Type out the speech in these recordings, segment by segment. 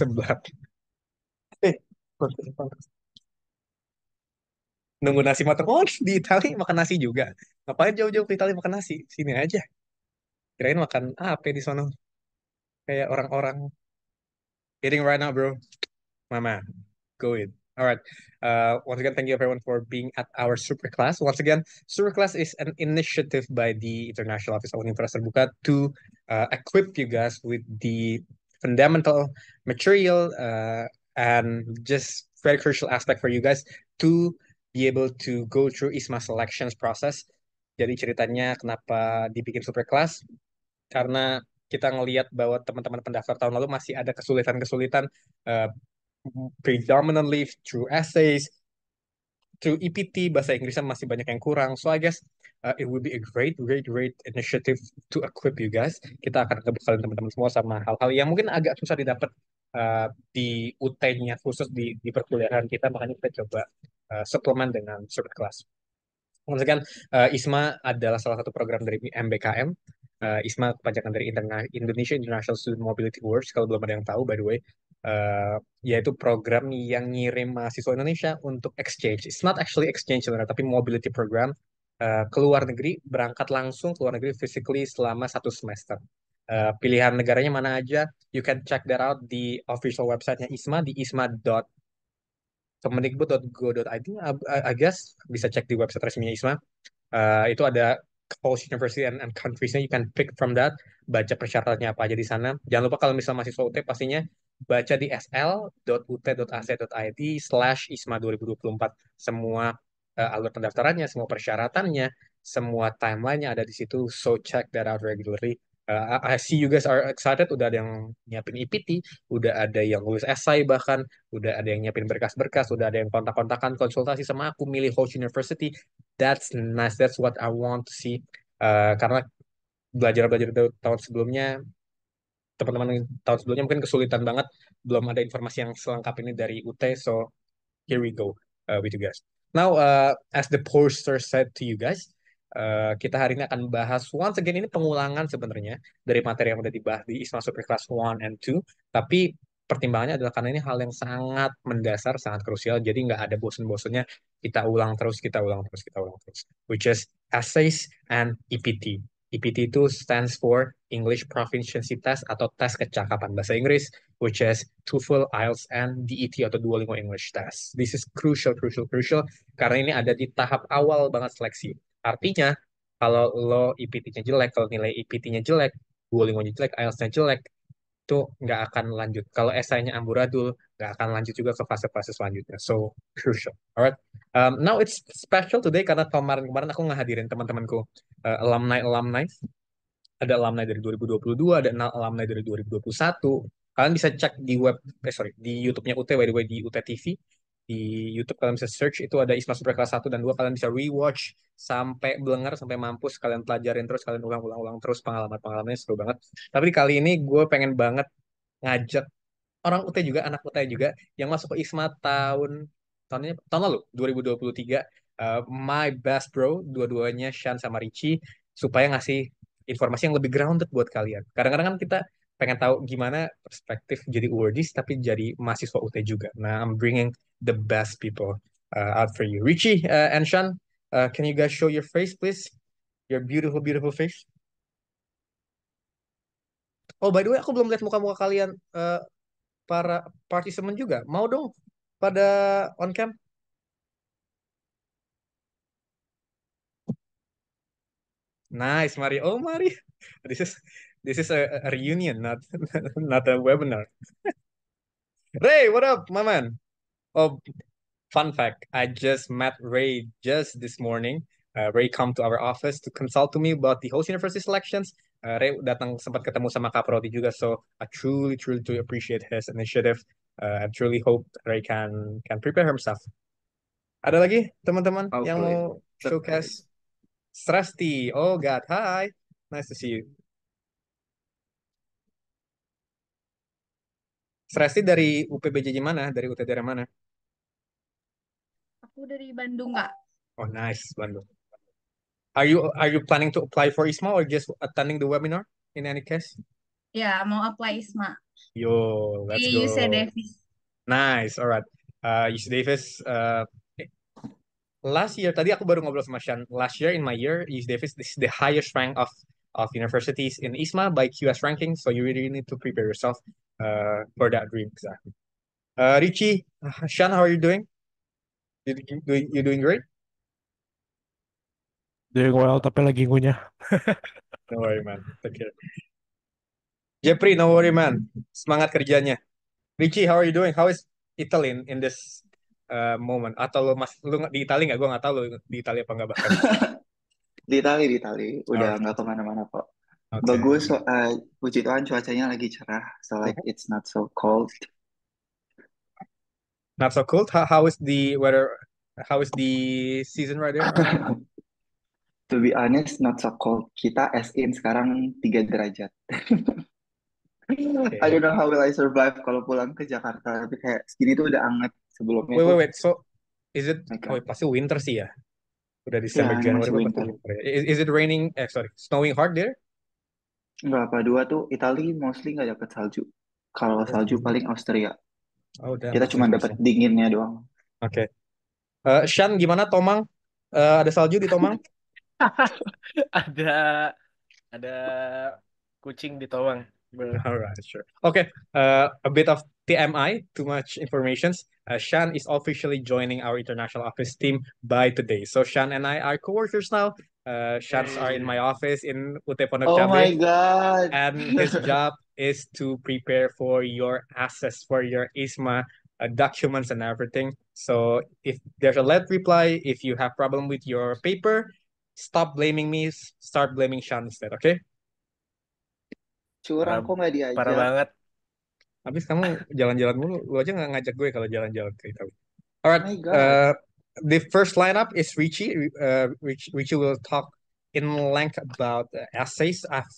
sebelah. Eh, nunggu nasi matang. Oh, di Itali makan nasi juga. Ngapain jauh-jauh ke Itali makan nasi? Sini aja. Kirain makan apa di sana Kayak orang-orang eating right now, bro. Mama, go in. All right. Uh, once again, thank you everyone for being at our super class. Once again, super class is an initiative by the International Office of Universitas Terbuka to uh, equip you guys with the fundamental material uh, and just very crucial aspect for you guys to be able to go through ISMA selections process. Jadi ceritanya kenapa dibikin super class? karena kita ngelihat bahwa teman-teman pendaftar tahun lalu masih ada kesulitan-kesulitan uh, predominantly through essays, through EPT bahasa Inggrisnya masih banyak yang kurang. So I guess uh, it would be a great, great, great initiative to equip you guys. Kita akan kebekalan teman-teman semua sama hal-hal yang mungkin agak susah didapat uh, di UT-nya khusus di, di perkuliahan kita, makanya kita coba uh, suplemen dengan short class. Once uh, ISMA adalah salah satu program dari MBKM. Uh, ISMA kepanjangan dari Interna Indonesia International Student Mobility Awards, kalau belum ada yang tahu, by the way. Uh, yaitu program yang ngirim mahasiswa Indonesia untuk exchange. It's not actually exchange tapi mobility program keluar eh, ke luar negeri, berangkat langsung ke luar negeri physically selama satu semester. Uh, pilihan negaranya mana aja, you can check that out di official websitenya ISMA di isma.kemendikbud.go.id. I guess bisa cek di website resminya ISMA. Uh, itu ada college, university, and, and countries You can pick from that. Baca persyaratannya apa aja di sana. Jangan lupa kalau misalnya mahasiswa UT pastinya baca di sl.ut.ac.id slash ISMA 2024 semua uh, alur pendaftarannya, semua persyaratannya, semua timelinenya ada di situ. So check that out regularly. Uh, I see you guys are excited. Udah ada yang nyiapin IPT, e udah ada yang nulis SI bahkan, udah ada yang nyiapin berkas-berkas, udah ada yang kontak-kontakan, konsultasi sama aku, milih host university. That's nice. That's what I want to see. Uh, karena belajar-belajar tahun sebelumnya teman-teman tahun sebelumnya mungkin kesulitan banget belum ada informasi yang selengkap ini dari UT so here we go uh, with you guys Now, uh, as the poster said to you guys, uh, kita hari ini akan bahas once again ini pengulangan sebenarnya dari materi yang sudah dibahas di ISMA Super Class 1 and 2, tapi pertimbangannya adalah karena ini hal yang sangat mendasar, sangat krusial, jadi nggak ada bosen-bosennya kita ulang terus, kita ulang terus, kita ulang terus, which is essays and EPT. EPT itu stands for English Proficiency Test atau tes kecakapan bahasa Inggris, which is TOEFL, IELTS, and DET atau Duolingo English Test. This is crucial, crucial, crucial karena ini ada di tahap awal banget seleksi. Artinya, kalau lo EPT-nya jelek, kalau nilai EPT-nya jelek, Duolingo-nya jelek, IELTS-nya jelek, itu nggak akan lanjut. Kalau essay-nya amburadul, nggak akan lanjut juga ke fase-fase selanjutnya. So crucial. Alright. Um, now it's special today karena kemarin-kemarin aku ngehadirin teman-temanku uh, alumni alumni ada alumni dari 2022 ada alumni dari 2021 kalian bisa cek di web eh sorry di YouTube-nya UT by the way di UT TV di YouTube kalian bisa search itu ada Isma Supra kelas 1 dan 2 kalian bisa rewatch sampai belengar sampai mampus kalian pelajarin terus kalian ulang-ulang-ulang terus pengalaman-pengalamannya seru banget tapi kali ini gue pengen banget ngajak orang UT juga anak UT juga yang masuk ke Isma tahun tahunnya tahun lalu 2023 Eh, my best bro dua-duanya Sean sama Richie supaya ngasih informasi yang lebih grounded buat kalian. Kadang-kadang kan kita pengen tahu gimana perspektif jadi awardees, tapi jadi mahasiswa UT juga. Nah, I'm bringing the best people uh, out for you. Richie uh, and Sean, uh, can you guys show your face please? Your beautiful, beautiful face. Oh, by the way, aku belum lihat muka-muka kalian uh, para participant juga. Mau dong pada on cam? Nice, Mari. Oh, Mari. This is this is a, a reunion, not not a webinar. Ray, what up, my man? Oh, fun fact. I just met Ray just this morning. Uh, Ray come to our office to consult to me about the host university selections. Uh, Ray datang sempat ketemu sama Kak Prodi juga, so I truly, truly, truly appreciate his initiative. Uh, I truly hope Ray can can prepare himself. Ada lagi teman-teman yang mau showcase? Srasti. Oh God, hi. Nice to see you. Srasti dari UPBJ mana? Dari UT daerah mana? Aku dari Bandung, Kak. Oh, nice, Bandung. Are you are you planning to apply for ISMA or just attending the webinar in any case? Ya, yeah, mau apply ISMA. Yo, let's go. UC Davis. Nice, alright. Uh, UC Davis, uh, last year tadi aku baru ngobrol sama Sean. Last year in my year, UC Davis is the highest rank of of universities in ISMA by QS ranking. So you really need to prepare yourself uh, for that dream exactly. Uh, Richie, Sean, how are you doing? You, you, you doing great? Doing well, tapi lagi ngunyah. no worry man, take care. Jeffrey, no worry man, semangat kerjanya. Richie, how are you doing? How is Italy in this Eh, moment atau lu mas lu di Italia nggak gue nggak tahu lo di Italia apa nggak bahkan di Italia di Italia udah nggak tau kemana-mana kok okay. bagus uh, puji Tuhan cuacanya lagi cerah so like oh. it's not so cold not so cold how, how is the weather how is the season right there to be honest not so cold kita as in sekarang tiga derajat Okay. I don't know how will I survive kalau pulang ke Jakarta tapi kayak segini tuh udah anget sebelumnya wait, wait, wait. so is it oh, pasti winter sih ya udah iya, Desember yeah, Januari winter. winter. Ya. Is, is it raining eh sorry snowing hard there Enggak, Dua tuh Itali mostly nggak dapat salju. Kalau iya salju paling Austria. Oh, damn. Kita cuma dapat dinginnya doang. Oke. Okay. Uh, eh, Shan, gimana Tomang? Uh, ada salju di Tomang? ada ada kucing di Tomang. Alright, sure. Oke, okay. uh, eh, a bit of TMI, too much informations. Uh, Shan is officially joining our international office team by today. So Shan and I are co-workers now. Uh, Shans are in my office in Uteponok Oh my god! And his job is to prepare for your assets for your ISMA uh, documents and everything. So if there's a let reply, if you have problem with your paper, stop blaming me, start blaming Shan instead, okay? Curang kok nggak diajak. Parah banget. Habis kamu jalan-jalan mulu, lu aja gak ngajak gue kalau jalan-jalan ke Italia. Alright, oh uh, the first lineup is Richie. Uh, Rich, Richie will talk in length about uh, essays. I've,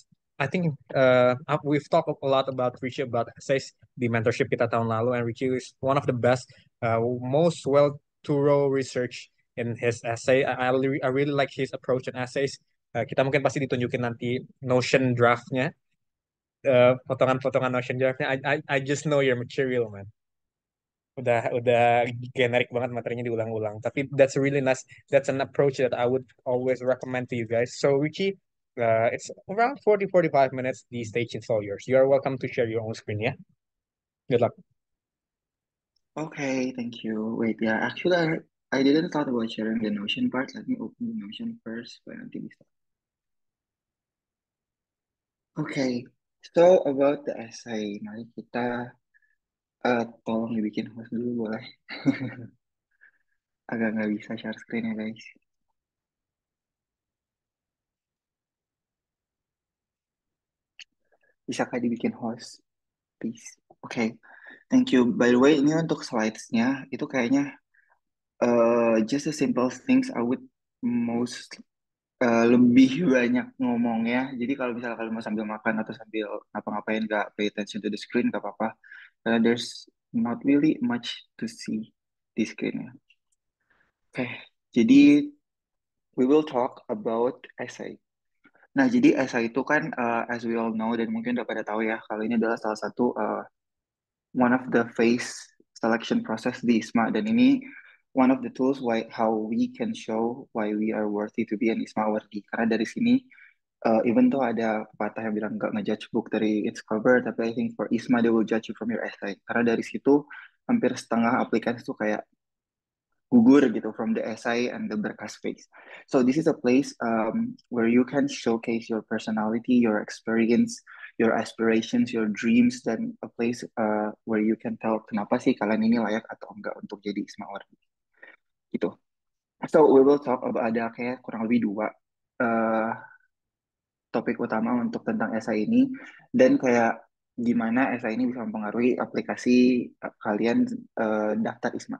I think uh, uh, we've talked a lot about Richie about essays di mentorship kita tahun lalu, and Richie is one of the best, uh, most well thorough research in his essay. I, I, really like his approach in essays. Uh, kita mungkin pasti ditunjukin nanti Notion draftnya uh, potongan-potongan ocean jarknya I, I, I just know your material man udah udah generic banget materinya diulang-ulang tapi that's really nice that's an approach that I would always recommend to you guys so Richie uh, it's around 40 45 minutes the stage is all yours you are welcome to share your own screen yeah good luck okay thank you wait yeah actually I, I didn't thought about sharing the notion part let me open the notion first but nanti bisa okay So about the essay, mari kita uh, tolong dibikin host dulu boleh. Agak nggak bisa share screen ya guys. Bisa kali dibikin host, please? Oke, okay. thank you. By the way, ini untuk slides-nya itu kayaknya uh, just the simple things I would most Eh, lebih banyak ngomong ya. Jadi kalau misalnya kalian mau sambil makan atau sambil apa ngapain gak pay attention to the screen gak apa-apa. Uh, there's not really much to see di screen ya. Oke, okay. jadi we will talk about essay. Nah, jadi essay itu kan uh, as we all know dan mungkin udah pada tahu ya, kalau ini adalah salah satu uh, one of the phase selection process di ISMA dan ini one of the tools why how we can show why we are worthy to be an isma worthy Karena dari sini, uh, even though ada pepatah yang bilang nggak ngejudge book dari its cover, tapi I think for Isma they will judge you from your essay. Karena dari situ hampir setengah aplikan itu kayak gugur gitu from the essay and the berkas phase. So this is a place um, where you can showcase your personality, your experience, your aspirations, your dreams, then a place uh, where you can tell kenapa sih kalian ini layak atau enggak untuk jadi Isma Awardee gitu. So we will talk about ada kayak kurang lebih dua uh, topik utama untuk tentang esai ini dan kayak gimana esai ini bisa mempengaruhi aplikasi kalian uh, daftar ISMA.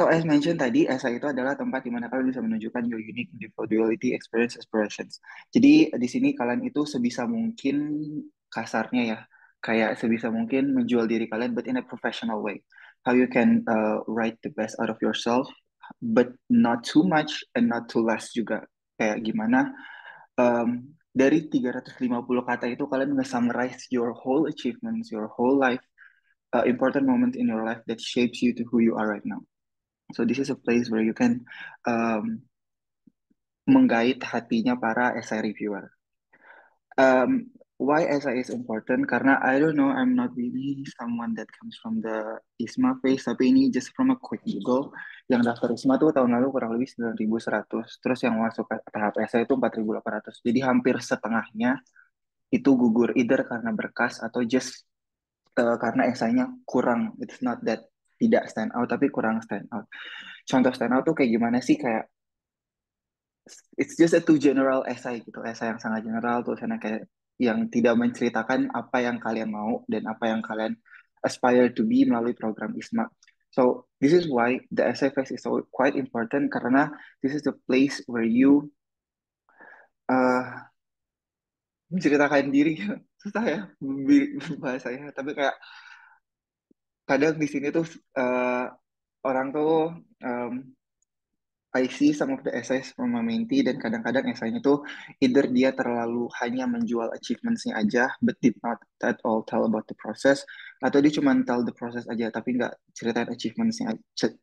So as mentioned tadi, essay itu adalah tempat di mana kalian bisa menunjukkan your unique individuality, experience, aspirations. Jadi di sini kalian itu sebisa mungkin kasarnya ya, kayak sebisa mungkin menjual diri kalian but in a professional way how you can uh, write the best out of yourself but not too much and not too less juga kayak gimana um, dari 350 kata itu kalian nge summarize your whole achievements your whole life uh, important moment in your life that shapes you to who you are right now so this is a place where you can um, menggait hatinya para essay reviewer um, why SI is important karena I don't know I'm not really someone that comes from the ISMA phase tapi ini just from a quick Google yang daftar ISMA tuh tahun lalu kurang lebih 9.100 terus yang masuk ke tahap SI itu 4.800 jadi hampir setengahnya itu gugur either karena berkas atau just uh, karena SI-nya kurang it's not that tidak stand out tapi kurang stand out contoh stand out tuh kayak gimana sih kayak it's just a too general essay gitu essay yang sangat general tulisannya kayak yang tidak menceritakan apa yang kalian mau dan apa yang kalian aspire to be melalui program ISMA. So this is why the SFS is so quite important karena this is the place where you uh, menceritakan diri susah ya bahasanya tapi kayak kadang di sini tuh uh, orang tuh um, I see some of the essays from Mamenti dan kadang-kadang esainya tuh either dia terlalu hanya menjual achievementsnya aja but did not at all tell about the process atau dia cuma tell the process aja tapi nggak ceritain achievementsnya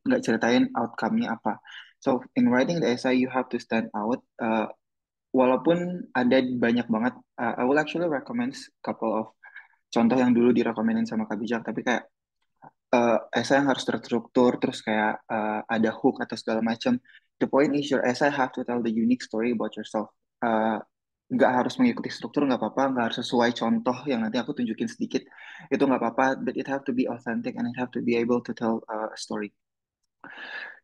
nggak ceritain outcome-nya apa so in writing the essay you have to stand out uh, walaupun ada banyak banget uh, I will actually recommend couple of contoh yang dulu direkomendin sama Kak Bijak tapi kayak uh, eh, essay eh, yang harus terstruktur terus kayak uh, ada hook atau segala macam the point is your essay have to tell the unique story about yourself uh, harus mengikuti struktur nggak apa-apa nggak harus sesuai contoh yang nanti aku tunjukin sedikit itu nggak apa-apa but it have to be authentic and it have to be able to tell a story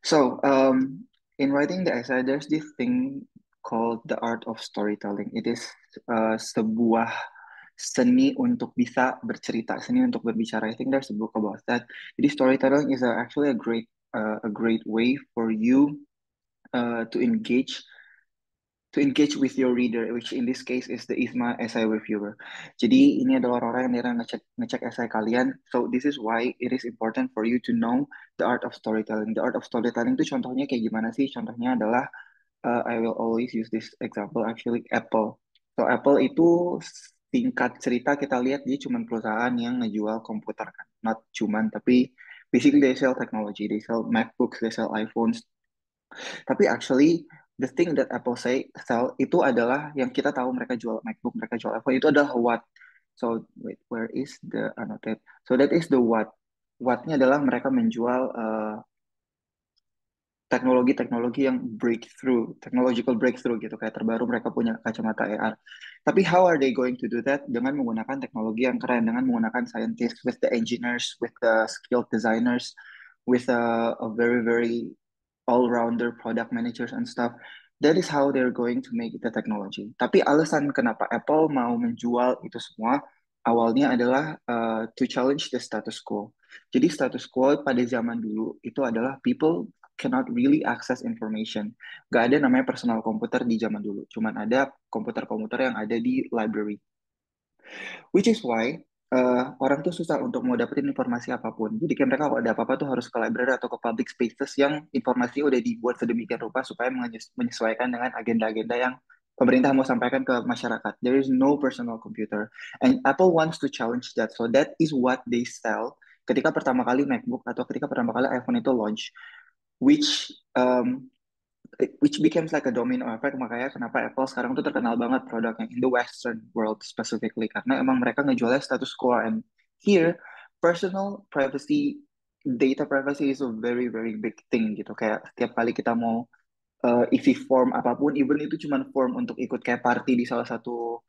so um, in writing the essay there's this thing called the art of storytelling it is uh, sebuah seni untuk bisa bercerita, seni untuk berbicara. I think there's a book about that. Jadi storytelling is actually a great uh, a great way for you uh, to engage to engage with your reader, which in this case is the ISMA essay reviewer. Jadi ini adalah orang-orang yang nira ngecek, ngecek essay kalian. So this is why it is important for you to know the art of storytelling. The art of storytelling itu contohnya kayak gimana sih? Contohnya adalah, uh, I will always use this example actually, Apple. So Apple itu tingkat cerita kita lihat dia cuma perusahaan yang ngejual komputer kan not cuman tapi basically they sell technology they sell MacBooks they sell iPhones tapi actually the thing that Apple say sell itu adalah yang kita tahu mereka jual MacBook mereka jual iPhone itu adalah what so wait where is the annotate so that is the what whatnya adalah mereka menjual uh, teknologi-teknologi yang breakthrough, technological breakthrough gitu kayak terbaru mereka punya kacamata AR. Tapi how are they going to do that dengan menggunakan teknologi yang keren dengan menggunakan scientists with the engineers, with the skilled designers, with a, a very very all-rounder product managers and stuff. That is how they're going to make the technology. Tapi alasan kenapa Apple mau menjual itu semua awalnya adalah uh, to challenge the status quo. Jadi status quo pada zaman dulu itu adalah people cannot really access information. Gak ada namanya personal komputer di zaman dulu. Cuman ada komputer-komputer yang ada di library. Which is why uh, orang tuh susah untuk mau dapetin informasi apapun. Jadi kayak mereka kalau ada apa-apa tuh harus ke library atau ke public spaces yang informasi udah dibuat sedemikian rupa supaya menyesuaikan dengan agenda-agenda yang pemerintah mau sampaikan ke masyarakat. There is no personal computer. And Apple wants to challenge that. So that is what they sell ketika pertama kali MacBook atau ketika pertama kali iPhone itu launch which um, which becomes like a domino effect makanya kenapa Apple sekarang tuh terkenal banget produknya in the Western world specifically karena emang mereka ngejualnya status quo and here personal privacy data privacy is a very very big thing gitu kayak setiap kali kita mau uh, isi form apapun even itu cuma form untuk ikut kayak party di salah satu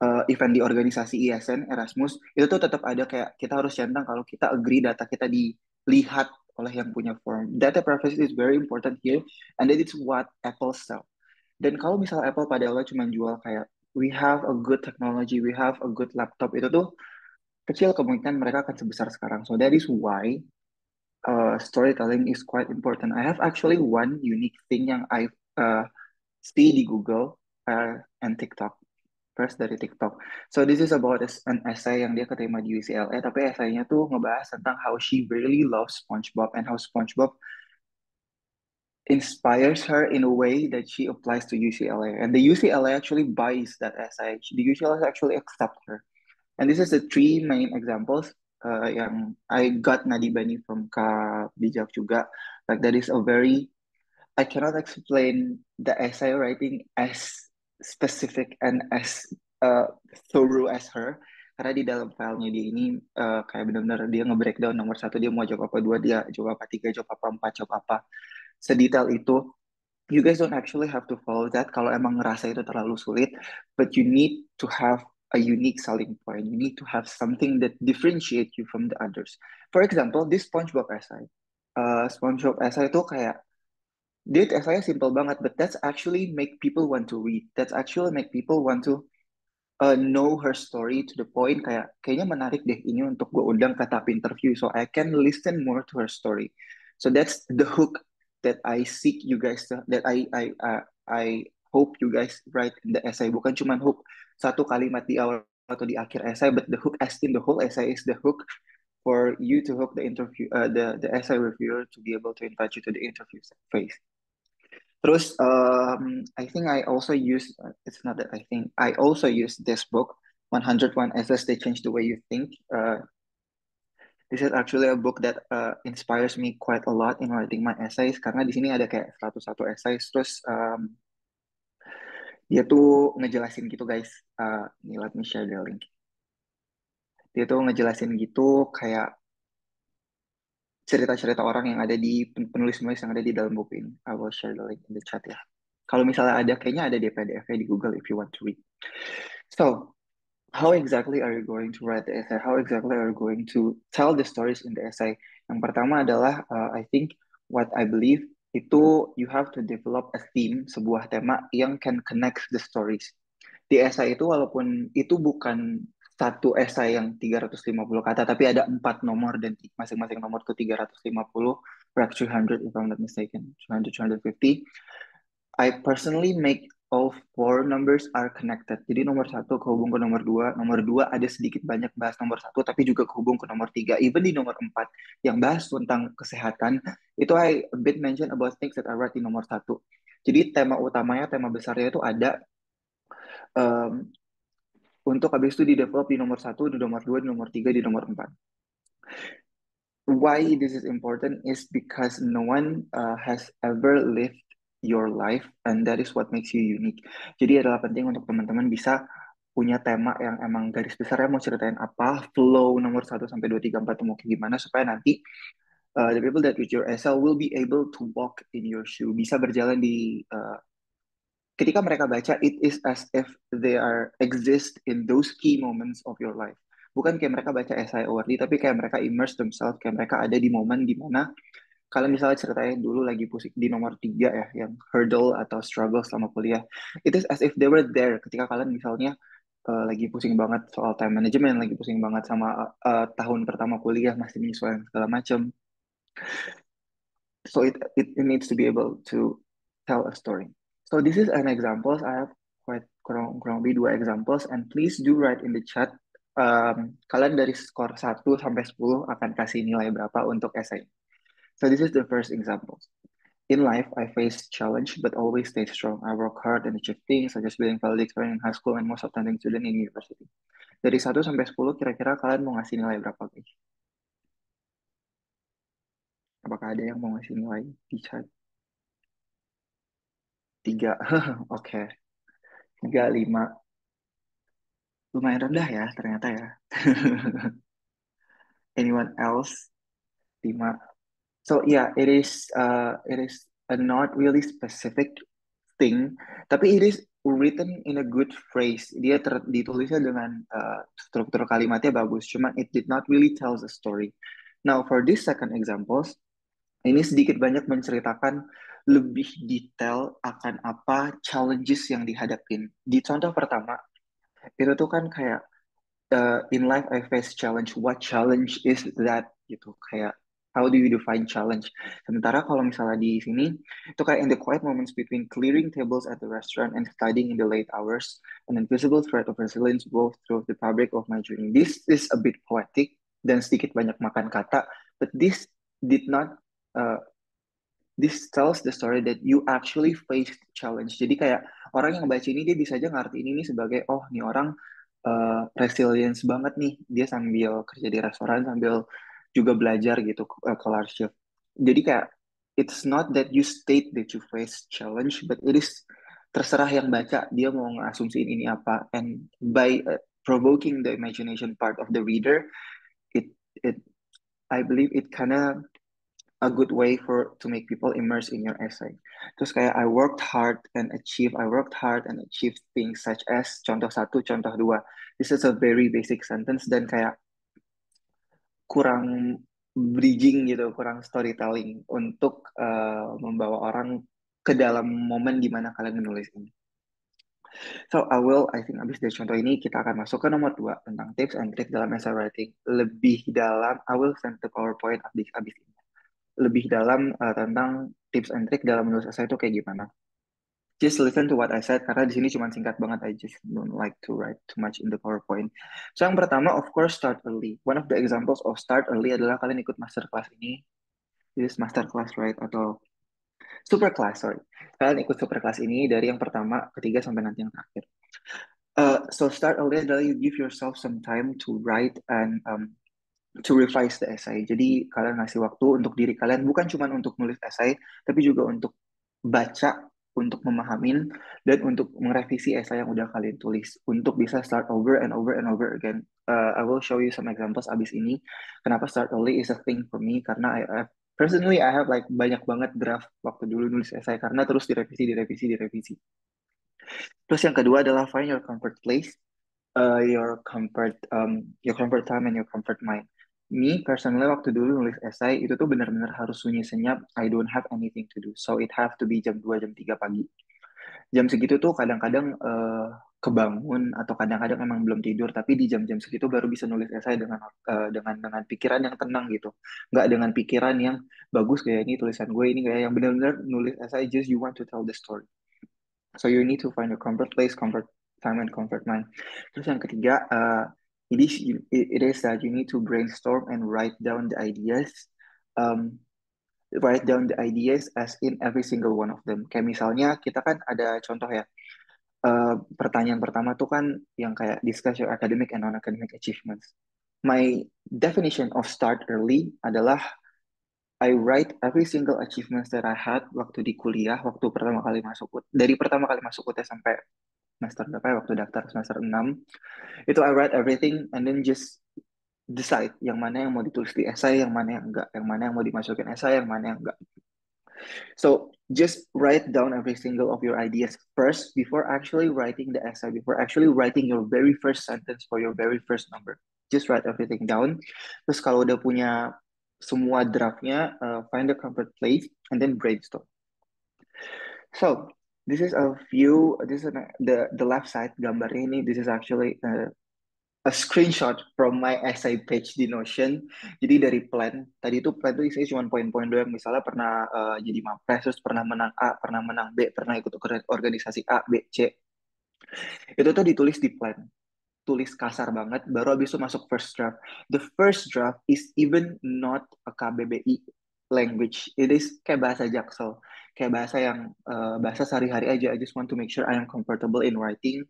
uh, event di organisasi ISN e Erasmus itu tuh tetap ada kayak kita harus centang kalau kita agree data kita dilihat oleh yang punya form Data privacy is very important here, and that is what Apple sell. Dan kalau misalnya Apple pada awal cuma jual kayak we have a good technology, we have a good laptop, itu tuh kecil kemungkinan mereka akan sebesar sekarang. So that is why uh, storytelling is quite important. I have actually one unique thing yang I uh, see di Google uh, and TikTok. First dari TikTok. So this is about an essay yang dia keterima di UCLA, tapi essaynya tuh ngebahas tentang how she really loves SpongeBob and how SpongeBob inspires her in a way that she applies to UCLA. And the UCLA actually buys that essay. The UCLA actually accept her. And this is the three main examples uh, yang I got nadi Bani from Ka Bijak juga. Like that is a very, I cannot explain the essay writing as specific and as uh, eh, thorough as her karena di dalam filenya dia ini uh, kayak benar-benar dia nge-breakdown nomor satu dia mau jawab apa dua dia jawab apa tiga jawab apa empat jawab apa sedetail itu you guys don't actually have to follow that kalau emang ngerasa itu terlalu sulit but you need to have a unique selling point you need to have something that differentiate you from the others for example this SpongeBob essay uh, SpongeBob essay itu kayak dia esainya simple banget but that's actually make people want to read that's actually make people want to uh, know her story to the point kayak kayaknya menarik deh ini untuk gue undang ke tahap interview so I can listen more to her story so that's the hook that I seek you guys to, that I I uh, I hope you guys write in the essay bukan cuma hook satu kalimat di awal atau di akhir essay but the hook as in the whole essay is the hook for you to hook the interview uh, the the essay reviewer to be able to invite you to the interview phase Terus um, I think I also use it's not that I think I also use this book 101 Essays They Change the Way You Think. Uh, this is actually a book that uh, inspires me quite a lot in writing my essays karena di sini ada kayak 101 essays terus um, dia tuh ngejelasin gitu guys uh, nih let me share the link dia tuh ngejelasin gitu kayak cerita-cerita orang yang ada di penulis-penulis yang ada di dalam buku ini. I will share the link in the chat ya. Kalau misalnya ada, kayaknya ada di PDF-nya di Google if you want to read. So, how exactly are you going to write the essay? How exactly are you going to tell the stories in the essay? Yang pertama adalah, uh, I think what I believe itu you have to develop a theme, sebuah tema yang can connect the stories. Di essay itu walaupun itu bukan satu esai yang 350 kata, tapi ada empat nomor dan masing-masing nomor itu 350, perhaps 200 if I'm not mistaken, 200, 250. I personally make all four numbers are connected. Jadi nomor satu kehubung ke nomor dua, nomor dua ada sedikit banyak bahas nomor satu, tapi juga kehubung ke nomor tiga. Even di nomor empat yang bahas tentang kesehatan, itu I a bit mention about things that I write di nomor satu. Jadi tema utamanya, tema besarnya itu ada um, untuk habis itu di develop di nomor satu, di nomor dua, di nomor tiga, di nomor empat. Why this is important is because no one uh, has ever lived your life and that is what makes you unique. Jadi adalah penting untuk teman-teman bisa punya tema yang emang garis besarnya mau ceritain apa, flow nomor 1 sampai 2 3 4 mau kayak gimana supaya nanti uh, the people that with your SL will be able to walk in your shoe, bisa berjalan di uh, ketika mereka baca it is as if they are exist in those key moments of your life bukan kayak mereka baca essay awardee tapi kayak mereka immerse themselves kayak mereka ada di momen dimana kalau misalnya ceritanya dulu lagi pusing di nomor tiga ya yang hurdle atau struggle selama kuliah it is as if they were there ketika kalian misalnya uh, lagi pusing banget soal time management lagi pusing banget sama uh, tahun pertama kuliah masih menyesuaikan segala macam so it, it it needs to be able to tell a story So this is an examples. I have quite kurang, kurang lebih dua examples and please do write in the chat um, kalian dari skor 1 sampai 10 akan kasih nilai berapa untuk essay. So this is the first example. In life, I face challenge but always stay strong. I work hard and achieve things such as being experience in high school and most outstanding student in university. Dari 1 sampai 10 kira-kira kalian mau ngasih nilai berapa guys? Apakah ada yang mau ngasih nilai di chat? Tiga, oke. Tiga, lima. Lumayan rendah ya ternyata ya. Anyone else? Lima. So yeah, it is uh, it is a not really specific thing, tapi it is written in a good phrase. Dia ter, ditulisnya dengan uh, struktur kalimatnya bagus, cuman it did not really tells a story. Now for this second examples, ini sedikit banyak menceritakan lebih detail akan apa challenges yang dihadapin. Di contoh pertama, itu tuh kan kayak uh, in life I face challenge. What challenge is that? Gitu kayak how do you define challenge? Sementara kalau misalnya di sini itu kayak in the quiet moments between clearing tables at the restaurant and studying in the late hours, an invisible threat of resilience wove through the fabric of my journey. This is a bit poetic dan sedikit banyak makan kata, but this did not eh, this tells the story that you actually faced challenge. Jadi kayak orang yang baca ini dia bisa aja ngerti ini nih sebagai oh nih orang uh, resilience banget nih dia sambil kerja di restoran sambil juga belajar gitu uh, Jadi kayak it's not that you state that you face challenge but it is terserah yang baca dia mau ngasumsiin ini apa and by uh, provoking the imagination part of the reader it it I believe it kinda a good way for to make people immerse in your essay. Terus kayak I worked hard and achieve, I worked hard and achieve things such as contoh satu, contoh dua. This is a very basic sentence dan kayak kurang bridging gitu, kurang storytelling untuk uh, membawa orang ke dalam momen mana kalian menulis ini. So I will, I think abis dari contoh ini kita akan masuk ke nomor dua tentang tips and tricks dalam essay writing. Lebih dalam, I will send the PowerPoint abis, abis ini lebih dalam uh, tentang tips and trick dalam menulis essay itu kayak gimana. Just listen to what I said karena di sini cuma singkat banget. I just don't like to write too much in the PowerPoint. So yang pertama, of course, start early. One of the examples of start early adalah kalian ikut masterclass ini. This masterclass, right? Atau superclass, sorry. Kalian ikut superclass ini dari yang pertama, ketiga sampai nanti yang terakhir. Uh, so start early adalah you give yourself some time to write and um, to revise the essay. Jadi hmm. kalian ngasih waktu untuk diri kalian bukan cuma untuk nulis essay, tapi juga untuk baca, untuk memahamin, dan untuk merevisi essay yang udah kalian tulis. Untuk bisa start over and over and over again. Uh, I will show you some examples abis ini. Kenapa start early is a thing for me, karena I, I personally I have like banyak banget draft waktu dulu nulis essay, karena terus direvisi, direvisi, direvisi. Terus yang kedua adalah find your comfort place, uh, your comfort, um, your comfort time and your comfort mind me personally waktu dulu nulis esai itu tuh benar-benar harus sunyi senyap I don't have anything to do so it have to be jam 2 jam 3 pagi jam segitu tuh kadang-kadang uh, kebangun atau kadang-kadang emang belum tidur tapi di jam-jam segitu baru bisa nulis esai dengan uh, dengan dengan pikiran yang tenang gitu nggak dengan pikiran yang bagus kayak ini tulisan gue ini kayak yang benar-benar nulis esai just you want to tell the story so you need to find a comfort place comfort time and comfort mind terus yang ketiga uh, it is it is that you need to brainstorm and write down the ideas um, write down the ideas as in every single one of them kayak misalnya kita kan ada contoh ya uh, pertanyaan pertama tuh kan yang kayak discuss your academic and non academic achievements my definition of start early adalah I write every single achievements that I had waktu di kuliah, waktu pertama kali masuk dari pertama kali masuk UTS sampai semester berapa ya waktu daftar semester 6 itu I write everything and then just decide yang mana yang mau ditulis di essay, yang mana yang enggak yang mana yang mau dimasukin essay, yang mana yang enggak so just write down every single of your ideas first before actually writing the essay before actually writing your very first sentence for your very first number just write everything down terus kalau udah punya semua draftnya uh, find a comfort place and then brainstorm so this is a view this is an, the the left side gambar ini this is actually a, a screenshot from my essay page di Notion jadi dari plan tadi itu plan itu isinya cuma poin-poin doang misalnya pernah uh, jadi mapres terus pernah menang A pernah menang B pernah ikut organisasi A B C itu tuh ditulis di plan tulis kasar banget baru abis itu masuk first draft the first draft is even not a KBBI language it is kayak bahasa jaksel kayak bahasa yang uh, bahasa sehari-hari aja. I just want to make sure I am comfortable in writing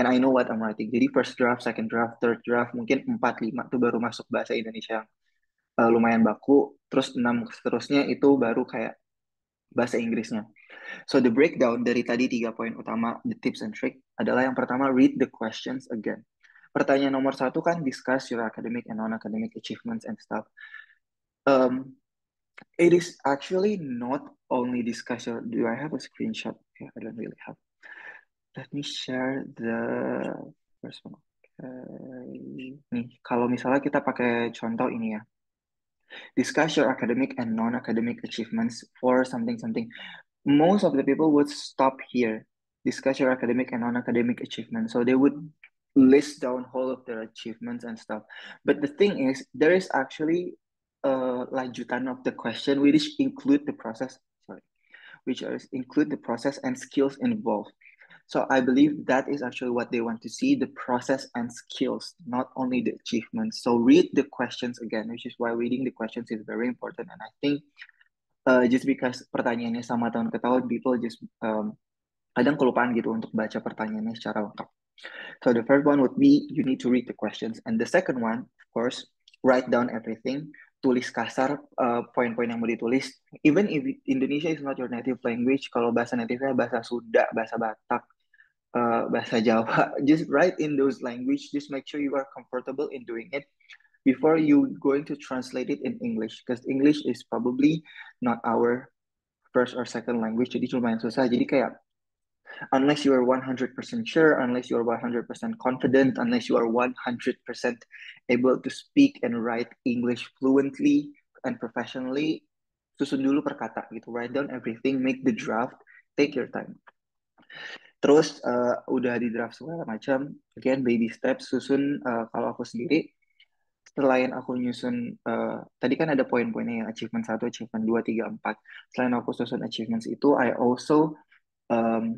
and I know what I'm writing. Jadi first draft, second draft, third draft, mungkin empat lima tuh baru masuk bahasa Indonesia yang uh, lumayan baku. Terus enam seterusnya itu baru kayak bahasa Inggrisnya. So the breakdown dari tadi tiga poin utama the tips and trick adalah yang pertama read the questions again. Pertanyaan nomor satu kan discuss your academic and non-academic achievements and stuff. Um, It is actually not only discussion. Do I have a screenshot? Okay, I don't really have. Let me share the first one. Okay. Nih, kalau misalnya kita pakai contoh ini ya. Discuss your academic and non-academic achievements for something something. Most of the people would stop here. Discuss your academic and non-academic achievements. So they would list down all of their achievements and stuff. But the thing is, there is actually uh, lanjutan of the question, which include the process, sorry, which is include the process and skills involved. So I believe that is actually what they want to see, the process and skills, not only the achievements. So read the questions again, which is why reading the questions is very important. And I think uh, just because pertanyaannya sama tahun ke tahun, people just um, kadang kelupaan gitu untuk baca pertanyaannya secara lengkap. So the first one would be you need to read the questions, and the second one, of course, write down everything. tulis kasar poin eh, poin-poin yang mau ditulis. Even if Indonesia is not your native language, kalau bahasa native-nya bahasa Sunda, bahasa Batak, uh, bahasa Jawa, just write in those language. Just make sure you are comfortable in doing it before you going to translate it in English, because English is probably not our first or second language. Jadi lumayan susah. Jadi kayak unless you are 100% sure, unless you are 100% confident, unless you are 100% able to speak and write English fluently and professionally, susun dulu per gitu. Write down everything, make the draft, take your time. Terus uh, udah di draft segala macam, again baby steps, susun uh, kalau aku sendiri selain aku nyusun uh, tadi kan ada poin-poinnya yang achievement 1, achievement 2, 3, 4. Selain aku susun achievements itu I also um,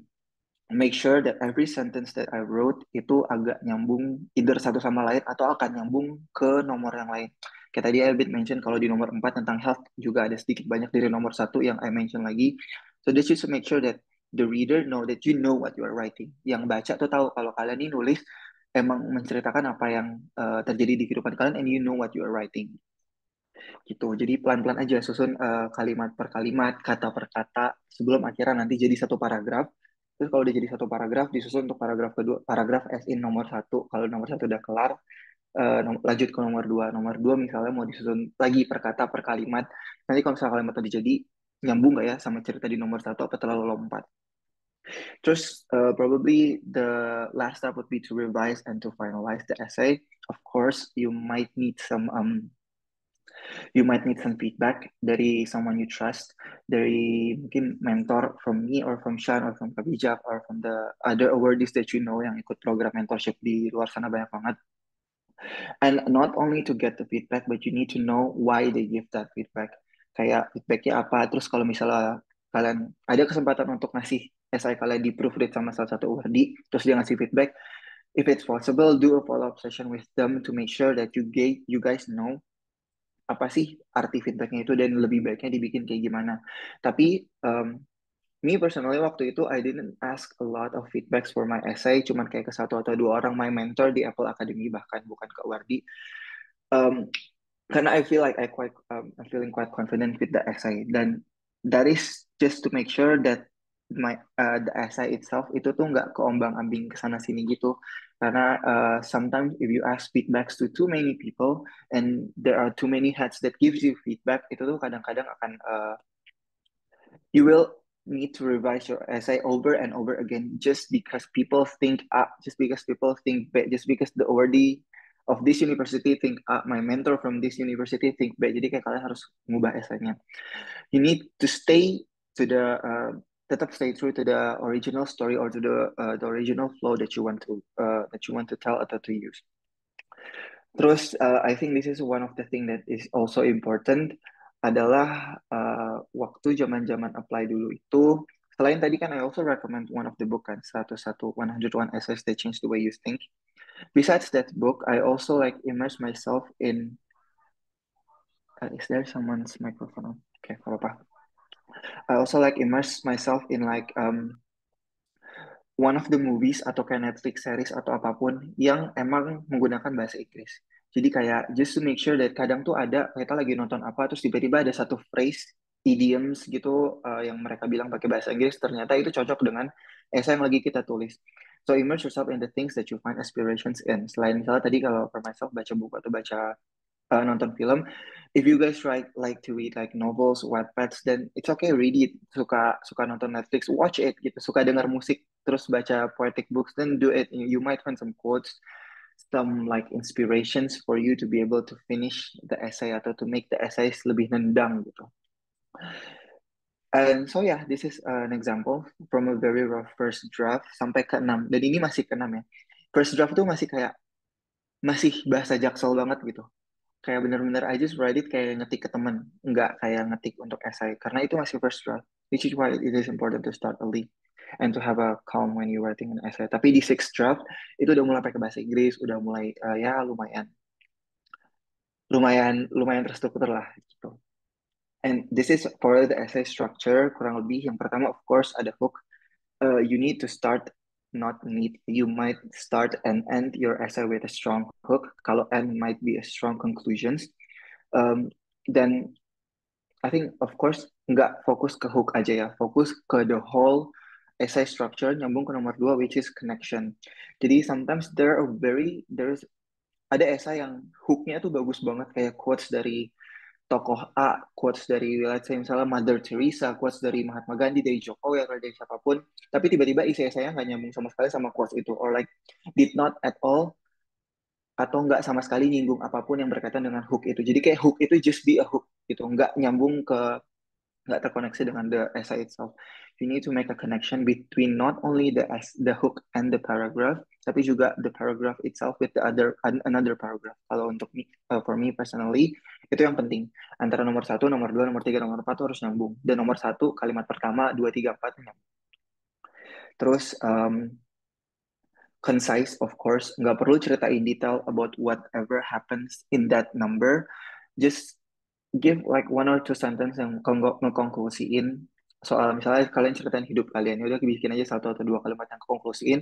make sure that every sentence that I wrote itu agak nyambung either satu sama lain atau akan nyambung ke nomor yang lain. Kayak tadi bit mention kalau di nomor 4 tentang health juga ada sedikit banyak dari nomor satu yang I mention lagi. So this is to make sure that the reader know that you know what you are writing. Yang baca tuh tahu kalau kalian ini nulis emang menceritakan apa yang uh, terjadi di kehidupan kalian and you know what you are writing. Gitu. Jadi pelan-pelan aja susun uh, kalimat per kalimat, kata per kata sebelum akhirnya nanti jadi satu paragraf terus kalau udah jadi satu paragraf disusun untuk paragraf kedua paragraf as in nomor satu kalau nomor satu udah kelar uh, nom- lanjut ke nomor dua nomor dua misalnya mau disusun lagi per kata per kalimat nanti kalau misalnya kalimat tadi jadi nyambung nggak ya sama cerita di nomor satu apa terlalu lompat Terus, uh, probably the last step would be to revise and to finalize the essay. Of course, you might need some um, You might need some feedback dari someone you trust, dari mungkin mentor from me or from Sean or from Kabijak or from the other awardees that you know yang ikut program mentorship di luar sana banyak banget. And not only to get the feedback, but you need to know why they give that feedback. Kayak feedbacknya apa, terus kalau misalnya kalian ada kesempatan untuk ngasih SI kalian di proofread sama salah satu awardee, terus dia ngasih feedback, if it's possible, do a follow-up session with them to make sure that you you guys know apa sih arti fintechnya itu dan lebih baiknya dibikin kayak gimana. Tapi um, me personally waktu itu I didn't ask a lot of feedbacks for my essay, cuman kayak ke satu atau dua orang my mentor di Apple Academy bahkan bukan ke Wardi. Um, karena I feel like I quite um, I'm feeling quite confident with the essay dan that is just to make sure that my uh, the essay itself itu tuh nggak keombang ambing ke sana sini gitu karena uh, sometimes if you ask feedbacks to too many people and there are too many heads that gives you feedback itu tuh kadang-kadang akan uh, you will need to revise your essay over and over again just because people think ah, just because people think bad just because the already of this university think ah, my mentor from this university think bad Jadi kayak kalian harus ngubah esainya. You need to stay to the uh, tetap stay true to the original story or to the uh, the original flow that you want to uh, that you want to tell atau to use. Terus uh, I think this is one of the thing that is also important adalah uh, waktu zaman-zaman apply dulu itu selain tadi kan I also recommend one of the book kan 101 101 essays that change the way you think. Besides that book, I also like immerse myself in uh, is there someone's microphone? On? okay, apa-apa. I also like immerse myself in like um, one of the movies atau kayak Netflix series atau apapun yang emang menggunakan bahasa Inggris. Jadi kayak just to make sure that kadang tuh ada kita lagi nonton apa terus tiba-tiba ada satu phrase idioms gitu uh, yang mereka bilang pakai bahasa Inggris ternyata itu cocok dengan esai yang lagi kita tulis. So immerse yourself in the things that you find aspirations in. Selain misalnya tadi kalau for myself baca buku atau baca uh, nonton film if you guys like like to read like novels webpads then it's okay read it suka suka nonton Netflix watch it gitu suka dengar musik terus baca poetic books then do it you might find some quotes some like inspirations for you to be able to finish the essay atau to make the essays lebih nendang gitu And so yeah, this is an example from a very rough first draft sampai ke enam. Dan ini masih ke enam ya. First draft tuh masih kayak masih bahasa jaksel banget gitu kayak bener-bener I just write it kayak ngetik ke temen nggak kayak ngetik untuk essay karena itu masih first draft which is why it is important to start early and to have a calm when you writing an essay tapi di sixth draft itu udah mulai pakai bahasa Inggris udah mulai uh, ya lumayan lumayan lumayan terstruktur lah gitu and this is for the essay structure kurang lebih yang pertama of course ada hook uh, you need to start not need. You might start and end your essay with a strong hook. Kalau end might be a strong conclusions. Um, then I think of course nggak fokus ke hook aja ya, fokus ke the whole essay structure nyambung ke nomor dua which is connection. Jadi sometimes there are very there's ada essay yang hooknya tuh bagus banget kayak quotes dari tokoh A, quotes dari let's say misalnya Mother Teresa, quotes dari Mahatma Gandhi, dari Jokowi atau dari siapapun, tapi tiba-tiba isi saya nggak nyambung sama sekali sama quotes itu, or like did not at all atau nggak sama sekali nyinggung apapun yang berkaitan dengan hook itu. Jadi kayak hook itu just be a hook gitu, nggak nyambung ke nggak terkoneksi dengan the essay itself. You need to make a connection between not only the the hook and the paragraph, tapi juga the paragraph itself with the other another paragraph. Kalau untuk me, uh, for me personally, itu yang penting. Antara nomor satu, nomor dua, nomor tiga, nomor empat harus nyambung. Dan nomor satu kalimat pertama, dua, tiga, empat nyambung. Terus um, concise, of course, nggak perlu ceritain detail about whatever happens in that number. Just give like one or two sentence yang mengkonklusiin soal misalnya kalian ceritain hidup kalian ya udah bikin aja satu atau dua kalimat yang konklusiin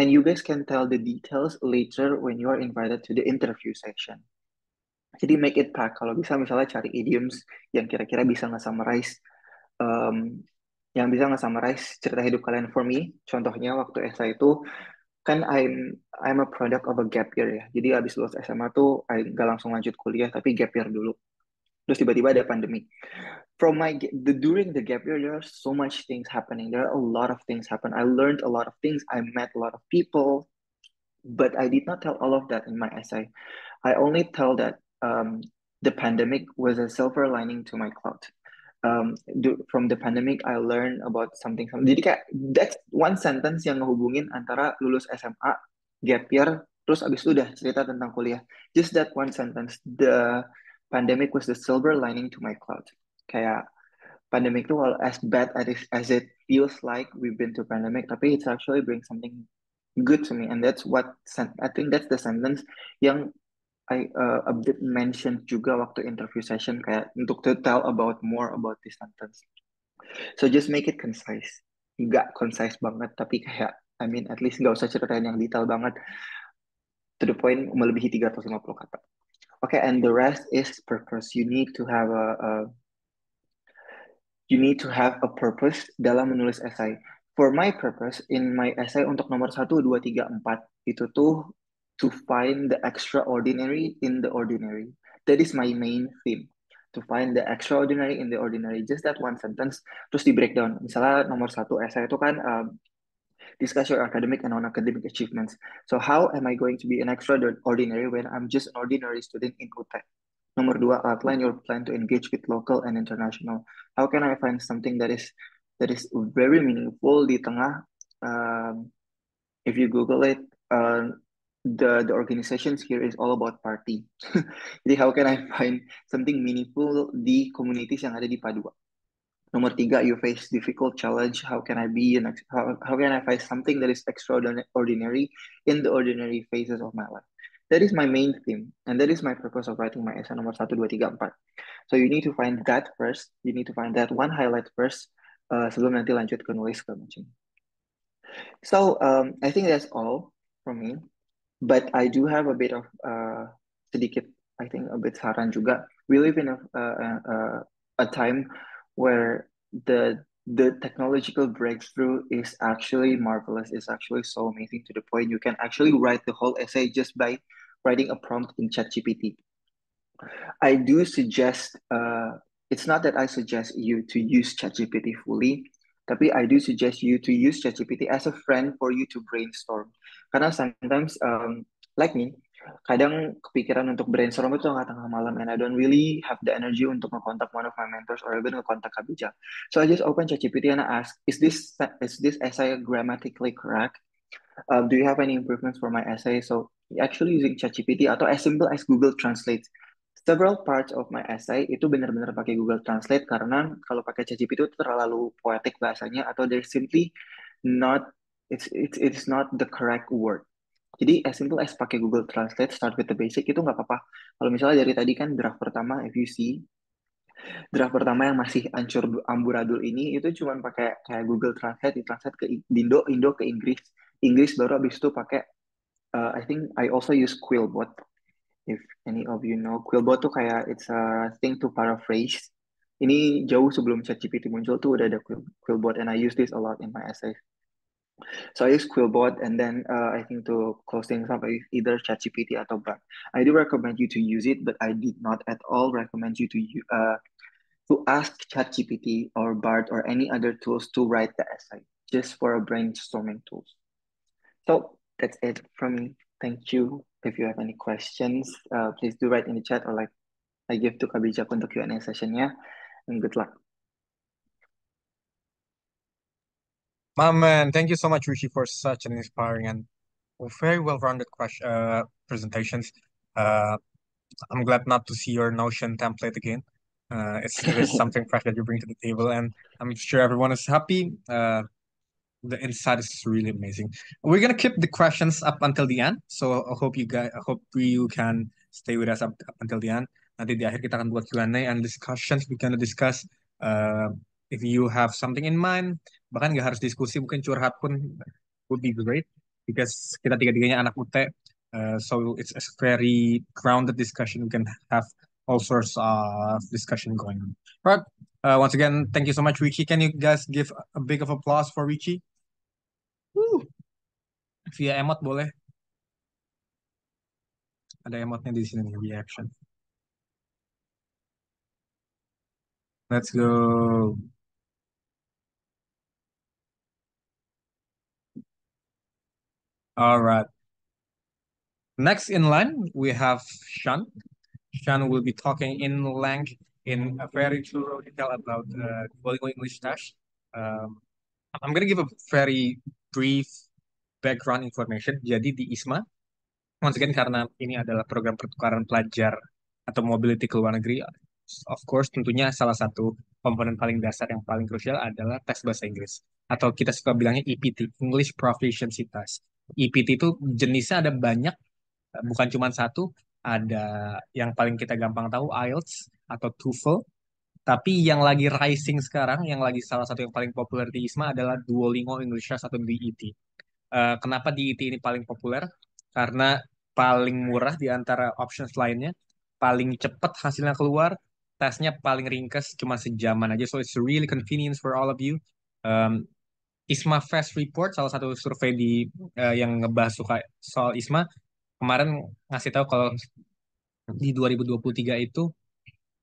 and you guys can tell the details later when you are invited to the interview section jadi make it pack kalau bisa misalnya cari idioms yang kira-kira bisa nge-summarize um, yang bisa nge-summarize cerita hidup kalian for me contohnya waktu SMA itu kan I'm I'm a product of a gap year ya jadi abis lulus SMA tuh I gak langsung lanjut kuliah tapi gap year dulu terus tiba-tiba ada pandemi from my the during the gap year there are so much things happening there are a lot of things happen I learned a lot of things I met a lot of people but I did not tell all of that in my essay I only tell that um, the pandemic was a silver lining to my cloud um, do, from the pandemic I learned about something, Jadi kayak that's one sentence yang ngehubungin antara lulus SMA, gap year, terus abis itu udah cerita tentang kuliah. Just that one sentence. The pandemic was the silver lining to my cloud. Kayak pandemic itu well, as bad as it, as it feels like we've been to pandemic, tapi it's actually bring something good to me, and that's what I think that's the sentence yang I uh, a bit mentioned juga waktu interview session kayak untuk to tell about more about this sentence. So just make it concise. Gak concise banget, tapi kayak I mean at least gak usah ceritain yang detail banget. To the point melebihi 350 kata okay and the rest is purpose you need to have a, a you need to have a purpose dalam menulis esai for my purpose in my essay untuk nomor 1 2 3 4 itu tuh to find the extraordinary in the ordinary that is my main theme to find the extraordinary in the ordinary just that one sentence terus di breakdown misalnya nomor satu essay itu kan uh, discuss your academic and non-academic achievements. So how am I going to be an extraordinary when I'm just an ordinary student in UTEC? Nomor dua, uh, outline your plan to engage with local and international. How can I find something that is that is very meaningful di tengah um, if you Google it, uh, the the organizations here is all about party. Jadi how can I find something meaningful di communities yang ada di Padua? Number tiga, you face difficult challenge. How can I be an how, how can I find something that is extraordinary in the ordinary phases of my life? That is my main theme, and that is my purpose of writing my essay number satu dua tiga empat. So you need to find that first. You need to find that one highlight first uh, sebelum nanti lanjut ke nulis ke macam. So um, I think that's all from me, but I do have a bit of uh, sedikit I think a bit saran juga. We live in a, a, a, a time where the the technological breakthrough is actually marvelous it's actually so amazing to the point you can actually write the whole essay just by writing a prompt in ChatGPT. I do suggest uh, it's not that I suggest you to use ChatGPT fully, tapi I do suggest you to use ChatGPT as a friend for you to brainstorm. Karena sometimes, um, like me, kadang kepikiran untuk brainstorm itu nggak tengah malam and I don't really have the energy untuk ngekontak one of my mentors or even ngekontak Kabija. So I just open ChatGPT and I ask, is this is this essay grammatically correct? Um, do you have any improvements for my essay? So actually using ChatGPT atau as simple as Google Translate. Several parts of my essay itu benar-benar pakai Google Translate karena kalau pakai ChatGPT itu terlalu poetik bahasanya atau they're simply not it's it's it's not the correct word jadi as simple as pakai Google Translate, start with the basic itu nggak apa-apa. Kalau misalnya dari tadi kan draft pertama, if you see, draft pertama yang masih ancur amburadul ini itu cuma pakai kayak Google Translate, di translate ke Indo, Indo ke Inggris, Inggris baru abis itu pakai, uh, I think I also use Quillbot. If any of you know, Quillbot tuh kayak it's a thing to paraphrase. Ini jauh sebelum ChatGPT muncul tuh udah ada Quillbot and I use this a lot in my essays. So I use Quillbot, and then uh, I think to close things up, either ChatGPT or Bard. I do recommend you to use it, but I did not at all recommend you to uh, to ask ChatGPT or Bard or any other tools to write the essay, just for a brainstorming tools. So that's it from me. Thank you. If you have any questions, uh, please do write in the chat or like I give to Kabijak to Q&A yeah? And good luck. My man, thank you so much, Rishi, for such an inspiring and very well-rounded question, uh, presentations. Uh, I'm glad not to see your Notion template again. Uh, it's, it's something fresh that you bring to the table, and I'm sure everyone is happy. Uh, the insight is really amazing. We're gonna keep the questions up until the end, so I hope you guys, I hope you can stay with us up, up until the end. Nanti di akhir kita akan buat Q&A and discussions. We're gonna discuss uh, if you have something in mind bahkan gak harus diskusi mungkin curhat pun would be great because kita tiga-tiganya anak UT uh, eh, so it's a very grounded discussion we can have all sorts of discussion going on right uh, once again thank you so much Richie can you guys give a big of applause for Richie Woo. via emot boleh ada emotnya di sini nih, reaction let's go All right. Next in line, we have Shan. Shan will be talking in length in a very thorough detail about uh, Duolingo English Dash. Um, I'm going to give a very brief background information. Jadi di ISMA, once again karena ini adalah program pertukaran pelajar atau mobility ke luar negeri, of course tentunya salah satu komponen paling dasar yang paling krusial adalah tes bahasa Inggris atau kita suka bilangnya EPT, English Proficiency Test. EPT itu jenisnya ada banyak, bukan cuma satu. Ada yang paling kita gampang tahu IELTS atau TOEFL. Tapi yang lagi rising sekarang, yang lagi salah satu yang paling populer di ISMA adalah Duolingo English Test atau DET. Uh, eh, kenapa DET ini paling populer? Karena paling murah di antara options lainnya, paling cepat hasilnya keluar, tesnya paling ringkas cuma sejaman aja. So it's really convenient for all of you. Um, ISMA Fast Report salah satu survei di uh, yang ngebahas suka soal ISMA kemarin ngasih tahu kalau di 2023 itu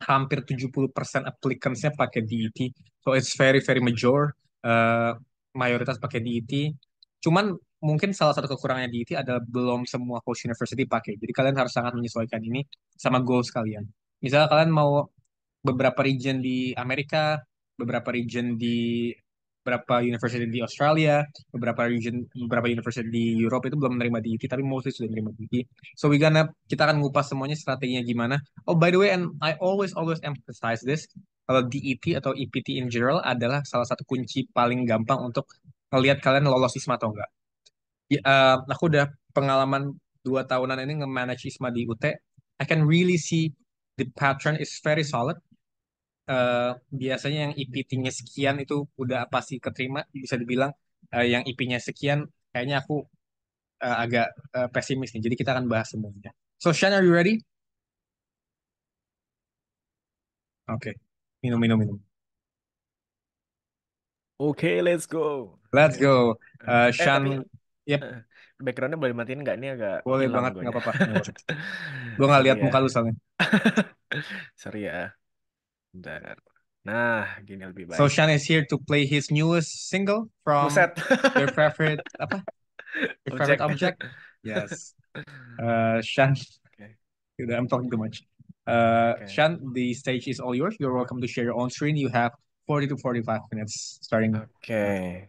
hampir 70% applicants-nya pakai DIT, e So it's very very major uh, mayoritas pakai DIT. E Cuman mungkin salah satu kekurangannya DIT e adalah belum semua host university pakai. Jadi kalian harus sangat menyesuaikan ini sama goals kalian. Misalnya kalian mau beberapa region di Amerika, beberapa region di beberapa university di Australia, beberapa region, beberapa university di Europe itu belum menerima DET, tapi mostly sudah menerima DET. So we gonna kita akan ngupas semuanya strateginya gimana. Oh by the way, and I always always emphasize this, kalau DET atau EPT in general adalah salah satu kunci paling gampang untuk melihat kalian lolos ISMA atau enggak. Ya, uh, aku udah pengalaman dua tahunan ini nge-manage ISMA di UT. I can really see the pattern is very solid Eh, biasanya yang ip nya sekian itu udah pasti keterima bisa dibilang uh, yang IP-nya sekian kayaknya aku uh, agak uh, pesimis nih. Jadi kita akan bahas semuanya. So Shan, are you ready? Oke, okay. minum minum minum. Oke, okay, let's go. Let's go. Uh, eh, Shan, tapi, yep. Backgroundnya boleh matiin nggak? Ini agak boleh banget, nggak apa-apa. gue nggak lihat muka ya. lu soalnya. Sorry ya. Bentar. Nah, gini lebih baik. So Sean is here to play his newest single from Buset. their favorite apa? Your favorite object. Yes. Uh, Sean. Okay. I'm talking too much. Uh, okay. Sean, the stage is all yours. You're welcome to share your own screen. You have 40 to 45 minutes starting. Okay.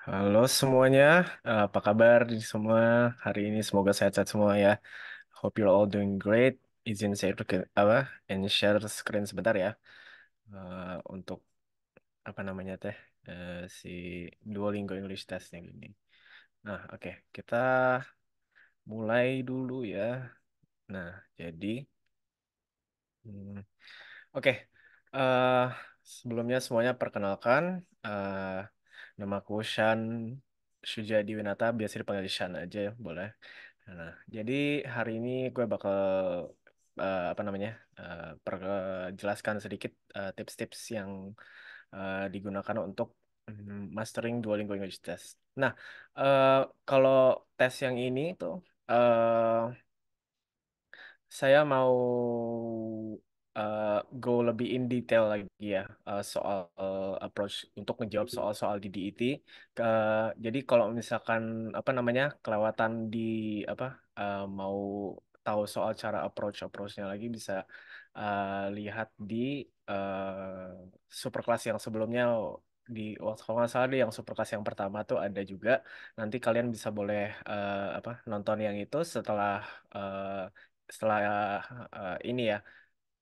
Halo semuanya, apa kabar di semua? Hari ini semoga sehat-sehat semua ya. Hope you're all doing great izin saya untuk apa and share screen sebentar ya uh, untuk apa namanya teh uh, si Duolingo English yang ini. Nah, oke, okay. kita mulai dulu ya. Nah, jadi hmm, oke. Okay. Uh, eh, sebelumnya semuanya perkenalkan uh, aku Shan Sujadi Winata, biasa dipanggil Shan aja ya, boleh. Nah, jadi hari ini gue bakal uh, apa namanya uh, eh, perjelaskan sedikit eh, tips-tips uh, yang uh, digunakan untuk mm, mastering Duolingo English Test. Nah, uh, kalau tes yang ini tuh uh, saya mau uh, go lebih in detail lagi ya uh, soal uh, approach untuk menjawab soal-soal di DIT. E uh, jadi kalau misalkan apa namanya kelewatan di apa uh, mau tahu soal cara approach approachnya lagi bisa uh, lihat di uh, eh, kelas yang sebelumnya di waktu oh, kalau nggak salah deh yang kelas yang pertama tuh ada juga nanti kalian bisa boleh uh, apa nonton yang itu setelah uh, setelah uh, ini ya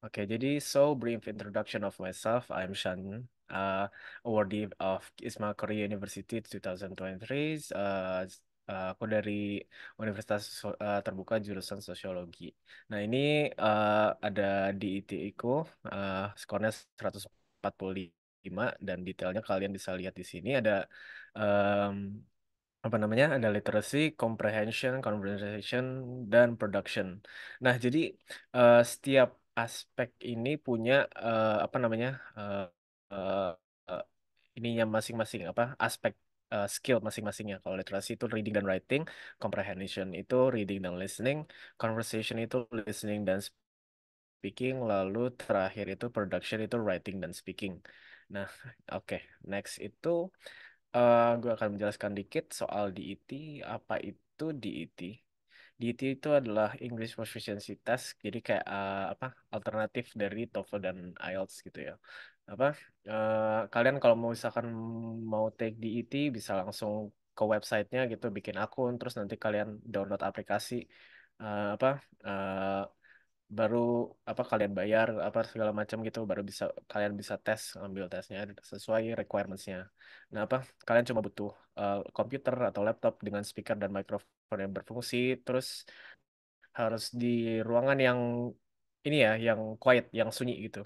Oke, okay, jadi so brief introduction of myself. I'm Shan, uh, awardee of Ismail Korea University 2023, uh, Uh, aku dari Universitas So- uh, Terbuka jurusan Sosiologi. Nah, ini uh, ada di ITI-ku, uh, skornya 145 dan detailnya kalian bisa lihat di sini ada um, apa namanya? Ada literacy, comprehension, conversation dan production. Nah, jadi uh, setiap aspek ini punya uh, apa namanya? Uh, uh, ininya masing-masing apa aspek uh, skill masing-masingnya. Kalau literasi itu reading dan writing, comprehension itu reading dan listening, conversation itu listening dan speaking, lalu terakhir itu production itu writing dan speaking. Nah, oke, okay. next itu uh, eh, gue akan menjelaskan dikit soal DET, apa itu DET. DET itu adalah English Proficiency Test, jadi kayak uh, apa alternatif dari TOEFL dan IELTS gitu ya apa uh, kalian kalau mau misalkan mau take di IT e bisa langsung ke websitenya gitu bikin akun terus nanti kalian download aplikasi uh, apa uh, baru apa kalian bayar apa segala macam gitu baru bisa kalian bisa tes ambil tesnya sesuai requirementsnya nah apa kalian cuma butuh komputer komputer atau laptop dengan speaker dan microphone yang berfungsi terus harus di ruangan yang ini ya yang quiet yang sunyi gitu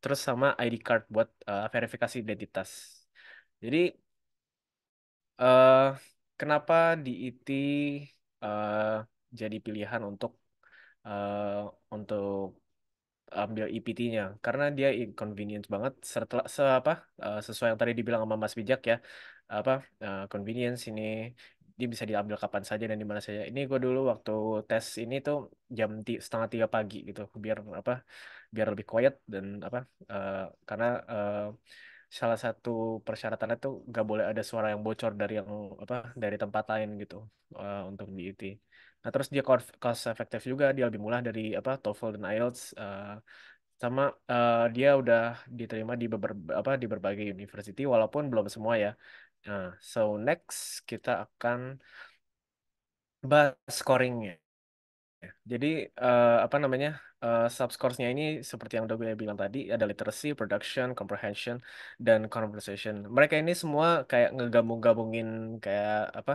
terus sama ID card buat uh, verifikasi identitas. Jadi uh, kenapa di IT uh, eh, jadi pilihan untuk uh, untuk ambil IPT-nya karena dia inconvenience banget Setelah se apa uh, sesuai yang tadi dibilang sama Mas Bijak ya apa uh, convenience ini dia bisa diambil kapan saja dan di mana saja. Ini gue dulu waktu tes ini tuh jam setengah tiga pagi gitu, biar apa, biar lebih quiet dan apa, uh, karena uh, salah satu persyaratannya tuh gak boleh ada suara yang bocor dari yang apa, dari tempat lain gitu uh, untuk di IT. Nah terus dia cost effective juga, dia lebih murah dari apa TOEFL dan IELTS. Uh, sama uh, dia udah diterima di beberapa apa di berbagai universiti walaupun belum semua ya Nah, so next kita akan bahas scoringnya. Jadi uh, apa namanya eh, subscores-nya ini seperti yang udah gue bilang tadi ada literacy, production, comprehension, dan conversation. Mereka ini semua kayak ngegabung-gabungin kayak apa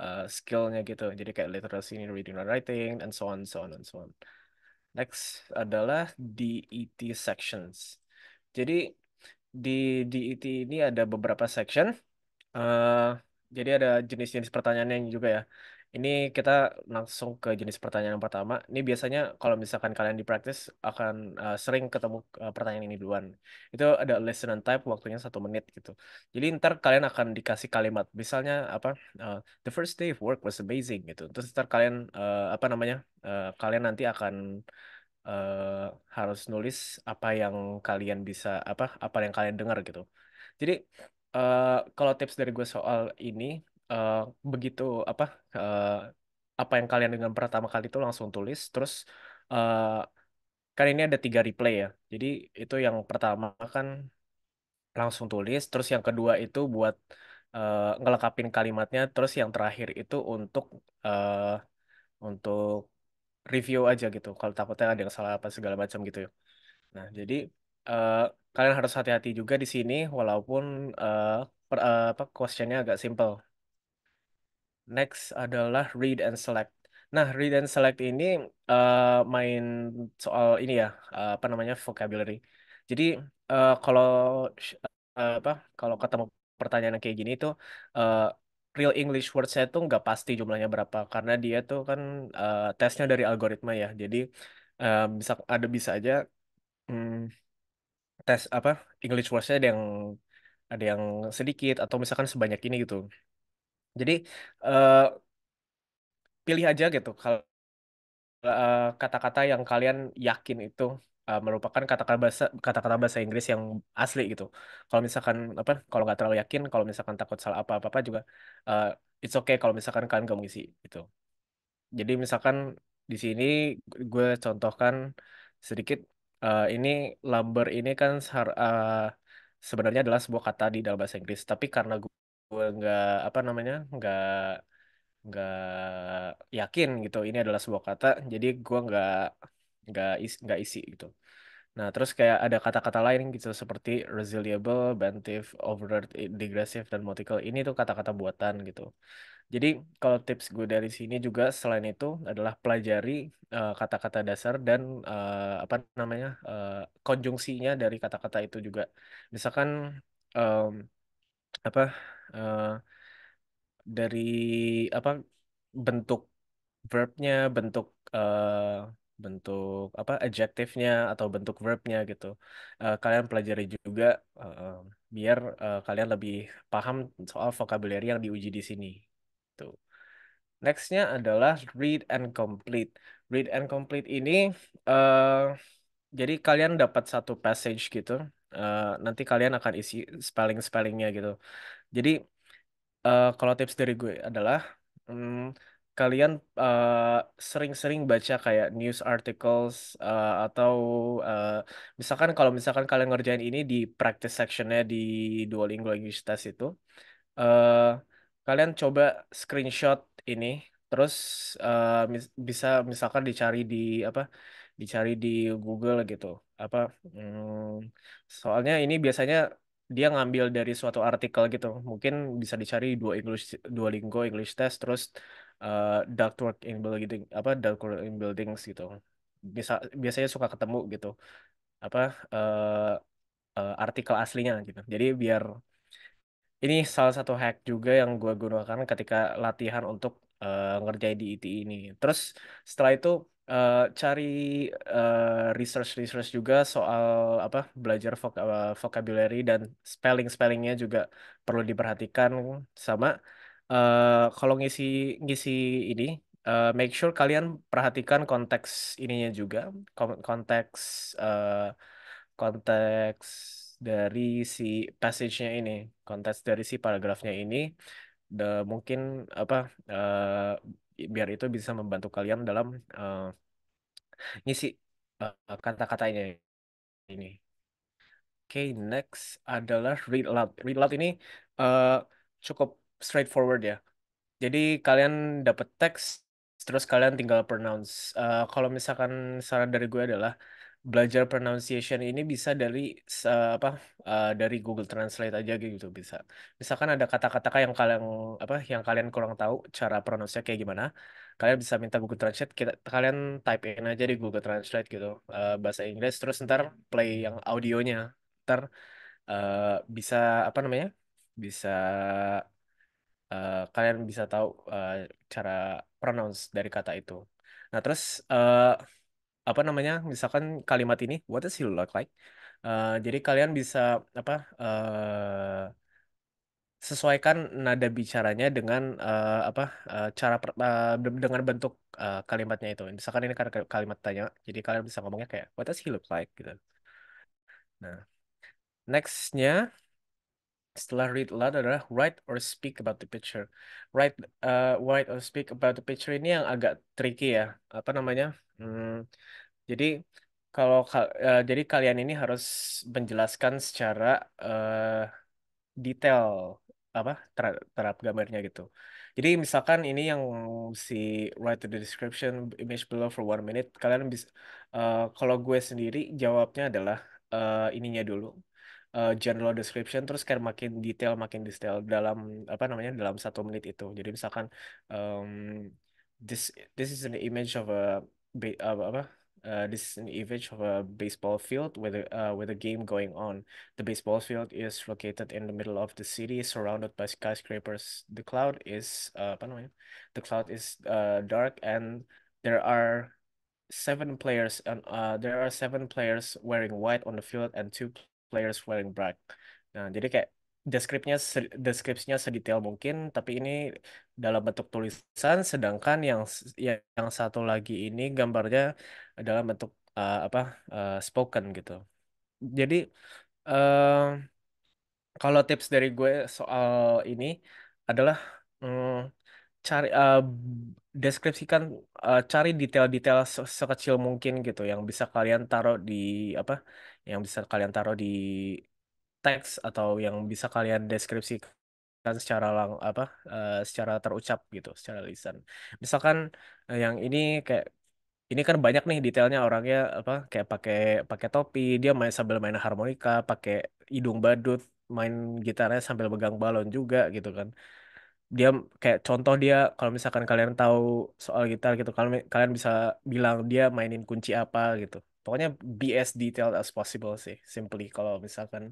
uh, skillnya gitu. Jadi kayak literacy ini reading and writing and so on, so on, and so on. Next adalah DET sections. Jadi di DET ini ada beberapa section Eh, jadi ada jenis-jenis pertanyaan yang juga ya. Ini kita langsung ke jenis pertanyaan yang pertama. Ini biasanya kalau misalkan kalian di praktek akan uh, sering ketemu uh, pertanyaan ini duluan. Itu ada lesson and type waktunya satu menit gitu. Jadi ntar kalian akan dikasih kalimat. Misalnya apa? Uh, the first day of work was amazing gitu. Terus ntar kalian uh, apa namanya? Uh, kalian nanti akan uh, harus nulis apa yang kalian bisa apa apa yang kalian dengar gitu. Jadi Eh, kalau tips dari gue soal ini, uh, begitu apa uh, apa yang kalian dengan pertama kali itu langsung tulis, terus uh, kan ini ada tiga replay ya. Jadi itu yang pertama kan langsung tulis, terus yang kedua itu buat uh, ngelengkapin kalimatnya, terus yang terakhir itu untuk uh, untuk review aja gitu. Kalau takutnya ada yang salah apa segala macam gitu ya. Nah, jadi uh, kalian harus hati-hati juga di sini walaupun uh, per, uh, apa questionnya agak simple. Next adalah read and select. Nah, read and select ini uh, main soal ini ya, uh, apa namanya vocabulary. Jadi uh, kalau uh, apa kalau ketemu pertanyaan yang kayak gini itu uh, real English word saya tuh nggak pasti jumlahnya berapa karena dia tuh kan uh, tesnya dari algoritma ya. Jadi uh, bisa ada bisa aja hmm, tes apa English words-nya ada yang ada yang sedikit atau misalkan sebanyak ini gitu. Jadi uh, pilih aja gitu kalau uh, kata-kata yang kalian yakin itu uh, merupakan kata-kata bahasa kata-kata bahasa Inggris yang asli gitu. Kalau misalkan apa kalau nggak terlalu yakin, kalau misalkan takut salah apa-apa juga uh, it's okay kalau misalkan kalian nggak mengisi gitu. Jadi misalkan di sini gue contohkan sedikit uh, ini lumber ini kan eh, sebenarnya adalah sebuah kata di dalam bahasa Inggris, tapi karena gue nggak apa namanya nggak nggak yakin gitu ini adalah sebuah kata, jadi gue nggak nggak is- nggak isi gitu. Nah, terus kayak ada kata-kata lain gitu seperti resiliable, bentive, overt, degressive, dan motical. Ini tuh kata-kata buatan gitu. Jadi kalau tips gue dari sini juga selain itu adalah pelajari kata eh, kata-kata dasar dan uh, apa namanya uh, konjungsinya dari kata-kata itu juga. Misalkan um, apa uh, dari apa bentuk verbnya, bentuk uh, bentuk apa adjektifnya atau bentuk verbnya gitu. Uh, kalian pelajari juga uh, biar uh, kalian lebih paham soal vocabulary yang diuji di sini gitu. Nextnya adalah read and complete. Read and complete ini uh, jadi kalian dapat satu passage gitu. Uh, nanti kalian akan isi spelling spellingnya gitu. Jadi uh, kalau tips dari gue adalah um, kalian sering-sering uh, baca kayak news articles uh, atau uh, misalkan kalau misalkan kalian ngerjain ini di practice sectionnya di Duolingo English Test itu. Uh, kalian coba screenshot ini terus uh, mis bisa misalkan dicari di apa dicari di Google gitu apa hmm, soalnya ini biasanya dia ngambil dari suatu artikel gitu mungkin bisa dicari dua English dua linggo English test terus uh, eh, ductwork in building apa dark ductwork in buildings gitu bisa biasanya suka ketemu gitu apa uh, uh, artikel aslinya gitu jadi biar ini salah satu hack juga yang gue gunakan ketika latihan untuk uh, ngerjain di IT ini. Terus setelah itu eh, cari eh, research-research juga soal apa belajar vok- eh, vocabulary dan spelling-spellingnya juga perlu diperhatikan sama eh, kalau ngisi ngisi ini eh, make sure kalian perhatikan konteks ininya juga konteks eh, konteks dari si passage-nya ini, konteks dari si paragrafnya ini, the, mungkin apa uh, biar itu bisa membantu kalian dalam uh, ngisi uh, kata-katanya ini. Oke, okay, next adalah read aloud. Read aloud ini uh, cukup straightforward ya. Jadi kalian dapat teks, terus kalian tinggal pronounce. Uh, kalau misalkan saran dari gue adalah belajar pronunciation ini bisa dari uh, apa uh, dari Google Translate aja gitu bisa. Misalkan ada kata-kata yang kalian apa yang kalian kurang tahu cara pronounce kayak gimana, kalian bisa minta Google Translate kita kalian type in aja di Google Translate gitu uh, bahasa Inggris terus ntar play yang audionya ntar uh, bisa apa namanya bisa uh, kalian bisa tahu uh, cara pronounce dari kata itu. Nah terus uh, apa namanya misalkan kalimat ini what does he look like uh, jadi kalian bisa apa uh, sesuaikan nada bicaranya dengan uh, apa uh, cara per, uh, dengan bentuk uh, kalimatnya itu misalkan ini karena kalimat tanya jadi kalian bisa ngomongnya kayak what does he look like gitu nah nextnya setelah read aloud adalah write or speak about the picture. Write, uh, write or speak about the picture ini yang agak tricky ya. Apa namanya? Hmm, jadi kalau uh, jadi kalian ini harus menjelaskan secara uh, detail apa ter- terhadap gambarnya gitu. Jadi misalkan ini yang si write to the description image below for one minute, kalian bisa eh, kalau gue sendiri jawabnya adalah eh, ininya dulu Uh, general description terus kayak makin detail makin detail dalam apa namanya dalam satu menit itu. Jadi misalkan um, this this is an image of a ba- uh, uh, this is an image of a baseball field with a uh, with a game going on. The baseball field is located in the middle of the city, surrounded by skyscrapers. The cloud is uh, The cloud is uh dark, and there are seven players and uh there are seven players wearing white on the field and two players wearing black. Nah, jadi kayak deskripsinya deskripsinya sedetail mungkin tapi ini dalam bentuk tulisan sedangkan yang yang satu lagi ini gambarnya dalam bentuk uh, apa uh, spoken gitu jadi uh, kalau tips dari gue soal ini adalah um, cari uh, deskripsikan uh, cari detail-detail sekecil mungkin gitu yang bisa kalian taruh di apa yang bisa kalian taruh di teks atau yang bisa kalian deskripsikan secara lang apa uh, secara terucap gitu secara lisan misalkan uh, yang ini kayak ini kan banyak nih detailnya orangnya apa kayak pakai pakai topi dia main sambil main harmonika pakai hidung badut main gitarnya sambil pegang balon juga gitu kan dia kayak contoh dia kalau misalkan kalian tahu soal gitar gitu kalian kalian bisa bilang dia mainin kunci apa gitu pokoknya bs detail as possible sih simply kalau misalkan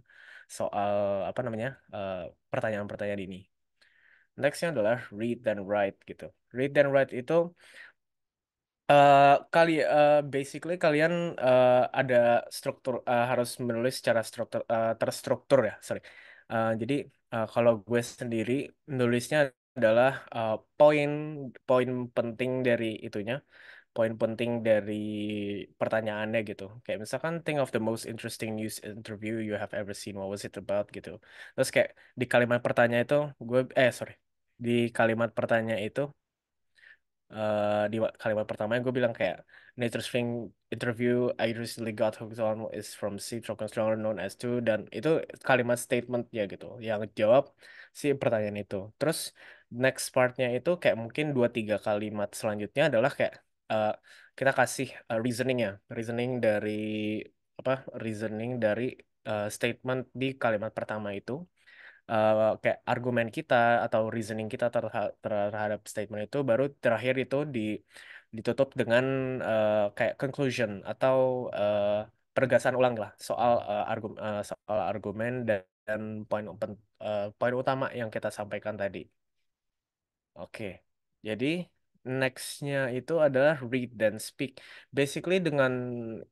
soal apa namanya eh, pertanyaan-pertanyaan uh, ini. Nextnya adalah read dan write gitu. Read dan write itu uh, kali uh, basically kalian uh, ada struktur uh, harus menulis secara struktur uh, terstruktur ya sorry uh, jadi uh, kalau gue sendiri menulisnya adalah poin poin poin penting dari itunya poin penting dari pertanyaannya gitu. Kayak misalkan think of the most interesting news interview you have ever seen. What was it about gitu. Terus kayak di kalimat pertanyaan itu gue eh sorry di kalimat pertanyaan itu uh, di kalimat pertama gue bilang kayak Nature interesting interview I recently got hooked on is from C. Stronger known as two dan itu kalimat statement ya gitu yang jawab si pertanyaan itu. Terus next partnya itu kayak mungkin dua tiga kalimat selanjutnya adalah kayak uh, kita kasih uh, reasoningnya, reasoning dari apa reasoning dari uh, statement di kalimat pertama itu uh, kayak argumen kita atau reasoning kita terha terhadap statement itu baru terakhir itu di ditutup dengan uh, kayak conclusion atau uh, peregasan ulang lah soal uh, argumen uh, soal argumen dan, dan poin uh, poin utama yang kita sampaikan tadi. Oke. Okay. Jadi nextnya itu adalah read dan speak. Basically dengan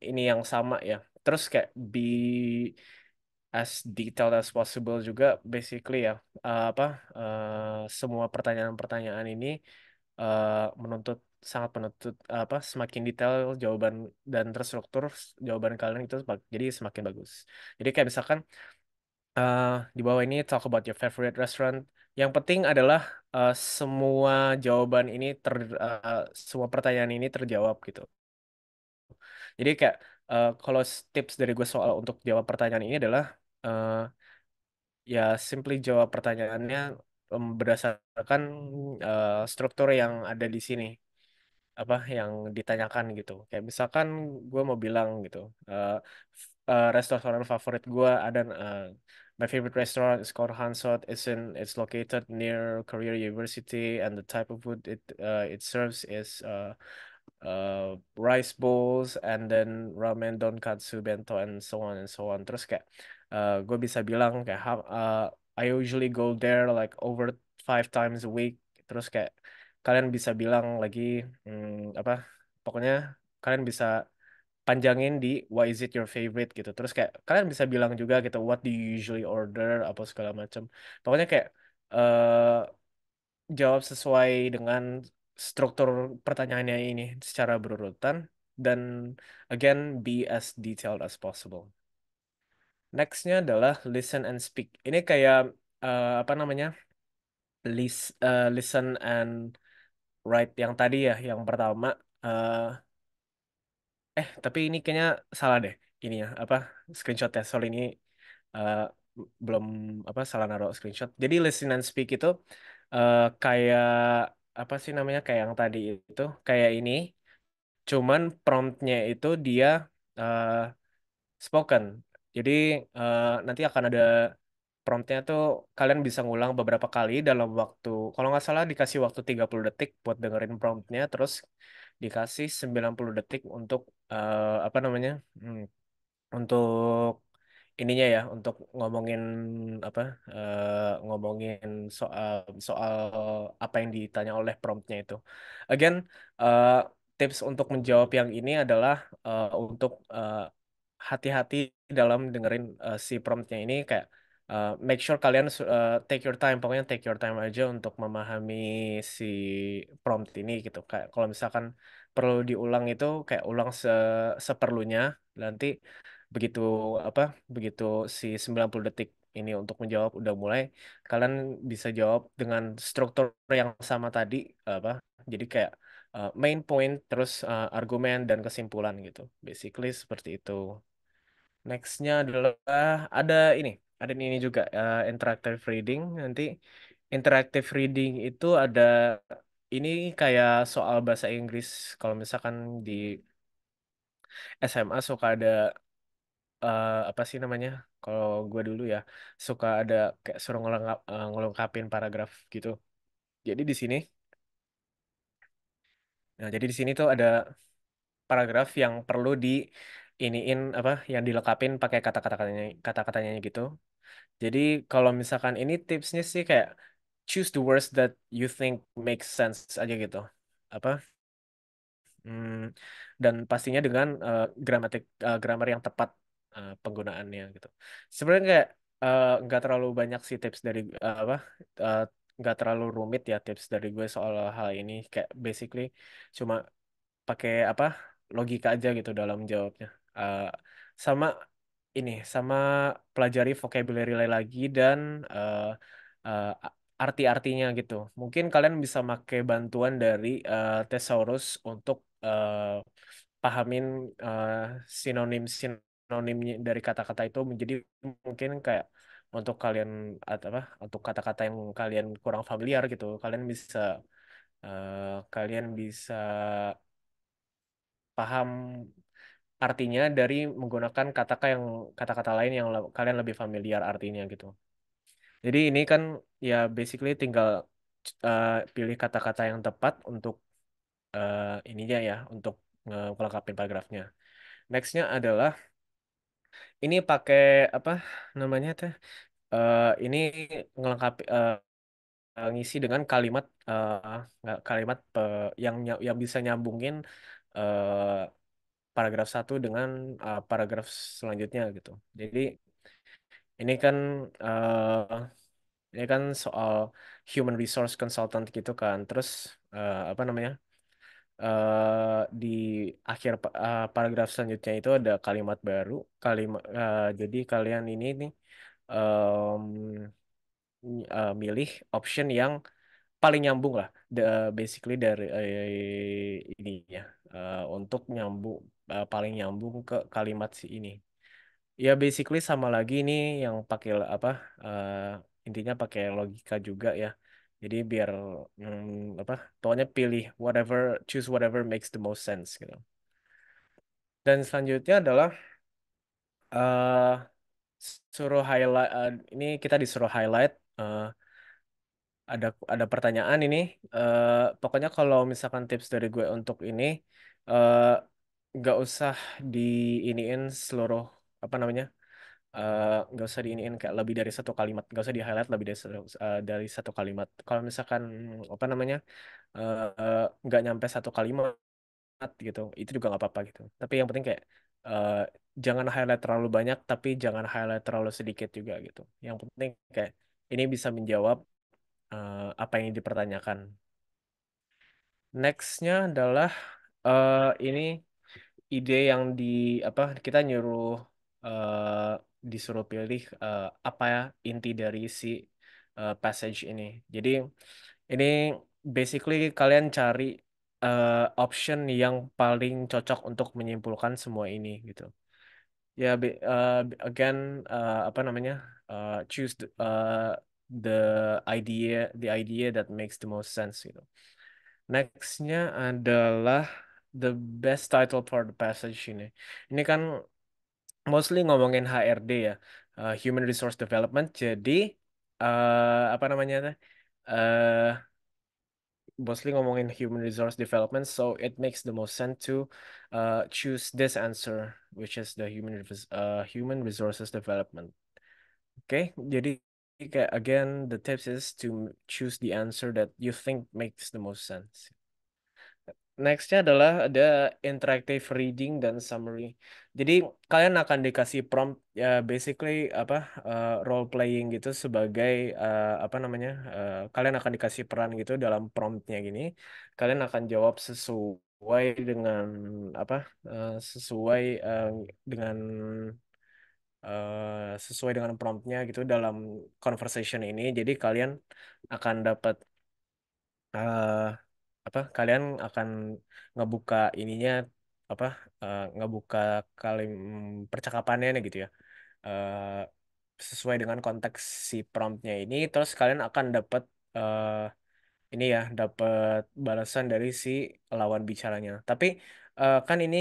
ini yang sama ya. Terus kayak be as detailed as possible juga basically ya uh, apa uh, semua pertanyaan-pertanyaan ini uh, menuntut sangat menuntut uh, apa semakin detail jawaban dan terstruktur jawaban kalian itu jadi semakin bagus. Jadi kayak misalkan uh, di bawah ini talk about your favorite restaurant yang penting adalah uh, semua jawaban ini ter uh, semua pertanyaan ini terjawab gitu. Jadi kayak uh, kalau tips dari gue soal untuk jawab pertanyaan ini adalah uh, ya simply jawab pertanyaannya um, berdasarkan uh, struktur yang ada di sini apa yang ditanyakan gitu. Kayak misalkan gue mau bilang gitu, uh, uh, restoran favorit gue ada uh, my favorite restaurant is called Hansot. It's in it's located near Korea University, and the type of food it uh, it serves is uh, uh rice bowls and then ramen, donkatsu, bento, and so on and so on. Terus kayak uh, gue bisa bilang kayak uh, I usually go there like over five times a week. Terus kayak kalian bisa bilang lagi hmm, apa pokoknya kalian bisa panjangin di why is it your favorite gitu terus kayak kalian bisa bilang juga gitu what do you usually order apa segala macam pokoknya kayak uh, jawab sesuai dengan struktur pertanyaannya ini secara berurutan dan again be as detailed as possible nextnya adalah listen and speak ini kayak uh, apa namanya list uh, eh, listen and write yang tadi ya yang pertama uh, Eh, tapi ini kayaknya salah deh. Ini ya, apa screenshotnya. soal ini eh, belum apa salah naruh screenshot. Jadi listen and speak itu eh, kayak apa sih namanya kayak yang tadi itu kayak ini. Cuman promptnya itu dia eh, spoken. Jadi eh, nanti akan ada promptnya tuh kalian bisa ngulang beberapa kali dalam waktu kalau nggak salah dikasih waktu 30 detik buat dengerin promptnya terus dikasih 90 detik untuk uh, apa namanya? Hmm, untuk ininya ya untuk ngomongin apa uh, ngomongin soal soal apa yang ditanya oleh promptnya itu. Again, uh, tips untuk menjawab yang ini adalah uh, untuk hati hati-hati dalam dengerin uh, si promptnya ini kayak Eh, make sure kalian uh, take your time pokoknya take your time aja untuk memahami si prompt ini gitu kayak kalau misalkan perlu diulang itu kayak ulang se seperlunya nanti begitu apa begitu si 90 detik ini untuk menjawab udah mulai kalian bisa jawab dengan struktur yang sama tadi apa jadi kayak uh, main point terus uh, argumen dan kesimpulan gitu basically seperti itu nextnya adalah ada ini ada ini juga uh, interactive reading nanti interactive reading itu ada ini kayak soal bahasa Inggris kalau misalkan di SMA suka ada uh, apa sih namanya kalau gue dulu ya suka ada kayak suruh ngelengkap, uh, eh, ngelengkapin paragraf gitu jadi di sini nah jadi di sini tuh ada paragraf yang perlu di iniin apa yang dilengkapin pakai kata-katanya kata-katanya gitu jadi kalau misalkan ini tipsnya sih kayak choose the words that you think makes sense aja gitu. Apa? Hmm, dan pastinya dengan uh, gramatik uh, grammar yang tepat uh, penggunaannya gitu. Sebenarnya kayak nggak nggak terlalu banyak sih tips dari uh, apa? nggak nggak terlalu rumit ya tips dari gue soal hal ini kayak basically cuma pakai apa logika aja gitu dalam jawabnya Uh, sama ini sama pelajari vocabulary lain lagi dan uh, uh, arti-artinya gitu. Mungkin kalian bisa pakai bantuan dari uh, thesaurus untuk uh, pahamin uh, sinonim sinonimnya dari kata-kata itu menjadi mungkin kayak untuk kalian atau apa untuk kata-kata yang kalian kurang familiar gitu. Kalian bisa uh, kalian bisa paham artinya dari menggunakan kata-kata yang kata-kata lain yang kalian lebih familiar artinya gitu. Jadi ini kan ya basically tinggal uh, pilih kata-kata yang tepat untuk uh, ininya ya untuk uh, paragrafnya. Nextnya adalah ini pakai apa namanya teh? Uh, ini melengkapi uh, ngisi dengan kalimat uh, kalimat uh, yang yang bisa nyambungin uh, paragraf satu dengan uh, paragraf selanjutnya gitu. Jadi ini kan uh, ini kan soal human resource consultant gitu kan. Terus uh, apa namanya? Uh, di akhir uh, paragraf selanjutnya itu ada kalimat baru, kalimat uh, jadi kalian ini nih um, uh, milih option yang paling nyambung lah the, basically dari uh, ya uh, untuk nyambung uh, paling nyambung ke kalimat si ini. Ya basically sama lagi ini yang pakai apa uh, intinya pakai logika juga ya. Jadi biar hmm, apa tuanya pilih whatever choose whatever makes the most sense gitu. Dan selanjutnya adalah uh, suruh highlight uh, ini kita disuruh highlight uh, ada ada pertanyaan ini uh, pokoknya kalau misalkan tips dari gue untuk ini uh, nggak usah diiniin seluruh apa namanya nggak eh, nggak usah diiniin kayak lebih dari satu kalimat nggak usah di highlight lebih dari satu, eh, dari satu kalimat kalau misalkan apa namanya nggak uh, eh, nggak nyampe satu kalimat gitu itu juga nggak apa-apa gitu tapi yang penting kayak uh, jangan highlight terlalu banyak tapi jangan highlight terlalu sedikit juga gitu yang penting kayak ini bisa menjawab uh, apa yang dipertanyakan nextnya adalah uh, ini ide yang di apa kita nyuruh uh, disuruh pilih uh, apa ya inti dari si uh, passage ini. Jadi ini basically kalian cari uh, option yang paling cocok untuk menyimpulkan semua ini gitu. Ya be, uh, again uh, apa namanya uh, choose the, uh, the idea the idea that makes the most sense gitu. Nextnya adalah the best title for the passage ini. Ini kan mostly ngomongin HRD ya, uh, Human Resource Development. Jadi uh, apa namanya? Uh, mostly ngomongin human resource development, so it makes the most sense to uh, choose this answer, which is the human uh, human resources development. Okay, jadi again, the tips is to choose the answer that you think makes the most sense. Nextnya adalah ada interactive reading dan summary. Jadi kalian akan dikasih prompt ya basically apa uh, role playing gitu sebagai uh, apa namanya uh, kalian akan dikasih peran gitu dalam promptnya gini. Kalian akan jawab sesuai dengan apa uh, sesuai uh, dengan uh, sesuai dengan promptnya gitu dalam conversation ini. Jadi kalian akan dapat uh, apa kalian akan ngebuka ininya apa uh, ngebuka kalim percakapannya nih gitu ya uh, sesuai dengan konteks si promptnya ini terus kalian akan dapat uh, eh, ini ya dapat balasan dari si lawan bicaranya tapi uh, kan ini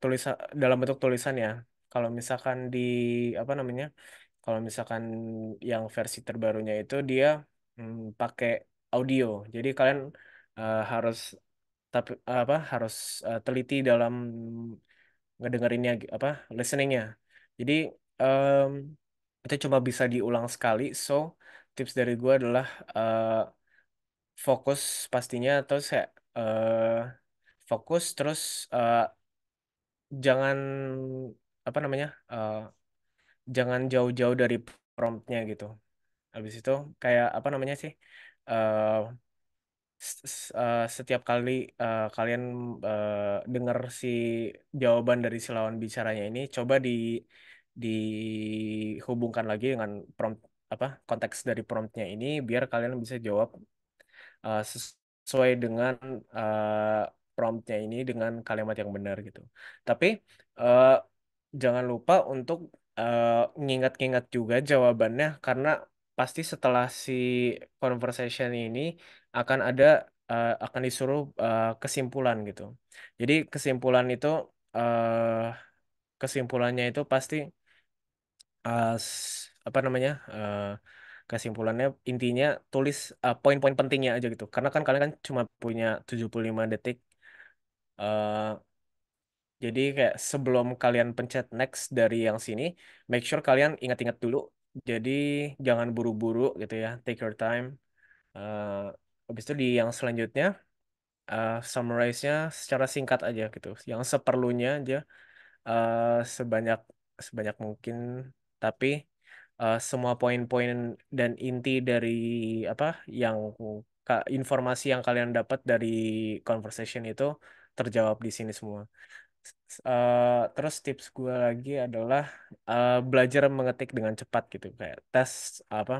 tulisan dalam bentuk tulisan ya kalau misalkan di apa namanya kalau misalkan yang versi terbarunya itu dia hmm, pakai audio jadi kalian uh, harus tapi apa harus uh, teliti dalam ngedengerinnya apa listeningnya jadi um, itu cuma bisa diulang sekali so tips dari gue adalah uh, fokus pastinya atau saya uh, fokus terus uh, jangan apa namanya uh, jangan jauh-jauh dari promptnya gitu habis itu kayak apa namanya sih uh, Eh, setiap kali uh, kalian uh, dengar si jawaban dari si lawan bicaranya ini coba di dihubungkan lagi dengan prompt apa konteks dari promptnya ini biar kalian bisa jawab uh, sesuai dengan uh, promptnya ini dengan kalimat yang benar gitu. Tapi uh, jangan lupa untuk uh, ngingat-ngingat juga jawabannya karena pasti setelah si conversation ini akan ada uh, akan disuruh uh, kesimpulan gitu. Jadi kesimpulan itu uh, kesimpulannya itu pasti uh, apa namanya? Uh, kesimpulannya intinya tulis uh, poin-poin pentingnya aja gitu. Karena kan kalian kan cuma punya 75 detik. Uh, jadi kayak sebelum kalian pencet next dari yang sini, make sure kalian ingat-ingat dulu jadi jangan buru-buru gitu ya, take your time. Eh, habis itu di yang selanjutnya eh, summarize-nya secara singkat aja gitu, yang seperlunya aja eh, sebanyak sebanyak mungkin, tapi eh, semua poin-poin dan inti dari apa yang informasi yang kalian dapat dari conversation itu terjawab di sini semua. Uh, terus tips gue lagi adalah uh, belajar mengetik dengan cepat gitu kayak tes apa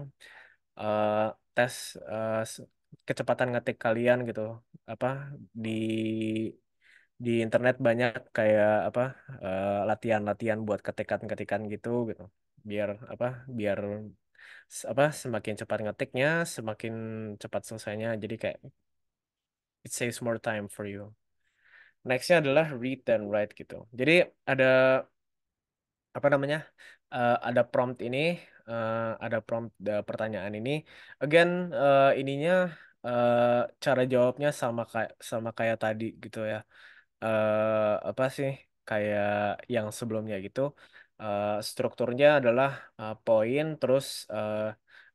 uh, tes uh, kecepatan ngetik kalian gitu apa di di internet banyak kayak apa latihan-latihan uh, buat ketikan-ketikan gitu gitu biar apa biar apa semakin cepat ngetiknya semakin cepat selesainya jadi kayak it saves more time for you nextnya adalah read dan write gitu jadi ada apa namanya uh, ada prompt ini uh, ada prompt uh, pertanyaan ini again uh, ininya uh, cara jawabnya sama kayak sama kayak tadi gitu ya uh, apa sih kayak yang sebelumnya gitu uh, strukturnya adalah uh, poin terus uh,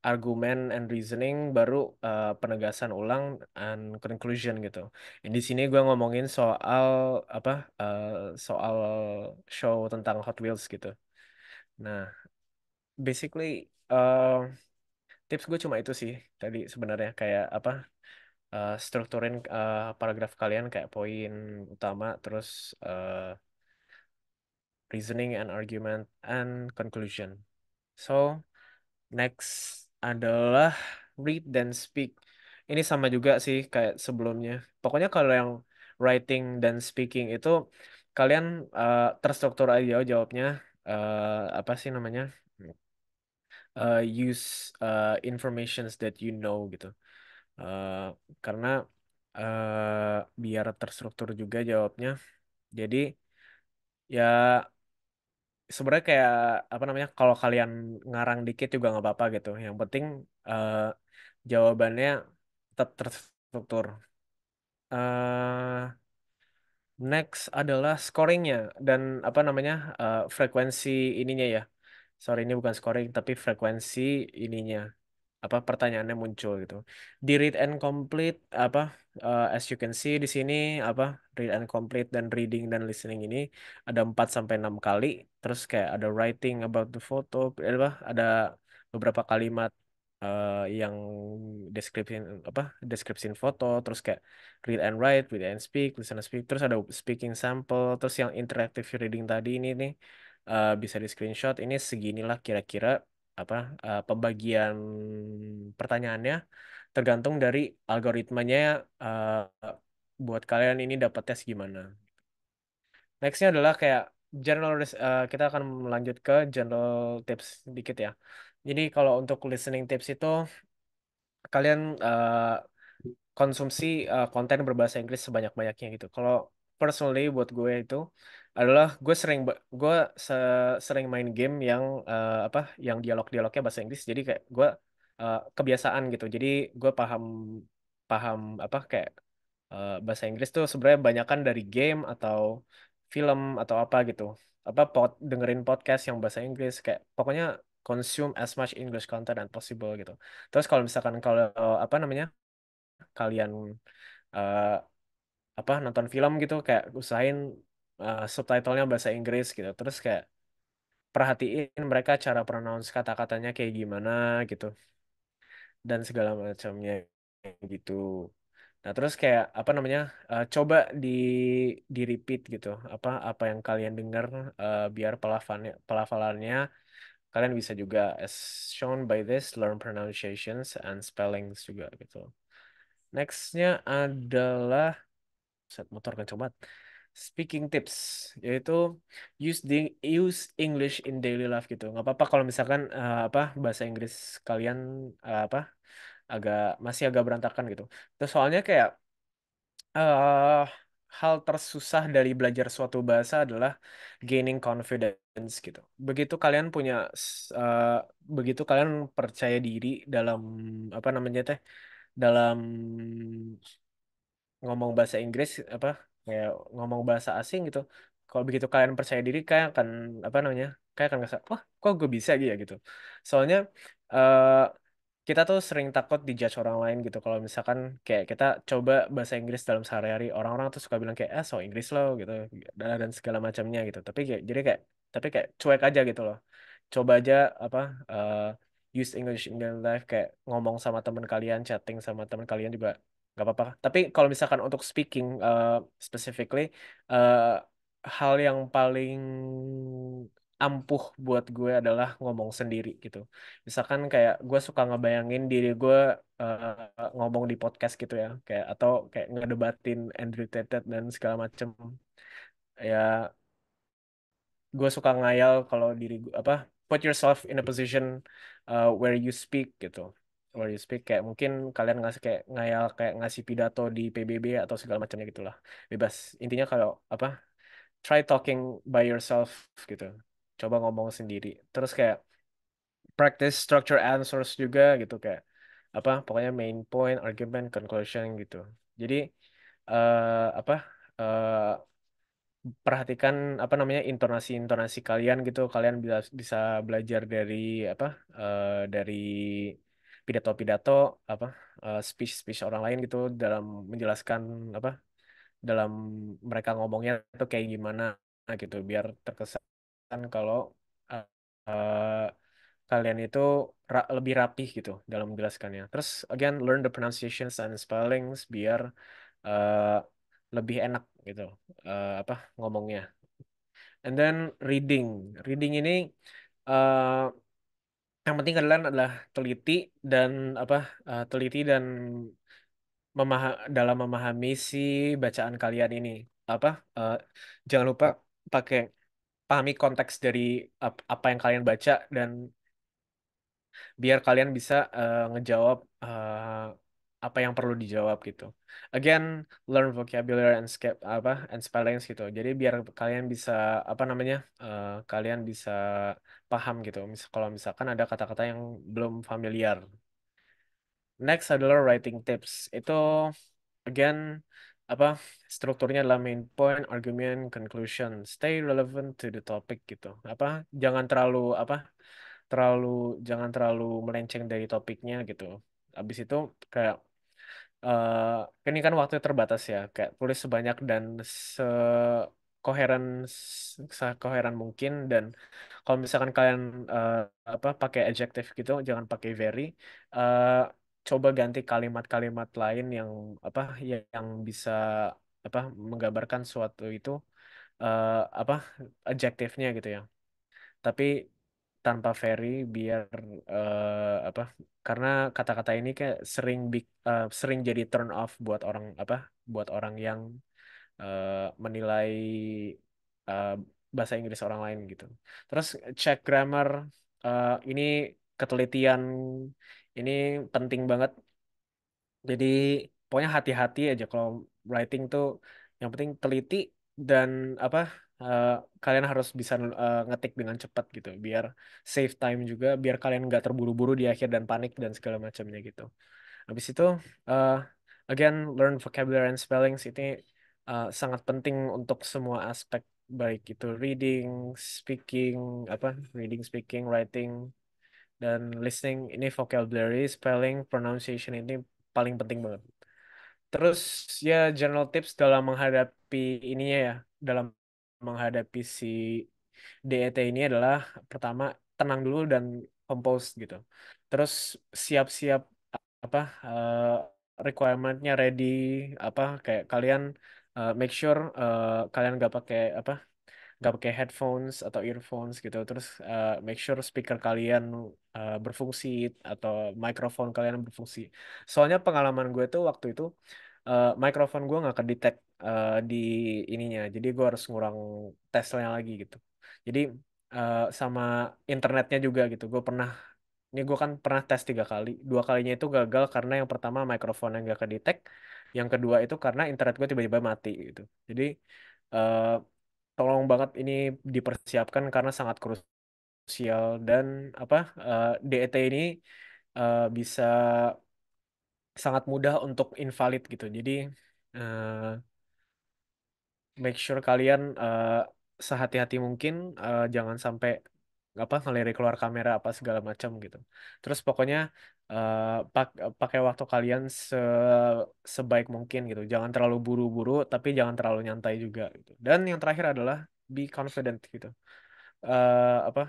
argumen and reasoning baru uh, penegasan ulang and conclusion gitu. Dan di sini gue ngomongin soal apa uh, soal show tentang Hot Wheels gitu. Nah, basically uh, tips gue cuma itu sih tadi sebenarnya kayak apa uh, strukturin uh, paragraf kalian kayak poin utama terus uh, reasoning and argument and conclusion. So next adalah read dan speak. Ini sama juga sih kayak sebelumnya. Pokoknya kalau yang writing dan speaking itu kalian uh, terstruktur aja jawabnya uh, apa sih namanya? Uh, use uh, informations that you know gitu. Uh, karena uh, biar terstruktur juga jawabnya. Jadi ya sebenarnya kayak apa namanya kalau kalian ngarang dikit juga nggak apa-apa gitu yang penting uh, jawabannya tetap terstruktur uh, next adalah scoringnya dan apa namanya uh, frekuensi ininya ya sorry ini bukan scoring tapi frekuensi ininya apa pertanyaannya muncul gitu. Di read and complete apa uh, as you can see di sini apa read and complete dan reading dan listening ini ada 4 sampai 6 kali, terus kayak ada writing about the photo eh, apa ada beberapa kalimat uh, yang description apa description foto, terus kayak read and write, read and speak, listen and speak, terus ada speaking sample, terus yang interactive reading tadi ini nih uh, bisa di screenshot ini seginilah kira-kira apa uh, pembagian pertanyaannya tergantung dari algoritmanya uh, buat kalian ini dapat tes gimana. Nextnya adalah kayak general uh, kita akan melanjut ke general tips sedikit ya. Jadi kalau untuk listening tips itu kalian uh, konsumsi uh, konten berbahasa Inggris sebanyak-banyaknya gitu. Kalau personally buat gue itu adalah gue sering gue se sering main game yang uh, apa yang dialog-dialognya bahasa Inggris jadi kayak gue uh, kebiasaan gitu jadi gue paham paham apa kayak uh, bahasa Inggris tuh sebenarnya banyakkan dari game atau film atau apa gitu apa pod, dengerin podcast yang bahasa Inggris kayak pokoknya consume as much English content as possible gitu terus kalau misalkan kalau apa namanya kalian uh, apa nonton film gitu kayak usahain uh, subtitlenya bahasa Inggris gitu terus kayak perhatiin mereka cara pronounce kata-katanya kayak gimana gitu dan segala macamnya gitu nah terus kayak apa namanya uh, coba di di repeat gitu apa apa yang kalian dengar uh, eh, biar pelafalannya pelafalannya kalian bisa juga as shown by this learn pronunciations and spellings juga gitu nextnya adalah set motor coba Speaking tips yaitu use the, use English in daily life gitu. Nggak apa-apa kalau misalkan uh, apa bahasa Inggris kalian uh, apa agak masih agak berantakan gitu. Terus soalnya kayak uh, hal tersusah dari belajar suatu bahasa adalah gaining confidence gitu. Begitu kalian punya uh, begitu kalian percaya diri dalam apa namanya teh dalam ngomong bahasa Inggris apa ya ngomong bahasa asing gitu kalau begitu kalian percaya diri kayak akan apa namanya kayak akan ngerasa wah kok gue bisa gitu ya gitu soalnya uh, kita tuh sering takut dijudge orang lain gitu kalau misalkan kayak kita coba bahasa Inggris dalam sehari-hari orang-orang tuh suka bilang kayak eh so Inggris lo gitu dan, segala macamnya gitu tapi kayak jadi kayak tapi kayak cuek aja gitu loh coba aja apa uh, use English in your life kayak ngomong sama temen kalian chatting sama temen kalian juga nggak apa-apa tapi kalau misalkan untuk speaking uh, specifically uh, hal yang paling ampuh buat gue adalah ngomong sendiri gitu misalkan kayak gue suka ngebayangin diri gue uh, ngomong di podcast gitu ya kayak atau kayak ngedebatin Andrew Tate dan segala macem ya gue suka ngayal kalau diri gue apa put yourself in a position uh, where you speak gitu while you speak kayak mungkin kalian ngasih kayak ngayal kayak ngasih pidato di PBB atau segala macamnya gitulah. Bebas. Intinya kalau apa? Try talking by yourself gitu. Coba ngomong sendiri. Terus kayak practice structure answers juga gitu kayak apa? Pokoknya main point, argument, conclusion gitu. Jadi uh, apa? Uh, perhatikan apa namanya intonasi intonasi kalian gitu kalian bisa bisa belajar dari apa uh, dari pidato-pidato apa eh, speech-speech orang lain gitu dalam menjelaskan apa dalam mereka ngomongnya itu kayak gimana gitu biar terkesan kalau uh, kalian itu ra lebih rapih gitu dalam menjelaskannya. Terus again learn the pronunciations and spellings biar uh, lebih enak gitu uh, apa ngomongnya. And then reading. Reading ini uh, yang penting kalian adalah teliti dan apa uh, teliti dan memah dalam memahami si bacaan kalian ini apa uh, jangan lupa pakai pahami konteks dari ap apa yang kalian baca dan biar kalian bisa uh, ngejawab uh, apa yang perlu dijawab gitu. Again, learn vocabulary and skip apa and spellings gitu. Jadi biar kalian bisa apa namanya? Uh, kalian bisa paham gitu. Mis kalau misalkan ada kata-kata yang belum familiar. Next adalah writing tips. Itu again apa strukturnya adalah main point, argument, conclusion. Stay relevant to the topic gitu. Apa jangan terlalu apa terlalu jangan terlalu melenceng dari topiknya gitu. Abis itu kayak uh, ini kan waktu terbatas ya kayak tulis sebanyak dan se koheren koheran mungkin dan kalau misalkan kalian uh, apa pakai adjective gitu jangan pakai very uh, coba ganti kalimat-kalimat lain yang apa yang bisa apa menggambarkan suatu itu uh, apa adjektifnya gitu ya tapi tanpa very biar uh, apa karena kata-kata ini kayak sering big, uh, sering jadi turn off buat orang apa buat orang yang Eh, menilai uh, bahasa Inggris orang lain gitu. Terus cek grammar uh, ini ketelitian ini penting banget. Jadi pokoknya hati-hati aja kalau writing tuh yang penting teliti dan apa uh, kalian harus bisa uh, ngetik dengan cepat gitu biar save time juga biar kalian nggak terburu-buru di akhir dan panik dan segala macamnya gitu. Habis itu uh, again learn vocabulary and spellings ini uh, sangat penting untuk semua aspek baik itu reading, speaking, apa reading, speaking, writing, dan listening. Ini vocabulary, spelling, pronunciation ini paling penting banget. Terus ya general tips dalam menghadapi ini ya, dalam menghadapi si DET ini adalah pertama tenang dulu dan compose gitu. Terus siap-siap apa uh, requirementnya ready apa kayak kalian uh, make sure uh, kalian gak pakai apa gak pakai headphones atau earphones gitu terus uh, make sure speaker kalian uh, berfungsi atau microphone kalian berfungsi soalnya pengalaman gue tuh waktu itu uh, microphone gue nggak kedetect uh, di ininya jadi gue harus ngurang tesnya lagi gitu jadi uh, sama internetnya juga gitu gue pernah ini gue kan pernah tes tiga kali dua kalinya itu gagal karena yang pertama microphone mikrofonnya nggak kedetect yang kedua itu karena internet gue tiba-tiba mati gitu jadi uh, tolong banget ini dipersiapkan karena sangat krusial dan apa uh, eh, DET ini uh, bisa sangat mudah untuk invalid gitu jadi uh, make sure kalian uh, sehati-hati mungkin uh, jangan sampai apa ngelirik keluar kamera apa segala macam gitu terus pokoknya uh, pakai waktu kalian se sebaik mungkin gitu jangan terlalu buru-buru tapi jangan terlalu nyantai juga gitu dan yang terakhir adalah be confident gitu uh, apa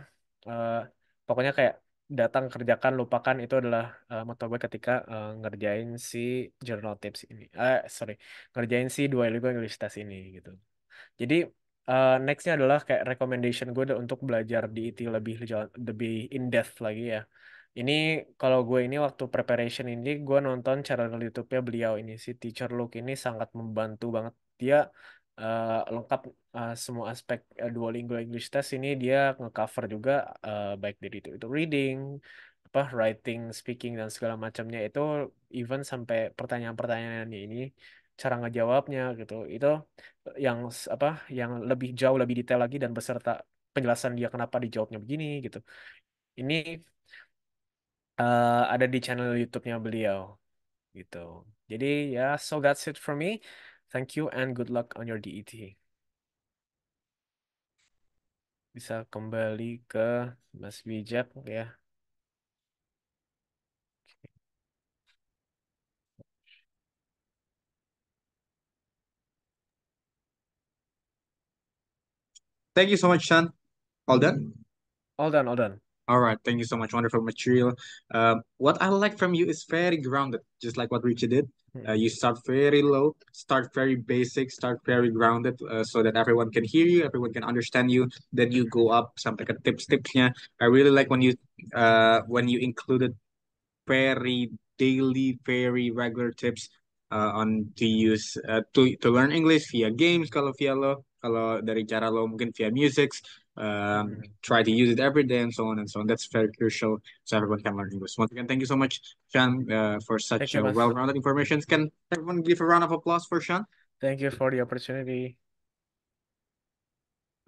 uh, pokoknya kayak datang kerjakan lupakan itu adalah uh, moto gue ketika uh, ngerjain si journal tips ini eh uh, sorry ngerjain si dua English test ini gitu jadi Uh, nextnya adalah kayak recommendation gue untuk belajar di IT lebih lebih in depth lagi ya. Ini kalau gue ini waktu preparation ini gue nonton channel YouTube-nya beliau ini si Teacher Luke ini sangat membantu banget. Dia uh, lengkap uh, semua aspek uh, Duolingo English Test ini dia ngecover juga uh, baik dari itu, itu reading, apa writing, speaking dan segala macamnya itu even sampai pertanyaan-pertanyaannya ini cara ngejawabnya gitu itu yang apa yang lebih jauh lebih detail lagi dan beserta penjelasan dia kenapa dijawabnya begini gitu ini uh, ada di channel YouTube-nya beliau gitu jadi ya yeah, so that's it for me thank you and good luck on your DET bisa kembali ke Mas Bijak ya Thank you so much, Sean. All done? All done, all done. All right, thank you so much. Wonderful material. Um, what I like from you is very grounded, just like what Richie did. Hmm. Uh, you start very low, start very basic, start very grounded, uh, so that everyone can hear you, everyone can understand you. Then you go up Some like a tips Yeah. I really like when you uh when you included very daily, very regular tips uh, on to use uh, to to learn English via games kalau via lo kalau dari cara lo mungkin via music, um, hmm. try to use it every day and so on and so on. That's very crucial so everyone can learn English. Once again, thank you so much, Sean, uh, for such a well-rounded information. Can everyone give a round of applause for Sean? Thank you for the opportunity.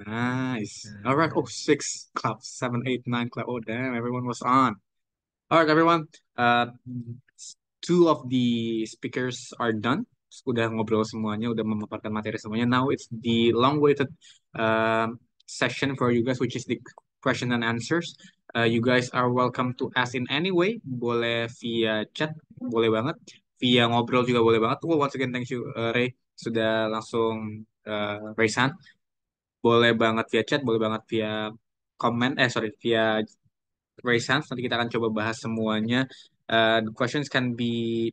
Nice. Hmm. All right. Oh, six clap, seven, eight, nine clap. Oh, damn. Everyone was on. All right, everyone. Uh, two of the speakers are done. udah ngobrol semuanya, udah memaparkan materi semuanya. Now it's the long waited uh, um, session for you guys, which is the question and answers. Uh, you guys are welcome to ask in any way. Boleh via chat, boleh banget. Via ngobrol juga boleh banget. Well, oh, once again, thank you, uh, Ray. Sudah langsung uh, raise hand. Boleh banget via chat, boleh banget via comment, eh sorry, via raise hand. Nanti kita akan coba bahas semuanya. Uh, the questions can be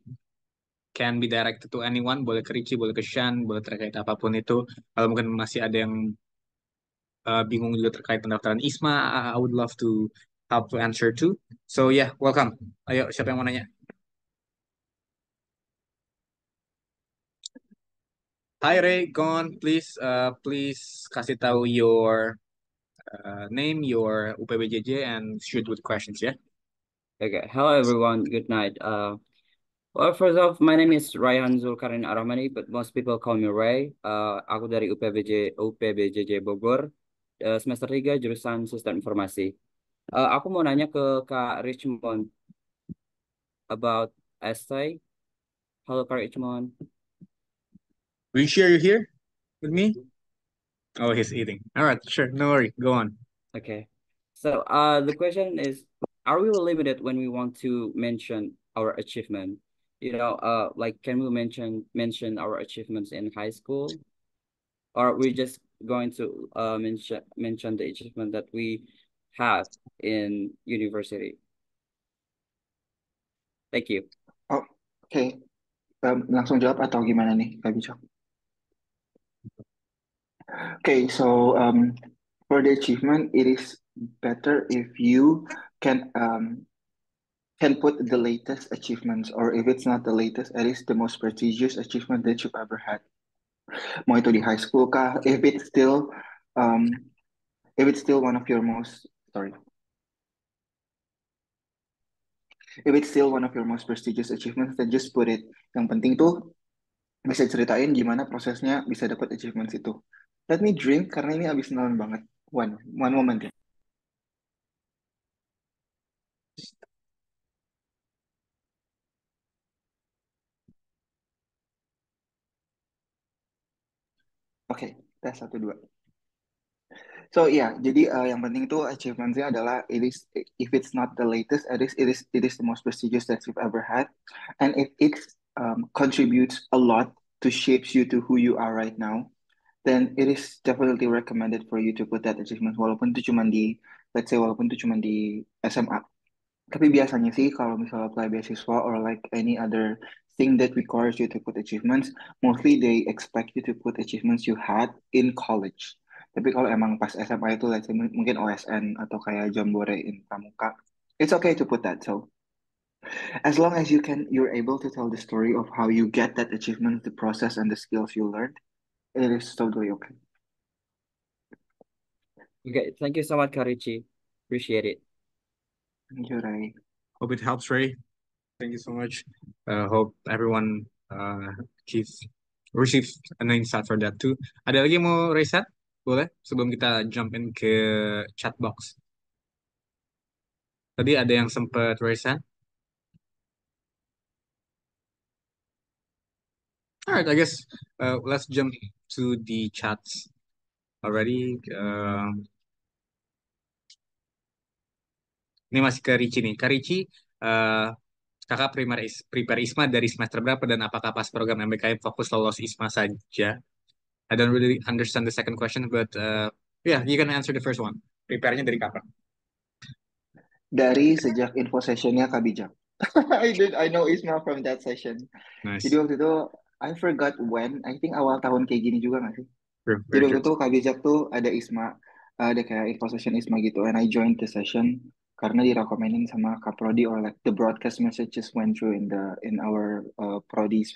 can be directed to anyone, boleh ke Richie, boleh ke Shan, boleh terkait apapun itu. Kalau mungkin masih ada yang uh, bingung juga terkait pendaftaran ISMA, I, I would love to help to answer too. So yeah, welcome. Ayo, siapa yang mau nanya? Hi Ray, go on, please, uh, please kasih tahu your uh, name, your UPBJJ, and shoot with questions, ya. Yeah? Okay. Hello everyone. Good night. Uh, Well, first off, my name is Ryan Zulkarin Aramani, but most people call me Ray. Uh, aku dari UPBJ UPBJJ Bogor, uh, semester 3 jurusan Sistem Informasi. Uh, aku mau nanya ke Kak Richmond about essay. Hello, Kak Richmond. Are you sure you're here with me? Oh, he's eating. All right, sure. No worry. Go on. Okay. So uh, the question is, are we limited when we want to mention our achievement? you know, uh, like can we mention mention our achievements in high school, or we're just going to uh, mention mention the achievement that we have in university. Thank you. Oh, okay. Um, langsung jawab atau gimana nih, Kak Bijak? Okay, so um, for the achievement, it is better if you can um, can put the latest achievements or if it's not the latest at least the most prestigious achievement that you've ever had mau itu di high school kah if it's still um if it's still one of your most sorry if it's still one of your most prestigious achievements then just put it yang penting tuh bisa ceritain gimana prosesnya bisa dapat achievements itu let me drink karena ini abis nolong banget one one moment ya Oke, tes satu dua. So ya, yeah, jadi uh, yang penting itu achievementnya adalah it is if it's not the latest, it is it is it is the most prestigious that you've ever had, and if it um, contributes a lot to shapes you to who you are right now, then it is definitely recommended for you to put that achievement walaupun itu cuma di let's say walaupun itu cuma di SMA. Tapi biasanya sih kalau misalnya apply beasiswa or like any other thing that requires you to put achievements, mostly they expect you to put achievements you had in college. Tapi kalau emang pas SMA itu like mungkin OSN atau kayak Jambore in Pramuka, it's okay to put that. So as long as you can, you're able to tell the story of how you get that achievement, the process, and the skills you learned, it is totally okay. Okay, thank you so much, Karichi. Appreciate it. Thank you, Ray. Hope it helps, Ray. Thank you so much. Uh, hope everyone uh, keeps receive an insight for that too. Ada lagi mau reset? Boleh sebelum kita jump in ke chat box. Tadi ada yang sempat reset? Alright, I guess uh, let's jump to the chats already. Uh, ini masih ke Ricci nih. Kak Ricci, uh, kakak primer is, prepare ISMA dari semester berapa dan apakah pas program MBKM fokus lolos ISMA saja? I don't really understand the second question, but uh, yeah, you can answer the first one. Prepare-nya dari kapan? Dari sejak info sessionnya Kak Bijak. I did, I know Isma from that session. Nice. Jadi waktu itu, I forgot when, I think awal tahun kayak gini juga gak sih? True, Jadi waktu itu Kak Bijak tuh ada Isma, ada kayak info session Isma gitu, and I joined the session karena direkomenin sama Kaprodi or like the broadcast messages went through in the in our uh, Prodi's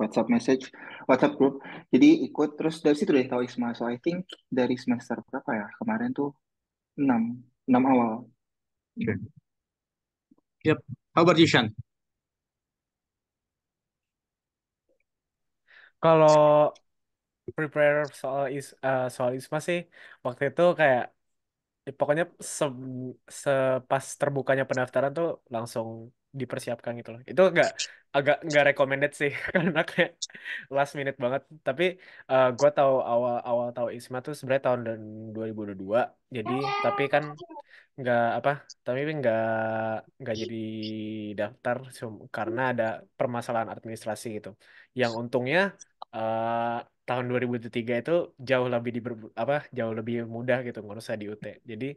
WhatsApp message, WhatsApp group. Jadi ikut terus dari situ deh tahu ISMA. So I think dari semester berapa ya kemarin tuh 6, 6 awal. Okay. Yep. How about you, Shan? Kalau prepare soal is uh, soal ISMA sih waktu itu kayak pokoknya se, se pas terbukanya pendaftaran tuh langsung dipersiapkan gitu loh. Itu enggak agak nggak recommended sih karena kayak last minute banget. Tapi uh, eh, gue tau awal awal tahu ISMA tuh sebenarnya tahun 2022. Jadi tapi kan nggak apa? Tapi nggak nggak jadi daftar karena ada permasalahan administrasi gitu. Yang untungnya uh, tahun 2003 itu jauh lebih di apa jauh lebih mudah gitu ngurusnya di UT. Jadi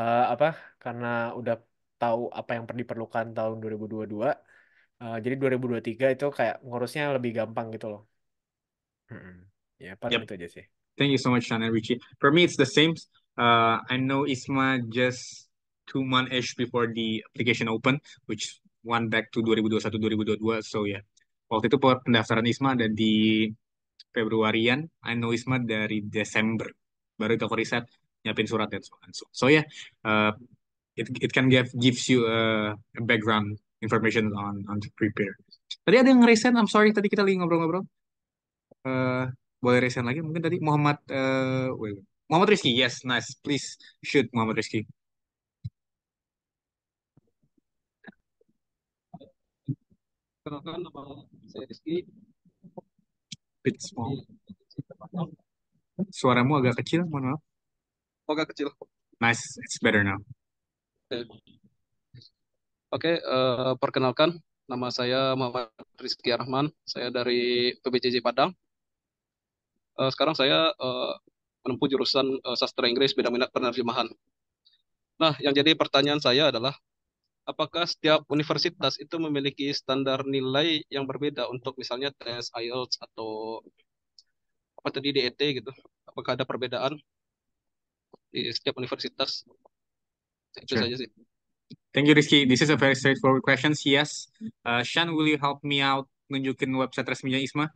uh, apa karena udah tahu apa yang diperlukan tahun 2022 uh, eh, jadi 2023 itu kayak ngurusnya lebih gampang gitu loh. Hmm. Ya, yeah, yep. itu aja sih. Thank you so much, Shan and Richie. For me, it's the same. Uh, I know Isma just two month ish before the application open, which one back to 2021-2022. So yeah, waktu itu pendaftaran Isma ada di Februarian, know Isma dari Desember. Baru itu aku riset, nyiapin surat dan soal. So yeah, uh, it it can give gives you uh, a, background information on on to prepare. Tadi ada yang resen, I'm sorry tadi kita lagi ngobrol-ngobrol. Uh, boleh resen lagi mungkin tadi Muhammad uh, wait, Muhammad Rizky, yes, nice. Please shoot Muhammad Rizky. Kenalkan nama saya Rizky, speed small. Suaramu agak kecil, mohon maaf. Oh, agak kecil. Nice, it's better now. Oke, okay. okay, uh, eh, perkenalkan nama saya Muhammad Rizky Rahman. Saya dari PBJJ Padang. Uh, sekarang saya uh, menempuh jurusan uh, sastra Inggris bidang minat penerjemahan. Nah, yang jadi pertanyaan saya adalah apakah setiap universitas itu memiliki standar nilai yang berbeda untuk misalnya tes IELTS atau apa tadi DET gitu? Apakah ada perbedaan di setiap universitas? Itu sure. saja sih. Thank you Rizky. This is a very straightforward question. Yes. Uh, Shan, will you help me out nunjukin website resminya Isma?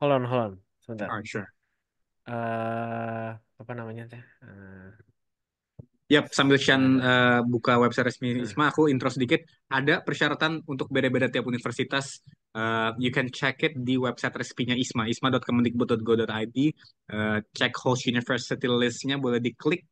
Hold on, hold on. Sebentar. Oh, sure. Uh, apa namanya teh? Uh yep, sambil Shan uh, hmm. eh, buka website resmi hmm. ISMA, aku intro sedikit. Ada persyaratan untuk beda-beda tiap universitas. Uh, you can check it di website resminya ISMA, isma.kemendikbud.go.id. Uh, eh, cek host university list-nya boleh diklik.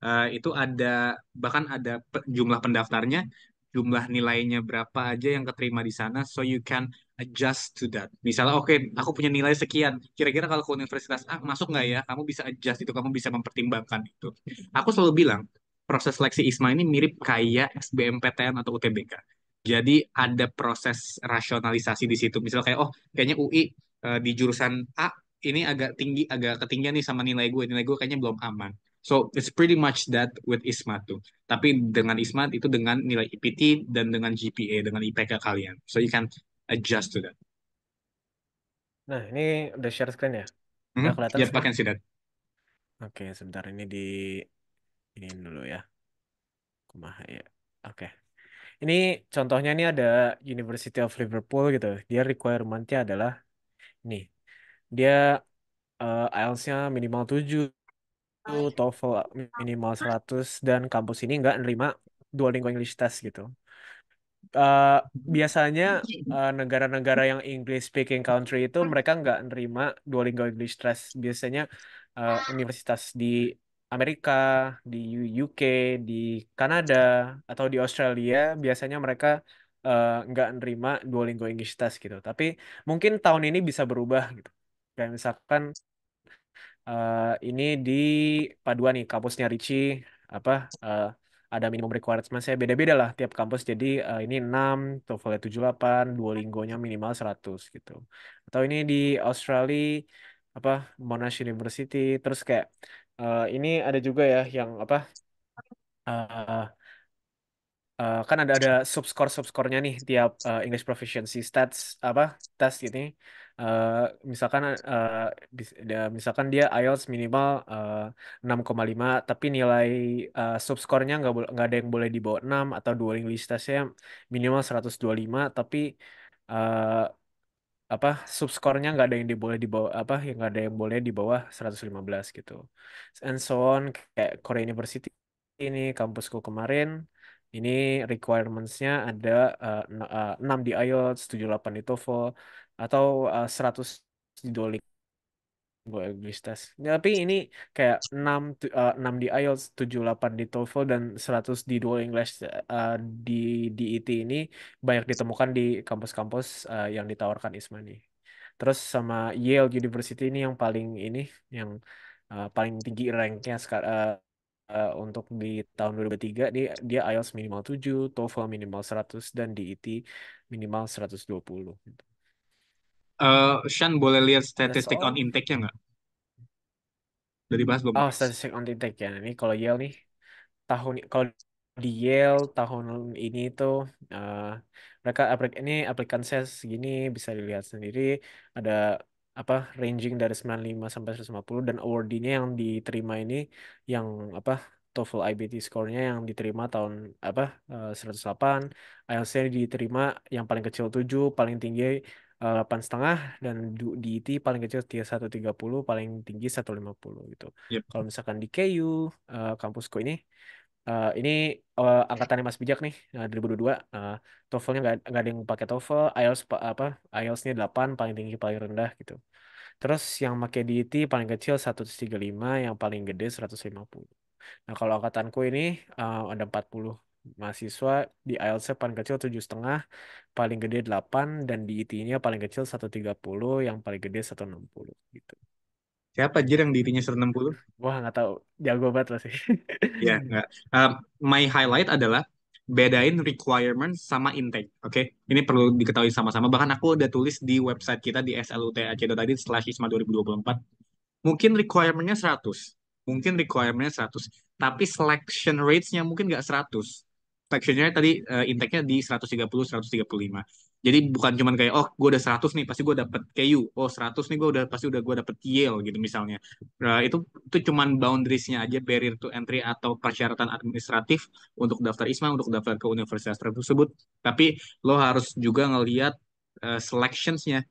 Uh, itu ada, bahkan ada jumlah pendaftarnya, jumlah nilainya berapa aja yang keterima di sana. So you can adjust to that. Misalnya, oke, okay, aku punya nilai sekian. Kira-kira kalau ke universitas A masuk nggak ya? Kamu bisa adjust itu, kamu bisa mempertimbangkan itu. Aku selalu bilang proses seleksi ISMA ini mirip kayak SBMPTN atau UTBK. Jadi ada proses rasionalisasi di situ. Misalnya kayak, oh, kayaknya UI e, eh, di jurusan A ini agak tinggi, agak ketinggian nih sama nilai gue. Nilai gue kayaknya belum aman. So it's pretty much that with ISMA tuh. Tapi dengan ISMA itu dengan nilai IPT dan dengan GPA, dengan IPK kalian. So you can adjust to that. Nah, ini udah share screen ya? Hmm? kelihatan? Ya, yep, pakai sidat. Oke, sebentar ini di ini dulu ya. Kumaha ya. Oke. Ini contohnya ini ada University of Liverpool gitu. Dia requirement-nya adalah nih. Dia uh, IELTS-nya minimal 7, TOEFL minimal 100 dan kampus ini nggak nerima lingkungan English Test gitu uh, biasanya iya. eh, negara-negara uh, yang English speaking country itu mereka nggak nerima dua Duolingo English stress Biasanya uh, universitas di Amerika, di UK, di Kanada atau di Australia biasanya mereka uh, nggak nerima Duolingo English Test gitu. Tapi mungkin tahun ini bisa berubah gitu. Kayak misalkan uh, ini di paduan nih kampusnya Ricci apa uh, ada minimum requirements saya beda-beda lah tiap kampus. Jadi uh, ini 6, toefl tujuh 78, dua linggonya minimal 100 gitu. Atau ini di Australia apa Monash University terus kayak uh, ini ada juga ya yang apa uh, uh, kan ada ada subscore subscore nih tiap uh, English proficiency stats apa tes gitu uh, misalkan uh, dia- misalkan dia IELTS minimal uh, eh, 6,5 tapi nilai uh, subscore-nya nggak nggak ada yang boleh di bawah 6 atau dua English test-nya minimal 125 tapi uh, apa subscore-nya nggak ada yang di boleh di bawah apa yang nggak ada yang boleh di bawah 115 gitu and so on kayak Korea University ini kampusku kemarin ini requirements-nya ada uh, uh, 6 di IELTS, 78 di TOEFL, atau uh, 100 di gue English test. Tapi ini kayak 6 uh, 6 di IELTS, 78 di TOEFL dan 100 di Dual English uh, di DET ini banyak ditemukan di kampus-kampus uh, yang ditawarkan ISMA nih. Terus sama Yale University ini yang paling ini yang uh, paling tinggi ranknya sekarang. uh, uh, untuk di tahun 2023 dia dia IELTS minimal 7, TOEFL minimal 100 dan DET minimal 120 gitu. Uh, Sean boleh lihat statistik on intake-nya nggak? Dari bahas. belum? Oh, statistik on intake ya. Ini kalau Yale nih, tahun kalau di Yale tahun ini itu uh, eh, mereka aplik ini aplikan saya segini bisa dilihat sendiri ada apa ranging dari 95 sampai 150 dan awardinya yang diterima ini yang apa TOEFL IBT skornya yang diterima tahun apa uh, 108 IELTS nya diterima yang paling kecil 7 paling tinggi Eh, delapan setengah dan di IT paling kecil satu tiga puluh paling tinggi satu lima puluh gitu. Yep. Kalau misalkan di KU uh, eh, kampusku ini uh, ini uh, angkatannya Mas Bijak nih uh, ribu dua TOEFL-nya nggak nggak ada yang pakai TOEFL, IELTS apa ielts delapan paling tinggi paling rendah gitu. Terus yang pakai di IT paling kecil satu tiga lima yang paling gede seratus lima puluh Nah, kalau angkatanku ini uh, ada empat puluh mahasiswa di ielts paling kecil tujuh setengah, paling gede 8, dan di IT-nya paling kecil 130, yang paling gede 160 gitu. Siapa jir yang di IT nya 160? Wah, nggak tahu. Jago banget lah sih. ya, nggak. my highlight adalah bedain requirement sama intake, oke? Okay? Ini perlu diketahui sama-sama. Bahkan aku udah tulis di website kita di slutac.id slash isma 2024. Mungkin requirement-nya 100. Mungkin requirement-nya 100. Tapi selection rates-nya mungkin nggak 100 fraction-nya tadi uh, intake-nya di 130 135. Jadi bukan cuman kayak oh gue udah 100 nih pasti gue dapet KU, oh 100 nih gue udah pasti udah gue dapet Yale gitu misalnya. Nah itu itu cuman boundaries-nya aja barrier to entry atau persyaratan administratif untuk daftar ISMA untuk daftar ke universitas tersebut. Tapi lo harus juga ngelihat uh, eh, selections-nya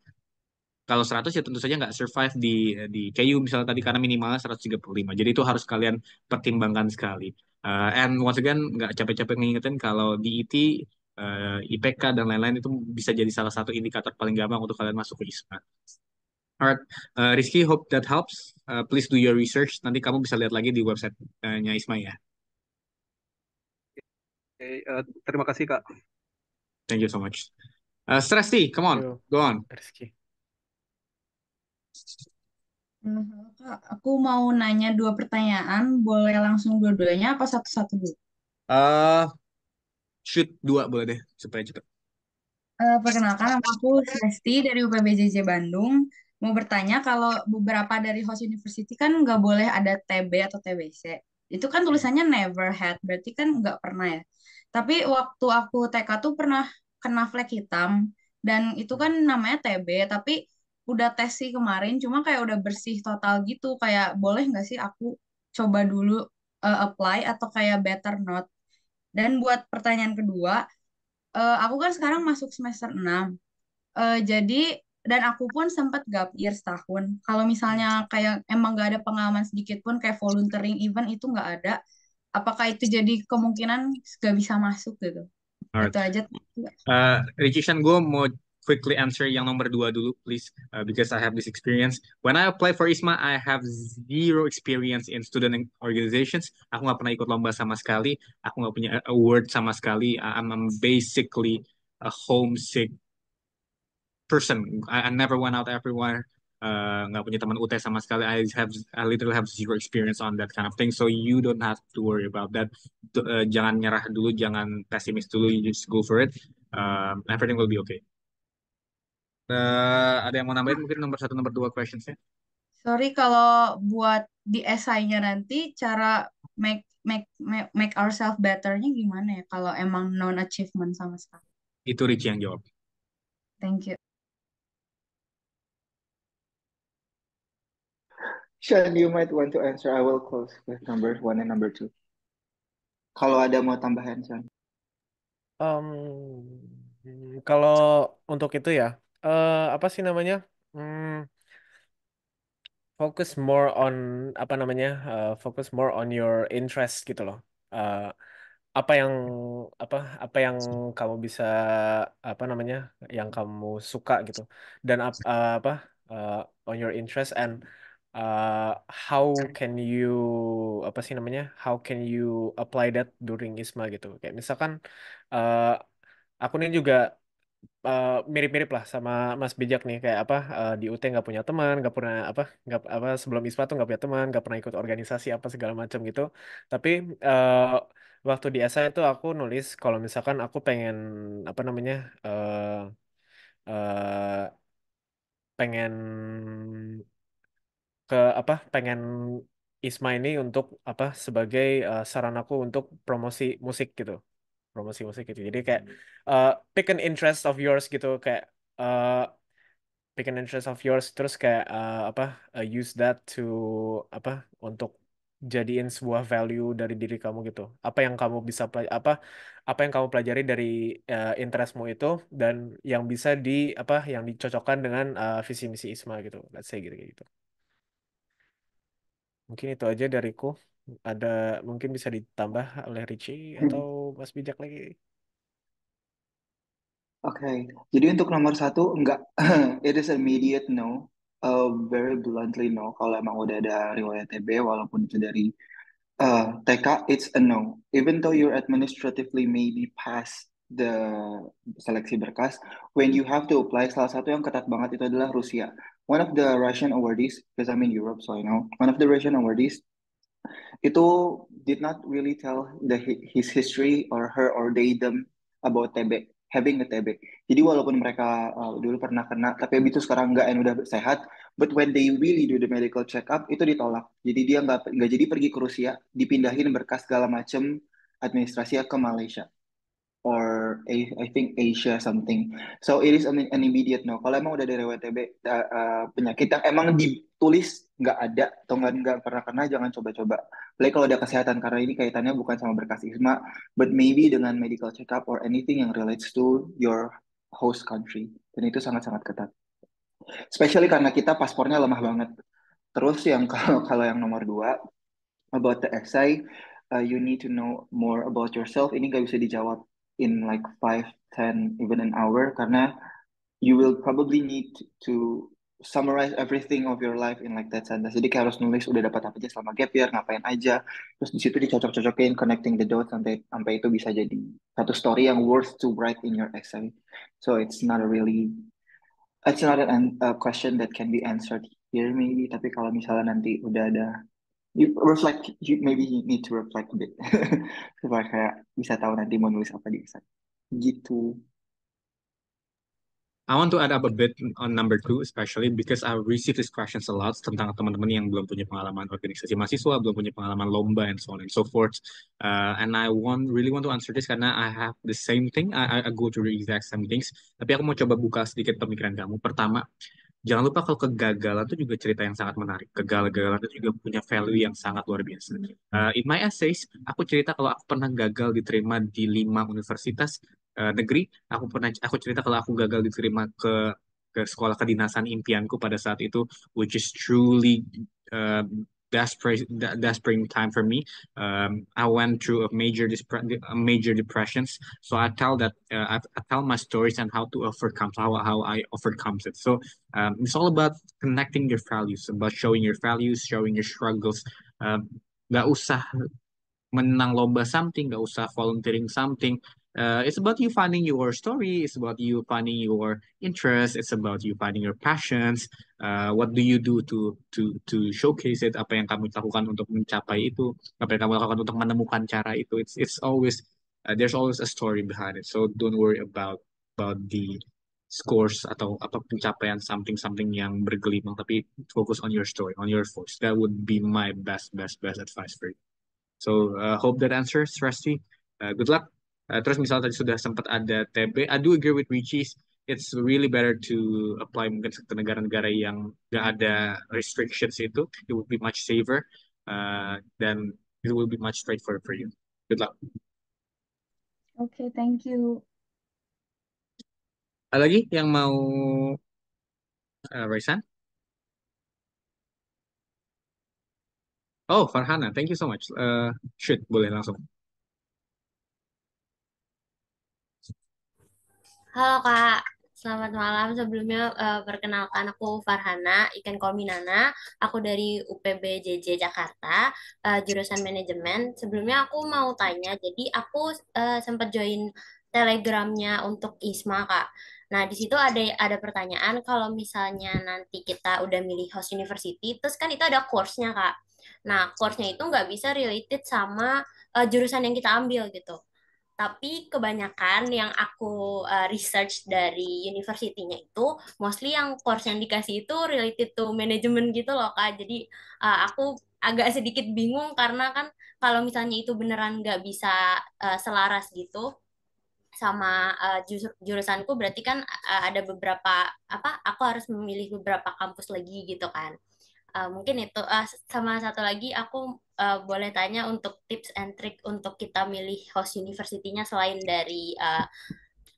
kalau 100 ya tentu saja nggak survive di di KU misalnya tadi karena minimalnya 135. Jadi itu harus kalian pertimbangkan sekali. Uh, and once again, nggak capek-capek ngingetin kalau di IT, e uh, eh, IPK, dan lain-lain itu bisa jadi salah satu indikator paling gampang untuk kalian masuk ke ISMA. Alright, uh, Rizky, hope that helps. Uh, please do your research. Nanti kamu bisa lihat lagi di website-nya ISMA ya. Okay, uh, terima kasih, Kak. Thank you so much. Uh, Stresti, come on, go on. Rizky. Mhm. Aku mau nanya dua pertanyaan. Boleh langsung dua-duanya apa satu-satu dulu? Uh, shoot dua boleh deh, supaya cepat. Uh, eh, perkenalkan, aku Sesti dari UPBJJ Bandung. Mau bertanya, kalau beberapa dari host university kan nggak boleh ada TB atau TBC. Itu kan tulisannya never had, berarti kan nggak pernah ya. Tapi waktu aku TK tuh pernah kena flek hitam, dan itu kan namanya TB, tapi udah tes sih kemarin, cuma kayak udah bersih total gitu. Kayak boleh nggak sih aku coba dulu uh, apply atau kayak better not. Dan buat pertanyaan kedua, uh, aku kan sekarang masuk semester 6. Uh, eh, jadi dan aku pun sempat gap year setahun. Kalau misalnya kayak emang nggak ada pengalaman sedikit pun kayak volunteering event itu nggak ada. Apakah itu jadi kemungkinan nggak bisa masuk gitu? Right. Itu aja. Uh, Richie, kan gue mau quickly answer yang nomor dua dulu, please, uh, because I have this experience. When I apply for ISMA, I have zero experience in student organizations. Aku nggak pernah ikut lomba sama sekali. Aku nggak punya award sama sekali. I'm, I'm basically a homesick person. I, I never went out everywhere. Uh, nggak uh, punya teman UT sama sekali. I have I literally have zero experience on that kind of thing. So you don't have to worry about that. Uh, jangan nyerah dulu, jangan pesimis dulu. You just go for it. Um, everything will be okay. Uh, ada yang mau nambahin mungkin nomor satu, nomor dua questions ya. Sorry kalau buat di SI-nya nanti cara make make make, make ourselves betternya gimana ya kalau emang non achievement sama sekali? Itu Rich yang jawab. Thank you. Sean, you might want to answer. I will close with number one and number two. Kalau ada mau tambahan, Sean. Um, kalau untuk itu ya, eh apa sih namanya? Hmm, fokus more on apa namanya? eh, fokus more on your interest gitu loh. Eh, apa yang apa apa yang kamu bisa apa namanya? Yang kamu suka gitu. Dan ap- uh, apa eh, on your interest and uh, how can you apa sih namanya? How can you apply that during ISMA gitu. Kayak misalkan eh, aku ini juga mirip eh, mirip-mirip lah sama Mas Bijak nih kayak apa uh, di UT nggak punya teman nggak pernah apa nggak apa sebelum ISPA tuh nggak punya teman nggak pernah ikut organisasi apa segala macam gitu tapi uh, waktu di SI itu aku nulis kalau misalkan aku pengen apa namanya uh, uh, pengen ke apa pengen ISMA ini untuk apa sebagai uh, saran aku untuk promosi musik gitu promosi musik gitu jadi kayak uh, pick an interest of yours gitu kayak uh, pick an interest of yours terus kayak uh, apa uh, use that to apa untuk jadiin sebuah value dari diri kamu gitu apa yang kamu bisa apa apa yang kamu pelajari dari uh, interestmu itu dan yang bisa di apa yang dicocokkan dengan uh, visi misi Isma gitu let's say gitu gitu mungkin itu aja dariku ada mungkin bisa ditambah oleh Richie atau Mas Bijak lagi. Oke, okay. jadi untuk nomor satu enggak, it is immediate no, uh, very bluntly no. Kalau emang udah ada riwayat TB, walaupun itu dari uh, TK, it's a no. Even though you're administratively maybe pass the seleksi berkas, when you have to apply, salah satu yang ketat banget itu adalah Rusia. One of the Russian awardees, because I'm in Europe, so I know. One of the Russian awardees itu did not really tell the his history or her or they them about TB having a TB. Jadi walaupun mereka uh, dulu pernah kena tapi abis itu sekarang enggak and udah sehat, but when they really do the medical check up itu ditolak. Jadi dia nggak nggak jadi pergi ke Rusia, dipindahin berkas segala macam administrasi ke Malaysia or I, think Asia something. So it is an, immediate no. Kalau emang udah dari WTB uh, uh, penyakit yang emang di tulis nggak ada atau nggak nggak pernah kena jangan coba-coba play kalau ada kesehatan karena ini kaitannya bukan sama berkas ISMA but maybe dengan medical check up or anything yang relates to your host country dan itu sangat-sangat ketat especially karena kita paspornya lemah banget terus yang kalau kalau yang nomor dua about the essay uh, you need to know more about yourself ini nggak bisa dijawab in like five, ten, even an hour karena you will probably need to summarize everything of your life in like that sentence. Jadi kayak harus nulis udah dapat apa aja selama gap year, ngapain aja. Terus di situ dicocok-cocokin connecting the dots sampai sampai itu bisa jadi satu story yang worth to write in your essay. So it's not a really it's not an, a question that can be answered here maybe. Tapi kalau misalnya nanti udah ada you reflect you maybe you need to reflect a bit supaya kayak bisa tahu nanti mau nulis apa di essay. Gitu. I want to add up a bit on number two, especially because I receive these questions a lot tentang teman-teman yang belum punya pengalaman organisasi mahasiswa, belum punya pengalaman lomba, and so on and so forth. Uh, and I want really want to answer this karena I have the same thing. I, I go through the exact same things. Tapi aku mau coba buka sedikit pemikiran kamu. Pertama, jangan lupa kalau kegagalan itu juga cerita yang sangat menarik. Kegagalan itu juga punya value yang sangat luar biasa. Uh, in my essays, aku cerita kalau aku pernah gagal diterima di lima universitas uh, negeri aku pernah aku cerita kalau aku gagal diterima ke ke sekolah kedinasan impianku pada saat itu which is truly uh, eh, desperate desperate time for me um, i went through a major a major depressions so i tell that uh, I, I, tell my stories and how to overcome how, how i overcomes it so um, it's all about connecting your values about showing your values showing your struggles um, gak usah menang lomba something gak usah volunteering something Uh, it's about you finding your story. It's about you finding your interests. It's about you finding your passions. Uh, what do you do to to to showcase it? Apa yang kamu lakukan untuk mencapai itu? Apa yang kamu lakukan untuk menemukan cara itu? It's it's always uh, there's always a story behind it. So don't worry about about the scores atau apa pencapaian something something yang bergelimang tapi focus on your story on your voice that would be my best best best advice for you so uh, hope that answers Rusty uh, good luck Uh, terus misalnya tadi sudah sempat ada TB, I do agree with Richie's, it's really better to apply mungkin ke negara-negara yang gak ada restrictions itu, it would be much safer, uh, dan it will be much straightforward for you. Good luck. Okay, thank you. Ada lagi yang mau uh, Raisan? Oh, Farhana, thank you so much. Uh, shoot, boleh langsung. Halo Kak, selamat malam. Sebelumnya uh, perkenalkan aku Farhana Ikan Kominana. Aku dari UPB JJ Jakarta, uh, jurusan manajemen. Sebelumnya aku mau tanya, jadi aku uh, sempat join telegramnya untuk ISMA Kak. Nah, di situ ada ada pertanyaan kalau misalnya nanti kita udah milih host university, terus kan itu ada course-nya, Kak. Nah, course-nya itu nggak bisa related sama uh, jurusan yang kita ambil gitu tapi kebanyakan yang aku uh, research dari universitinya itu mostly yang course yang dikasih itu related to manajemen gitu loh kak jadi uh, aku agak sedikit bingung karena kan kalau misalnya itu beneran nggak bisa uh, selaras gitu sama uh, jurusanku berarti kan uh, ada beberapa apa aku harus memilih beberapa kampus lagi gitu kan uh, mungkin itu uh, sama satu lagi aku uh, boleh tanya untuk tips and trick untuk kita milih host university-nya selain dari uh,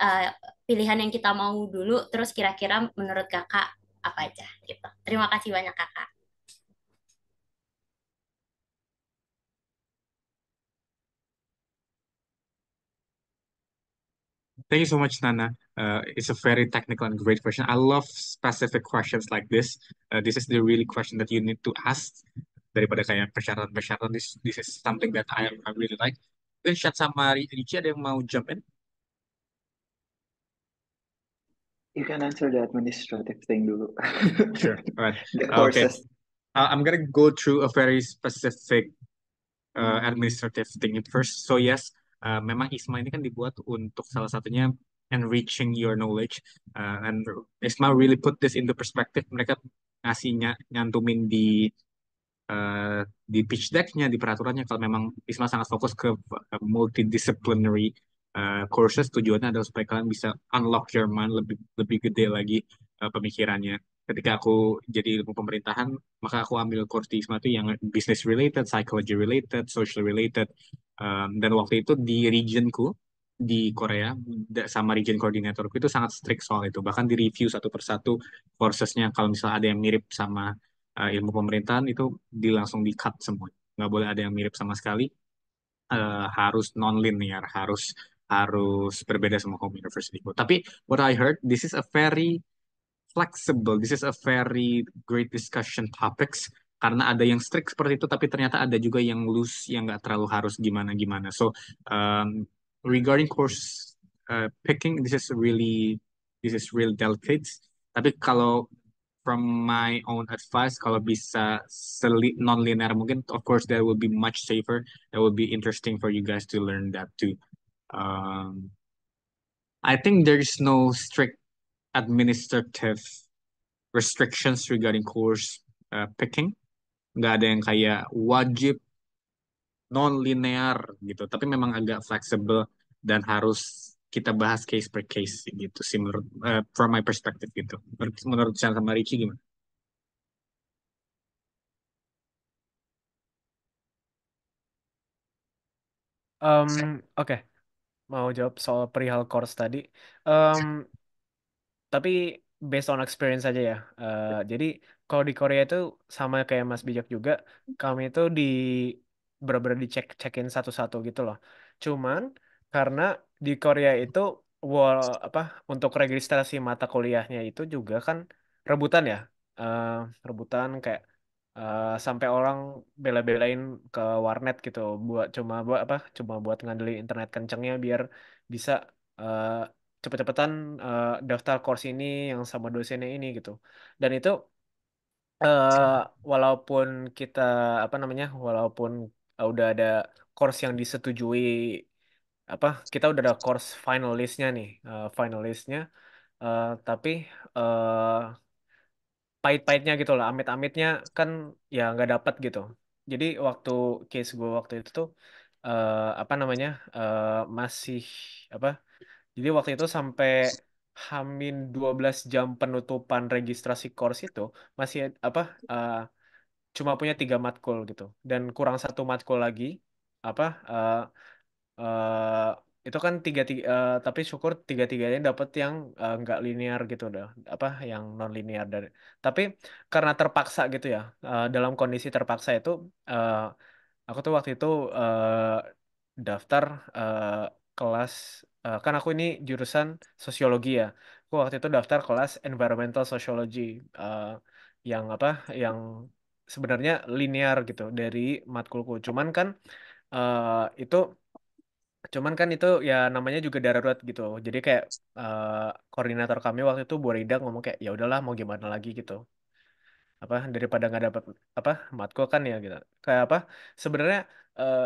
uh, pilihan yang kita mau dulu, terus kira-kira menurut kakak apa aja gitu. Terima kasih banyak kakak. Thank you so much, Nana. Uh, it's a very technical and great question. I love specific questions like this. Uh, this is the really question that you need to ask daripada kayak persyaratan-persyaratan this, this is something that I, I really like mungkin chat sama Ricci ada yang mau jump in You can answer the administrative thing dulu. sure. alright. right. Okay. Uh, I'm gonna go through a very specific uh, administrative thing first. So yes, uh, memang ISMA ini kan dibuat untuk salah satunya enriching your knowledge. Uh, and ISMA really put this into perspective. Mereka ngasihnya nyantumin di di pitch deck-nya, di peraturannya kalau memang Isma sangat fokus ke eh, multidisciplinary uh, courses tujuannya adalah supaya kalian bisa unlock your mind lebih lebih gede lagi uh, pemikirannya. Ketika aku jadi ilmu pemerintahan, maka aku ambil course di ISMA itu yang business related, psychology related, social related. Um, dan waktu itu di regionku di Korea sama region koordinatorku itu sangat strict soal itu. Bahkan di review satu persatu coursesnya kalau misalnya ada yang mirip sama uh, ilmu pemerintahan itu dilangsung di cut semua nggak boleh ada yang mirip sama sekali uh, harus non linear harus harus berbeda sama home university tapi what I heard this is a very flexible this is a very great discussion topics karena ada yang strict seperti itu tapi ternyata ada juga yang loose yang nggak terlalu harus gimana gimana so um, regarding course uh, picking this is really this is real delicate tapi kalau from my own advice kalau bisa non-linear mungkin of course that will be much safer that will be interesting for you guys to learn that too um, I think there is no strict administrative restrictions regarding course uh, picking nggak ada yang kayak wajib non-linear gitu tapi memang agak fleksibel dan harus kita bahas case per case gitu sih menurut uh, from my perspective gitu. Menurut menurut saya sama Ricky gimana? Um, oke. Okay. Mau jawab soal perihal course tadi. Um, tapi based on experience aja ya. Uh, jadi kalau di Korea itu sama kayak Mas Bijak juga, kami itu di benar-benar dicek cekin satu-satu gitu loh. Cuman karena di Korea itu wall apa untuk registrasi mata kuliahnya itu juga kan rebutan ya uh, rebutan kayak uh, sampai orang bela-belain ke warnet gitu buat cuma buat apa cuma buat ngandeli internet kencengnya biar bisa uh, cepet-cepetan uh, daftar course ini yang sama dosennya ini gitu dan itu uh, walaupun kita apa namanya walaupun udah ada course yang disetujui apa kita udah ada course final listnya nih eh, final listnya uh, eh, tapi uh, pahit-pahitnya gitu lah amit-amitnya kan ya nggak dapat gitu jadi waktu case gue waktu itu tuh eh apa namanya eh masih apa jadi waktu itu sampai Hamin 12 jam penutupan registrasi course itu masih apa uh, cuma punya tiga matkul gitu dan kurang satu matkul lagi apa uh, Eh, itu kan tiga tiga uh, eh, tapi syukur tiga tiganya dapat yang nggak eh, nggak linear gitu dah apa yang non linear dari tapi karena terpaksa gitu ya uh, dalam kondisi terpaksa itu uh, aku tuh waktu itu uh, daftar uh, kelas uh, kan aku ini jurusan sosiologi ya aku waktu itu daftar kelas environmental sociology uh, yang apa yang sebenarnya linear gitu dari matkulku cuman kan uh, itu Cuman kan itu ya namanya juga darurat gitu. Jadi kayak eh, koordinator kami waktu itu Bu Rida ngomong kayak ya udahlah mau gimana lagi gitu. Apa daripada nggak dapat apa matkul kan ya gitu. Kayak apa sebenarnya eh,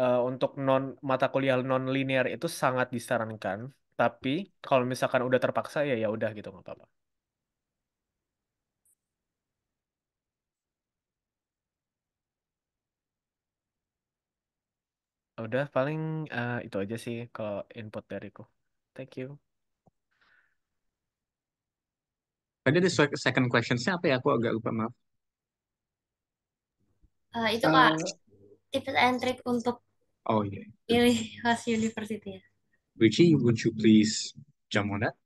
uh, untuk non mata kuliah non linear itu sangat disarankan. Tapi kalau misalkan udah terpaksa ya ya udah gitu nggak apa-apa. Udah paling uh, itu aja sih kalau input dariku. Thank you. Tadi ada second questions apa ya? Aku agak lupa, maaf. uh, itu Kak, eh. tips and trick untuk oh iya. iya. pilih host university ya. Richie, would you please jump on that?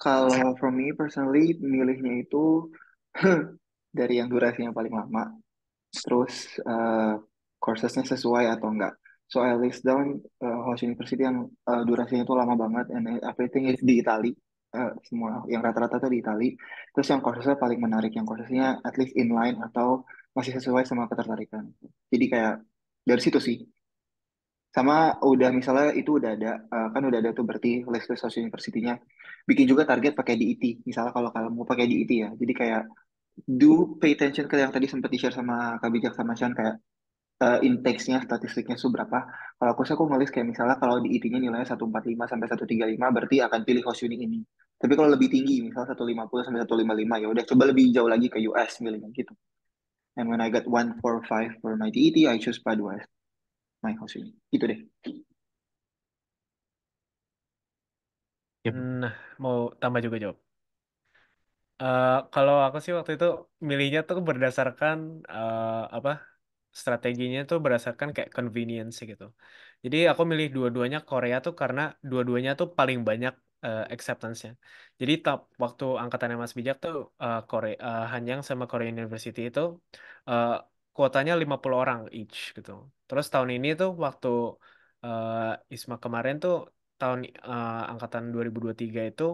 Kalau for me personally, milihnya itu dari yang durasinya paling lama, terus uh, coursesnya sesuai atau enggak. So I list down uh, host university yang uh, durasinya itu lama banget and everything is di Itali. Uh, semua yang rata-rata itu di Itali. Terus yang coursesnya paling menarik, yang coursesnya at least inline atau masih sesuai sama ketertarikan. Jadi kayak dari situ sih. Sama udah misalnya itu udah ada, uh, kan udah ada tuh berarti list list host university-nya. Bikin juga target pakai IT e Misalnya kalau kalau mau pakai IT e ya. Jadi kayak do pay attention ke yang tadi sempat di-share sama Kak Bijak sama Sean kayak uh, eh, intakes-nya, statistiknya seberapa. Kalau aku sih aku ngelis kayak misalnya kalau di IT-nya nilainya 145 sampai 135 berarti akan pilih host unit ini. Tapi kalau lebih tinggi, misal 150 sampai 155 ya udah coba lebih jauh lagi ke US milih milihnya gitu. And when I got 145 for my it I choose Paduas, my host unit. Gitu deh. Nah, mau tambah juga jawab. Uh, kalau aku sih waktu itu milihnya tuh berdasarkan uh, apa strateginya tuh berdasarkan kayak convenience gitu. Jadi aku milih dua-duanya Korea tuh karena dua-duanya tuh paling banyak uh, acceptance-nya. Jadi top waktu angkatan Mas Bijak tuh uh, eh, Korea uh, eh, Hanyang sama Korea University itu uh, kuotanya 50 orang each gitu. Terus tahun ini tuh waktu uh, ISMA kemarin tuh tahun uh, angkatan 2023 itu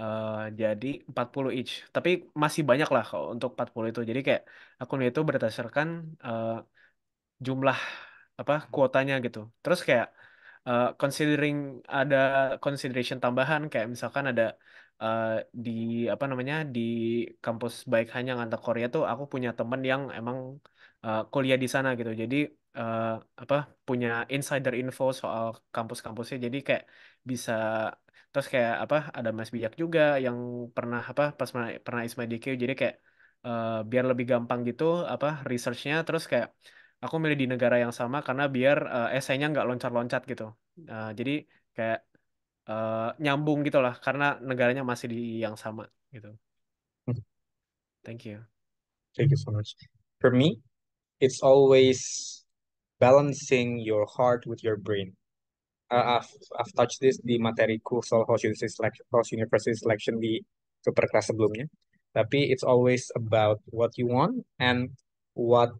Eh, jadi 40 each Tapi masih banyak lah kalau untuk 40 itu. Jadi kayak akun itu berdasarkan eh, jumlah apa kuotanya gitu. Terus kayak eh, considering ada consideration tambahan kayak misalkan ada eh, di apa namanya di kampus Baik hanya ngantar Korea tuh aku punya temen yang emang eh, kuliah di sana gitu. Jadi eh, apa punya insider info soal kampus-kampusnya. Jadi kayak bisa terus kayak apa ada Mas Bijak juga yang pernah apa pas pernah, pernah ISMA DQ jadi kayak uh, biar lebih gampang gitu apa researchnya terus kayak aku milih di negara yang sama karena biar uh, eh, esainya nggak loncat-loncat gitu uh, jadi kayak uh, nyambung gitu lah karena negaranya masih di yang sama gitu hmm. thank you Thank you so much. For me, it's always balancing your heart with your brain uh, I've, I've touched this di materiku soal host university selection, host university selection di class sebelumnya. Tapi it's always about what you want and what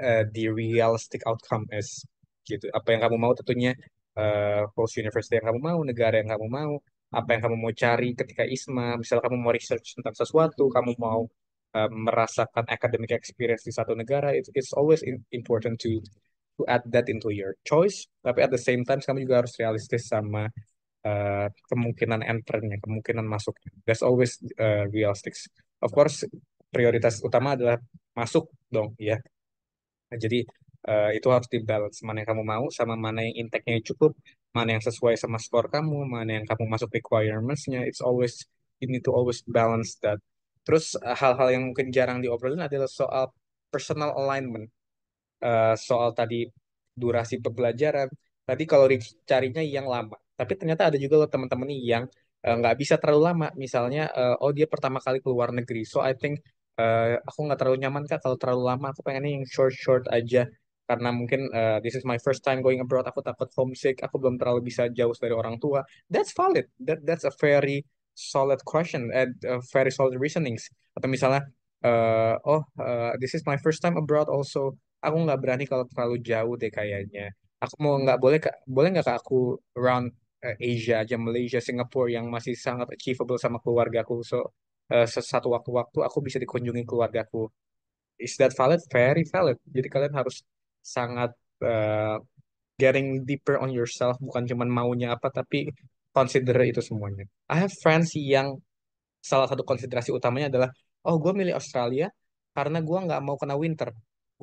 uh, the realistic outcome is gitu. Apa yang kamu mau tentunya uh, host university yang kamu mau, negara yang kamu mau, apa yang kamu mau cari ketika ISMA, misal kamu mau research tentang sesuatu, kamu mau uh, merasakan academic experience di satu negara, it, it's always important to to add that into your choice tapi at the same time kamu juga harus realistis sama uh, kemungkinan enternya kemungkinan masuknya that's always uh, eh, realistic of course prioritas utama adalah masuk dong ya nah, jadi uh, itu harus dibalance mana yang kamu mau sama mana yang intake-nya cukup mana yang sesuai sama skor kamu mana yang kamu masuk requirements-nya it's always you need to always balance that terus hal-hal yang mungkin jarang diobrolin adalah soal personal alignment Eh, soal tadi durasi pembelajaran. Tadi kalau carinya yang lama, tapi ternyata ada juga loh teman-teman nih yang eh, nggak uh, bisa terlalu lama. Misalnya, uh, oh dia pertama kali keluar negeri, so I think uh, aku nggak terlalu nyaman kak kalau terlalu lama. Aku pengennya yang short-short aja karena mungkin uh, this is my first time going abroad. Aku takut homesick. Aku belum terlalu bisa jauh dari orang tua. That's valid. That that's a very solid question and uh, very solid reasonings. Atau misalnya, uh, oh uh, this is my first time abroad also aku nggak berani kalau terlalu jauh deh kayaknya aku mau nggak boleh boleh nggak kak aku round eh, Asia aja Malaysia Singapura yang masih sangat achievable sama keluarga aku, so uh, eh, sesatu waktu-waktu aku bisa dikunjungi keluarga aku. is that valid very valid jadi kalian harus sangat uh, getting deeper on yourself bukan cuma maunya apa tapi consider itu semuanya I have friends yang salah satu konsiderasi utamanya adalah oh gue milih Australia karena gue nggak mau kena winter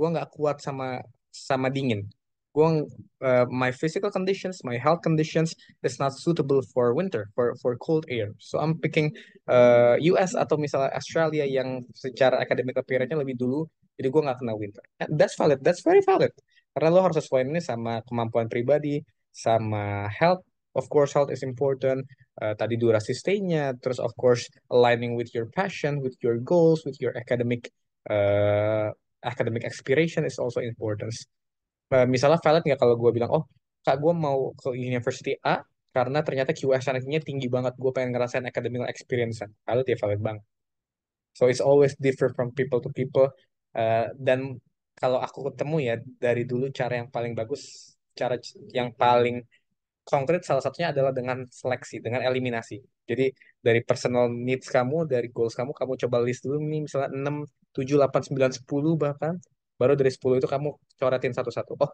gue nggak kuat sama sama dingin gue uh, my physical conditions my health conditions is not suitable for winter for for cold air so I'm picking uh, eh, US atau misalnya Australia yang secara akademik appearance-nya lebih dulu jadi gue nggak kena winter eh, that's valid that's very valid karena lo harus sesuai ini sama kemampuan pribadi sama health of course health is important uh, tadi durasi stay-nya terus of course aligning with your passion with your goals with your academic uh, academic aspiration is also important. Uh, misalnya valid nggak kalau gue bilang, oh kak gue mau ke university A karena ternyata qs anaknya tinggi banget, gue pengen ngerasain academic experience. Valid ya valid banget. So it's always differ from people to people. Uh, dan kalau aku ketemu ya dari dulu cara yang paling bagus, cara yang paling konkret salah satunya adalah dengan seleksi, dengan eliminasi. Jadi dari personal needs kamu, dari goals kamu, kamu coba list dulu nih misalnya 6, 7, 8, 9, 10 bahkan. Baru dari 10 itu kamu coretin satu-satu. Oh,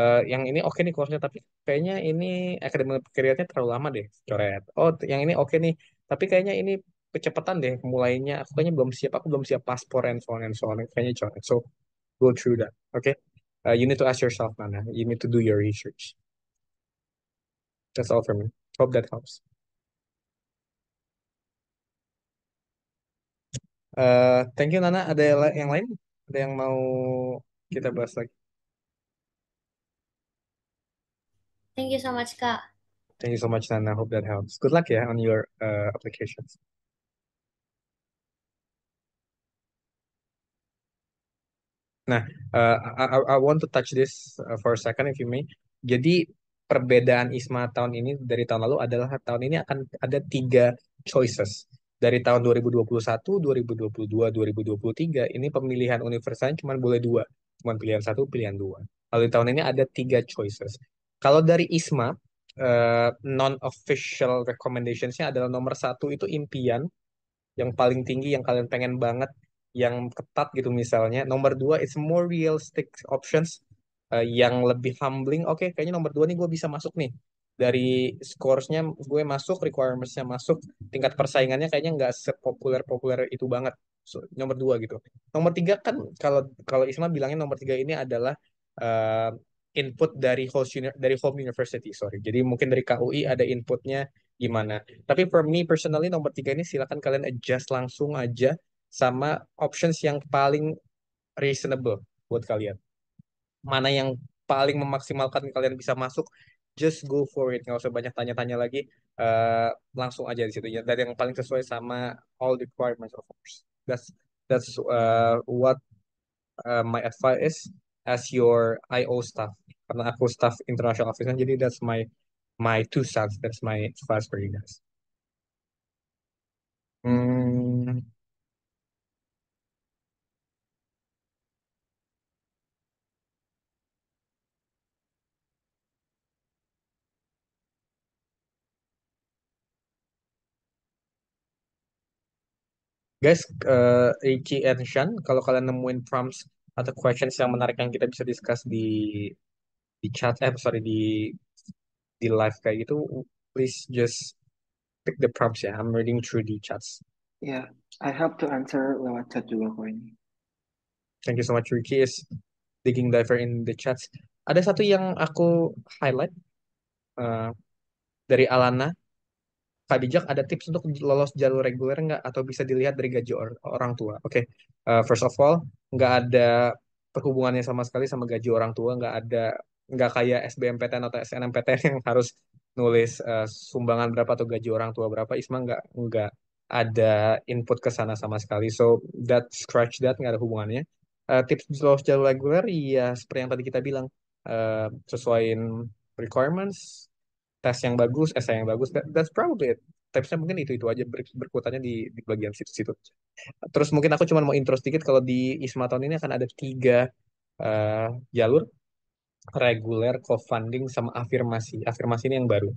uh, yang ini oke okay nih course tapi kayaknya ini academic career nya terlalu lama deh, coret. Oh, yang ini oke okay nih, tapi kayaknya ini kecepatan deh mulainya. Aku kayaknya belum siap, aku belum siap paspor and so on and so on. Kayaknya coret. So, go through that, oke? Okay? Uh, eh, you need to ask yourself, Nana. You need to do your research. That's all for me. Hope that helps. Uh, thank you Nana. Ada yang lain? Ada yang mau kita bahas lagi? Thank you so much, Kak. Thank you so much, Nana. Hope that helps. Good luck ya on your uh, applications. Nah, uh, I, I want to touch this uh, for a second if you may. Jadi perbedaan ISMA tahun ini dari tahun lalu adalah tahun ini akan ada tiga choices. Dari tahun 2021, 2022, 2023, ini pemilihan universitas cuma boleh dua. Cuma pilihan satu, pilihan dua. Lalu di tahun ini ada tiga choices. Kalau dari ISMA, uh, non-official recommendations-nya adalah nomor satu itu impian, yang paling tinggi, yang kalian pengen banget, yang ketat gitu misalnya. Nomor dua, it's more realistic options uh, yang lebih humbling oke okay, kayaknya nomor dua nih gue bisa masuk nih dari scoresnya gue masuk requirementsnya masuk tingkat persaingannya kayaknya nggak sepopuler populer itu banget so, nomor dua gitu nomor tiga kan kalau kalau Isma bilangnya nomor tiga ini adalah uh, input dari host dari home university sorry jadi mungkin dari KUI ada inputnya gimana tapi for me personally nomor tiga ini silakan kalian adjust langsung aja sama options yang paling reasonable buat kalian mana yang paling memaksimalkan kalian bisa masuk just go for it nggak usah banyak tanya-tanya lagi uh, langsung aja di situ ya dari yang paling sesuai sama all the requirements of course that's that's uh, what uh, my advice is as your IO staff karena aku staff international office jadi that's my my two cents that's my advice for you guys hmm. guys uh, eh, Richie and Sean kalau kalian nemuin prompts atau questions yang menarik yang kita bisa discuss di di chat eh sorry di di live kayak gitu please just pick the prompts ya I'm reading through the chats yeah I help to answer lewat chat juga kok ini thank you so much Ricky is digging diver in the chats ada satu yang aku highlight uh, dari Alana Kak Bijak ada tips untuk lolos jalur reguler nggak atau bisa dilihat dari gaji or orang tua? Oke, okay. uh, eh, first of all nggak ada perhubungannya sama sekali sama gaji orang tua, nggak ada nggak kayak SBMPTN atau SNMPTN yang harus nulis uh, sumbangan berapa atau gaji orang tua berapa. Isma nggak nggak ada input ke sana sama sekali. So that scratch that nggak ada hubungannya. Uh, tips lolos jalur reguler ya seperti yang tadi kita bilang uh, sesuaiin requirements tes yang bagus, essay yang bagus. That, that's probably it. Tipsnya mungkin itu itu aja ber, di, di bagian situ-situ. Terus mungkin aku cuma mau intro sedikit kalau di ISMA tahun ini akan ada tiga uh, jalur reguler, co-funding, sama afirmasi. Afirmasi ini yang baru.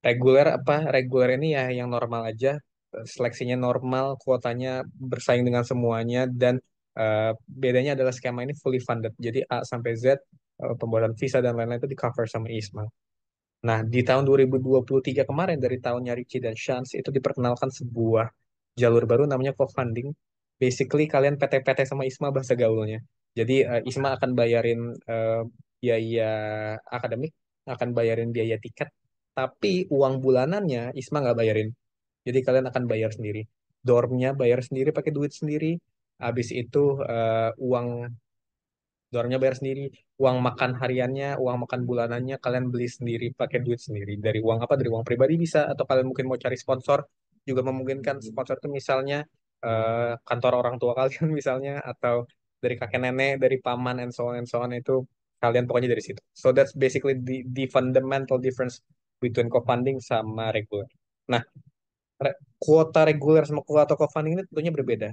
Reguler apa? Reguler ini ya yang normal aja, seleksinya normal, kuotanya bersaing dengan semuanya, dan uh, bedanya adalah skema ini fully funded. Jadi A sampai Z, uh, pembuatan visa dan lain-lain itu di cover sama ISMA. Nah, di tahun 2023 kemarin dari tahunnya Ricci dan Shans itu diperkenalkan sebuah jalur baru namanya crowdfunding Basically kalian PT-PT sama ISMA bahasa gaulnya. Jadi uh, ISMA akan bayarin uh, biaya akademik, akan bayarin biaya tiket, tapi uang bulanannya ISMA nggak bayarin. Jadi kalian akan bayar sendiri. Dormnya bayar sendiri pakai duit sendiri. Habis itu uh, uang dormnya bayar sendiri, uang makan hariannya, uang makan bulanannya kalian beli sendiri pakai duit sendiri. Dari uang apa? Dari uang pribadi bisa atau kalian mungkin mau cari sponsor juga memungkinkan hmm. sponsor itu misalnya eh, kantor orang tua kalian misalnya atau dari kakek nenek, dari paman and so on and so on itu kalian pokoknya dari situ. So that's basically the, the fundamental difference between co-funding sama regular. Nah, re kuota regular sama kuota co-funding ini tentunya berbeda.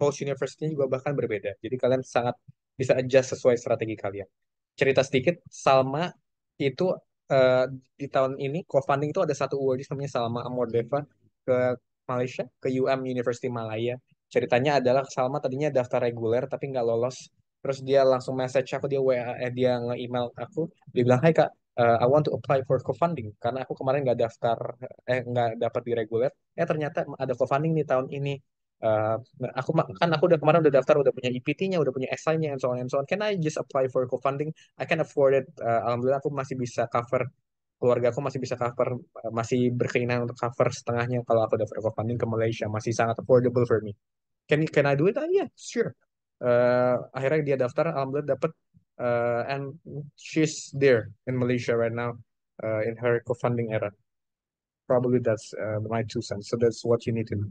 Host university juga bahkan berbeda. Jadi kalian sangat bisa adjust sesuai strategi kalian. Cerita sedikit, Salma itu uh, di tahun ini co-funding itu ada satu award namanya Salma Amor Deva ke Malaysia, ke UM University Malaya. Ceritanya adalah Salma tadinya daftar reguler tapi nggak lolos. Terus dia langsung message aku, dia WA, eh, dia nge-email aku, dia bilang, Hai kak, uh, I want to apply for co-funding karena aku kemarin nggak daftar eh nggak dapat di reguler eh ternyata ada co-funding nih tahun ini uh, aku kan aku udah kemarin udah daftar udah punya IPT-nya e udah punya SI-nya and so on and so on can I just apply for co-funding I can afford it uh, alhamdulillah aku masih bisa cover keluarga aku masih bisa cover uh, masih berkeinginan untuk cover setengahnya kalau aku daftar co-funding ke Malaysia masih sangat affordable for me can can I do it uh, yeah sure uh, akhirnya dia daftar alhamdulillah dapat uh, and she's there in Malaysia right now uh, in her co-funding era probably that's uh, my two cents so that's what you need to know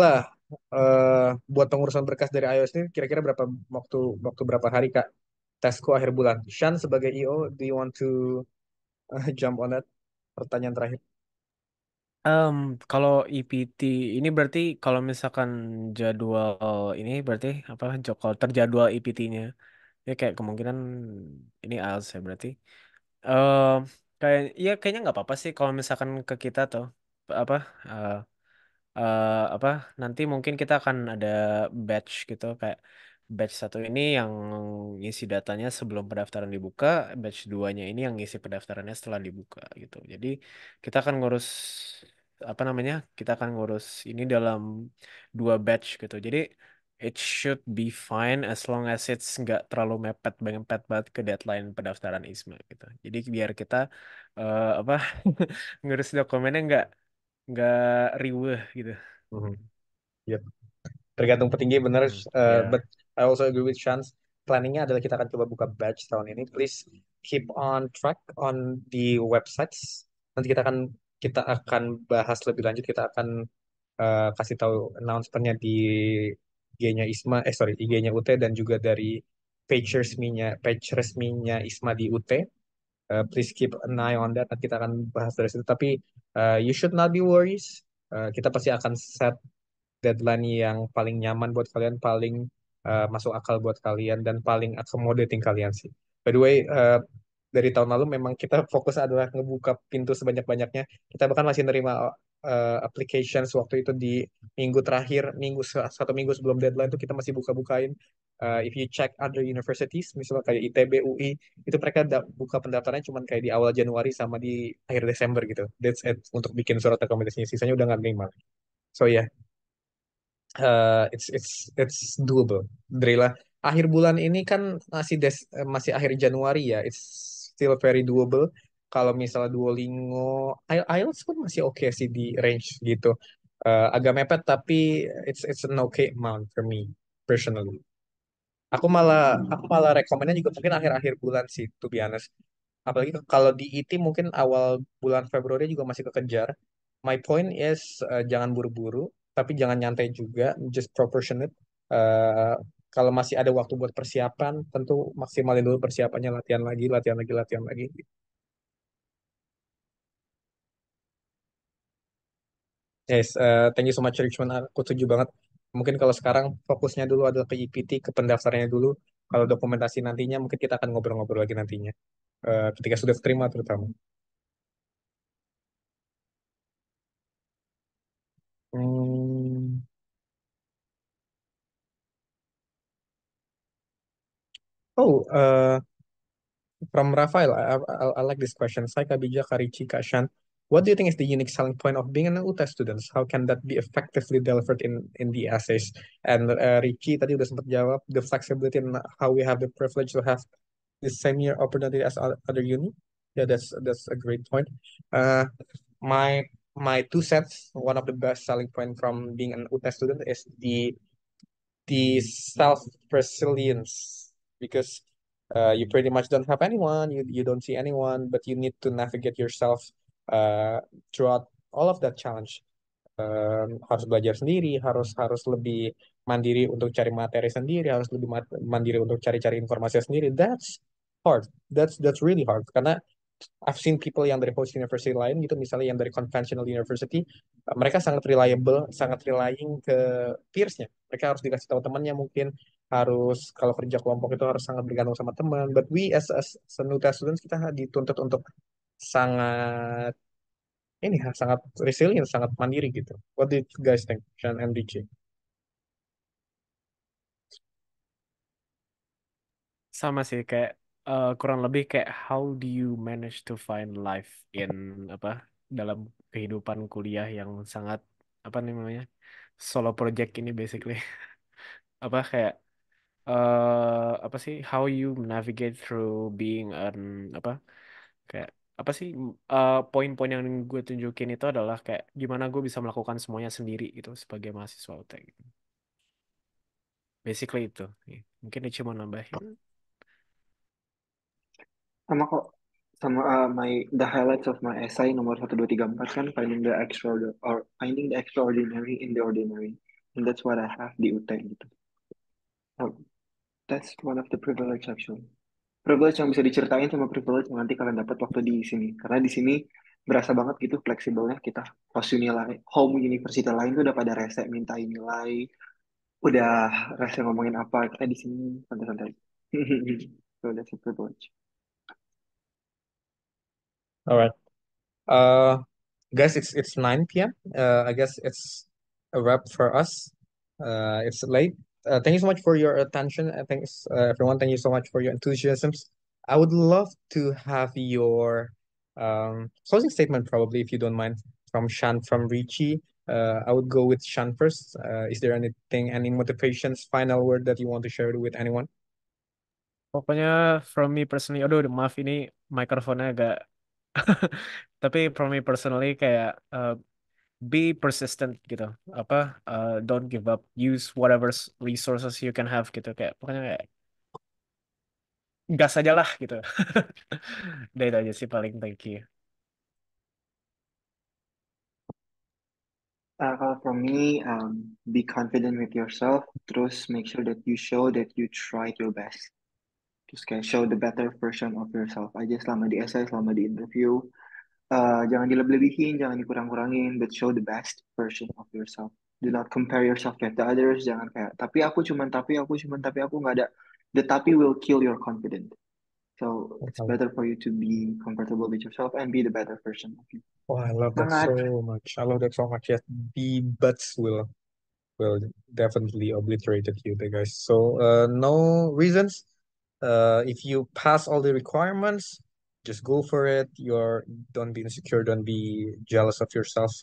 lah, uh, buat pengurusan berkas dari iOS ini kira-kira berapa waktu waktu berapa hari Kak? Tesku akhir bulan. Sean sebagai EO, do you want to uh, jump on that? Pertanyaan terakhir. Um, kalau IPT ini berarti kalau misalkan jadwal ini berarti apa Jokol terjadwal ipt nya ya kayak kemungkinan ini IELTS ya berarti Uh, kayak ya kayaknya nggak apa-apa sih kalau misalkan ke kita atau apa uh, uh, apa nanti mungkin kita akan ada batch gitu kayak batch satu ini yang ngisi datanya sebelum pendaftaran dibuka, batch duanya ini yang ngisi pendaftarannya setelah dibuka gitu. Jadi kita akan ngurus apa namanya? Kita akan ngurus ini dalam dua batch gitu. Jadi it should be fine as long as it's nggak terlalu mepet mepet banget ke deadline pendaftaran ISMA gitu. Jadi biar kita eh, apa ngurus dokumennya nggak nggak riweh gitu. Mm-hmm. Yep. Tergantung petinggi bener. Hmm, eh uh, iya. yeah. But I also agree with Shans. Planningnya adalah kita akan coba buka batch tahun ini. Please keep on track on the websites. Nanti kita akan kita akan bahas lebih lanjut. Kita akan uh, kasih tahu announcementnya di IG-nya Isma, eh sorry IG-nya UT dan juga dari page resminya page resminya Isma di UT uh, please keep an eye on that. Kita akan bahas dari situ. Tapi uh, you should not be worries. Uh, kita pasti akan set deadline yang paling nyaman buat kalian, paling uh, masuk akal buat kalian, dan paling accommodating kalian sih. By the way, uh, dari tahun lalu memang kita fokus adalah ngebuka pintu sebanyak-banyaknya. Kita bahkan masih nerima uh, applications waktu itu di minggu terakhir, minggu satu minggu sebelum deadline itu kita masih buka-bukain uh, if you check other universities misalnya kayak ITB UI itu mereka buka pendaftarannya cuma kayak di awal Januari sama di akhir Desember gitu that's it untuk bikin surat rekomendasinya sisanya udah nggak gampang so ya yeah. uh, it's it's it's doable Drila akhir bulan ini kan masih des eh, masih akhir Januari ya it's still very doable kalau misalnya Duolingo IELTS pun masih oke okay sih di range gitu uh, agak mepet tapi it's it's an okay amount for me personally Aku malah hmm. aku malah rekomennya juga mungkin akhir-akhir bulan sih, to be honest. Apalagi kalau di IT e mungkin awal bulan Februari juga masih kekejar. My point is uh, jangan buru-buru, tapi jangan nyantai juga, just proportionate. uh, kalau masih ada waktu buat persiapan, tentu maksimalin dulu persiapannya, latihan lagi, latihan lagi, latihan lagi. Yes, uh, thank you so much Richmond. Aku setuju banget mungkin kalau sekarang fokusnya dulu adalah ke IPT e ke pendaftarannya dulu kalau dokumentasi nantinya mungkin kita akan ngobrol-ngobrol lagi nantinya uh, ketika sudah terima terutama hmm, oh uh, from Rafael I, I, I like this question saya Kabija, Karici Kak Shan What do you think is the unique selling point of being an UTA student? How can that be effectively delivered in in the essays? And uh, Ricky tadi udah sempat jawab the flexibility and how we have the privilege to have the same year opportunity as other uni. Yeah, that's that's a great point. Uh, my my two cents, one of the best selling point from being an UTA student is the the self resilience because uh, you pretty much don't have anyone, you you don't see anyone, but you need to navigate yourself uh, throughout all of that challenge um, harus belajar sendiri, harus harus lebih mandiri untuk cari materi sendiri, harus lebih mandiri untuk cari-cari informasi sendiri. That's hard. That's that's really hard karena I've seen people yang dari host university lain gitu misalnya yang dari conventional university eh, mereka sangat reliable sangat relying ke peersnya mereka harus dikasih tahu temannya mungkin harus kalau kerja kelompok itu harus sangat bergantung sama teman but we as as, as new test students kita dituntut untuk sangat ini sangat resilient, sangat mandiri gitu. What did you guys think, Sean MDG? Sama sih kayak uh, kurang lebih kayak how do you manage to find life in apa dalam kehidupan kuliah yang sangat apa namanya solo project ini basically apa kayak uh, apa sih how you navigate through being an apa kayak apa sih eh, poin-poin yang gue tunjukin itu adalah kayak gimana gue bisa melakukan semuanya sendiri gitu sebagai mahasiswa UT gitu. Basically itu. Ya, Mungkin dia cuma nambahin. sama kok sama uh, my the highlights of my essay nomor 1234 kan finding the extra or finding the extraordinary in the ordinary and that's what I have di UT gitu. so, oh, that's one of the privilege actually privilege yang bisa diceritain sama privilege yang nanti kalian dapat waktu di sini. Karena di sini berasa banget gitu fleksibelnya kita host nilai home university lain tuh udah pada rese minta nilai, udah rese ngomongin apa kita di sini santai-santai. so that's a privilege. Alright, uh, guys, it's it's 9 p.m. Uh, I guess it's a wrap for us. Uh, it's late. uh, thank you so much for your attention. Uh, thanks, uh, everyone. Thank you so much for your enthusiasms. I would love to have your um, closing statement, probably, if you don't mind, from Shan, from Richie. Uh, I would go with Shan first. Uh, is there anything, any motivations, final word that you want to share with anyone? Pokoknya from me personally, aduh maaf ini mikrofonnya agak, tapi from me personally kayak uh, be persistent gitu apa uh, don't give up use whatever resources you can have gitu kayak pokoknya kayak gas aja lah gitu dari aja sih paling thank you Uh, for me, um, be confident with yourself. Terus make sure that you show that you tried your best. just can show the better version of yourself aja selama di essay, selama di interview. Eh, jangan dilebih-lebihin, jangan dikurang-kurangin, but show the best version of yourself. Do not compare yourself with the others, jangan kayak tapi aku cuman tapi aku cuman tapi aku nggak ada. The tapi will kill your confidence. So it's better for you to be comfortable with yourself and be the better version of you. Oh, I love that Sangat. so much. I love that so much. Yes, the buts will will definitely obliterated you, the guys. So uh, no reasons. Uh, if you pass all the requirements, just go for it you're don't be insecure don't be jealous of yourself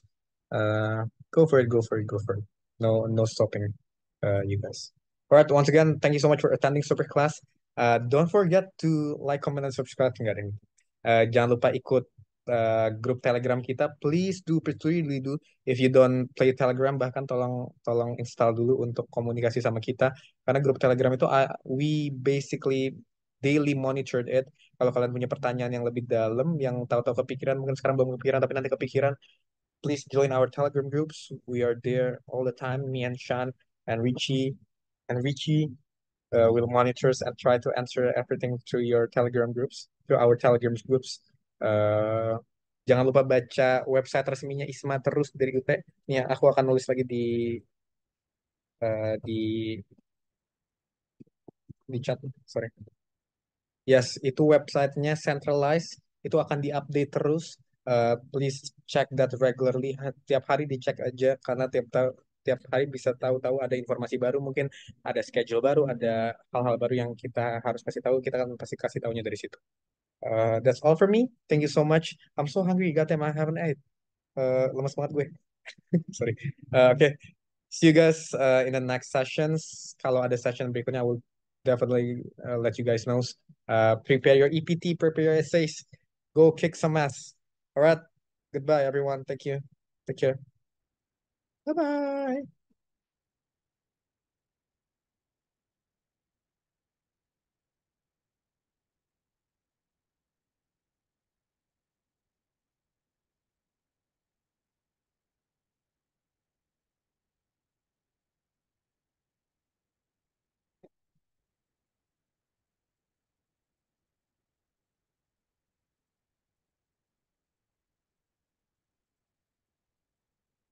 uh go for it go for it go for it no no stopping uh you guys all right once again thank you so much for attending super class uh don't forget to like comment and subscribe uh, jangan lupa ikut uh, grup telegram kita please do really do if you don't play telegram bahkan tolong tolong install dulu untuk komunikasi sama kita karena grup telegram itu uh, we basically daily monitored it kalau kalian punya pertanyaan yang lebih dalam yang tahu-tahu kepikiran mungkin sekarang belum kepikiran tapi nanti kepikiran please join our telegram groups we are there all the time me and Sean and Richie and Richie uh, will monitors and try to answer everything to your telegram groups to our telegram groups uh, jangan lupa baca website resminya Isma terus dari UT ya aku akan nulis lagi di uh, di di chat sorry Yes, itu websitenya centralized, itu akan diupdate terus. Uh, please check that regularly. Tiap hari dicek aja karena tiap tahu tiap hari bisa tahu-tahu ada informasi baru, mungkin ada schedule baru, ada hal-hal baru yang kita harus kasih tahu. Kita akan pasti kasih tahunya dari situ. Uh, that's all for me. Thank you so much. I'm so hungry, got them I haven't ate. Uh, eh, lemas banget gue. Sorry. Uh, Oke. Okay. See you guys uh, in the next sessions. Kalau ada session berikutnya, I will definitely uh, let you guys know. Uh, prepare your EPT, prepare your essays. Go kick some ass. All right. Goodbye, everyone. Thank you. Take care. Bye bye.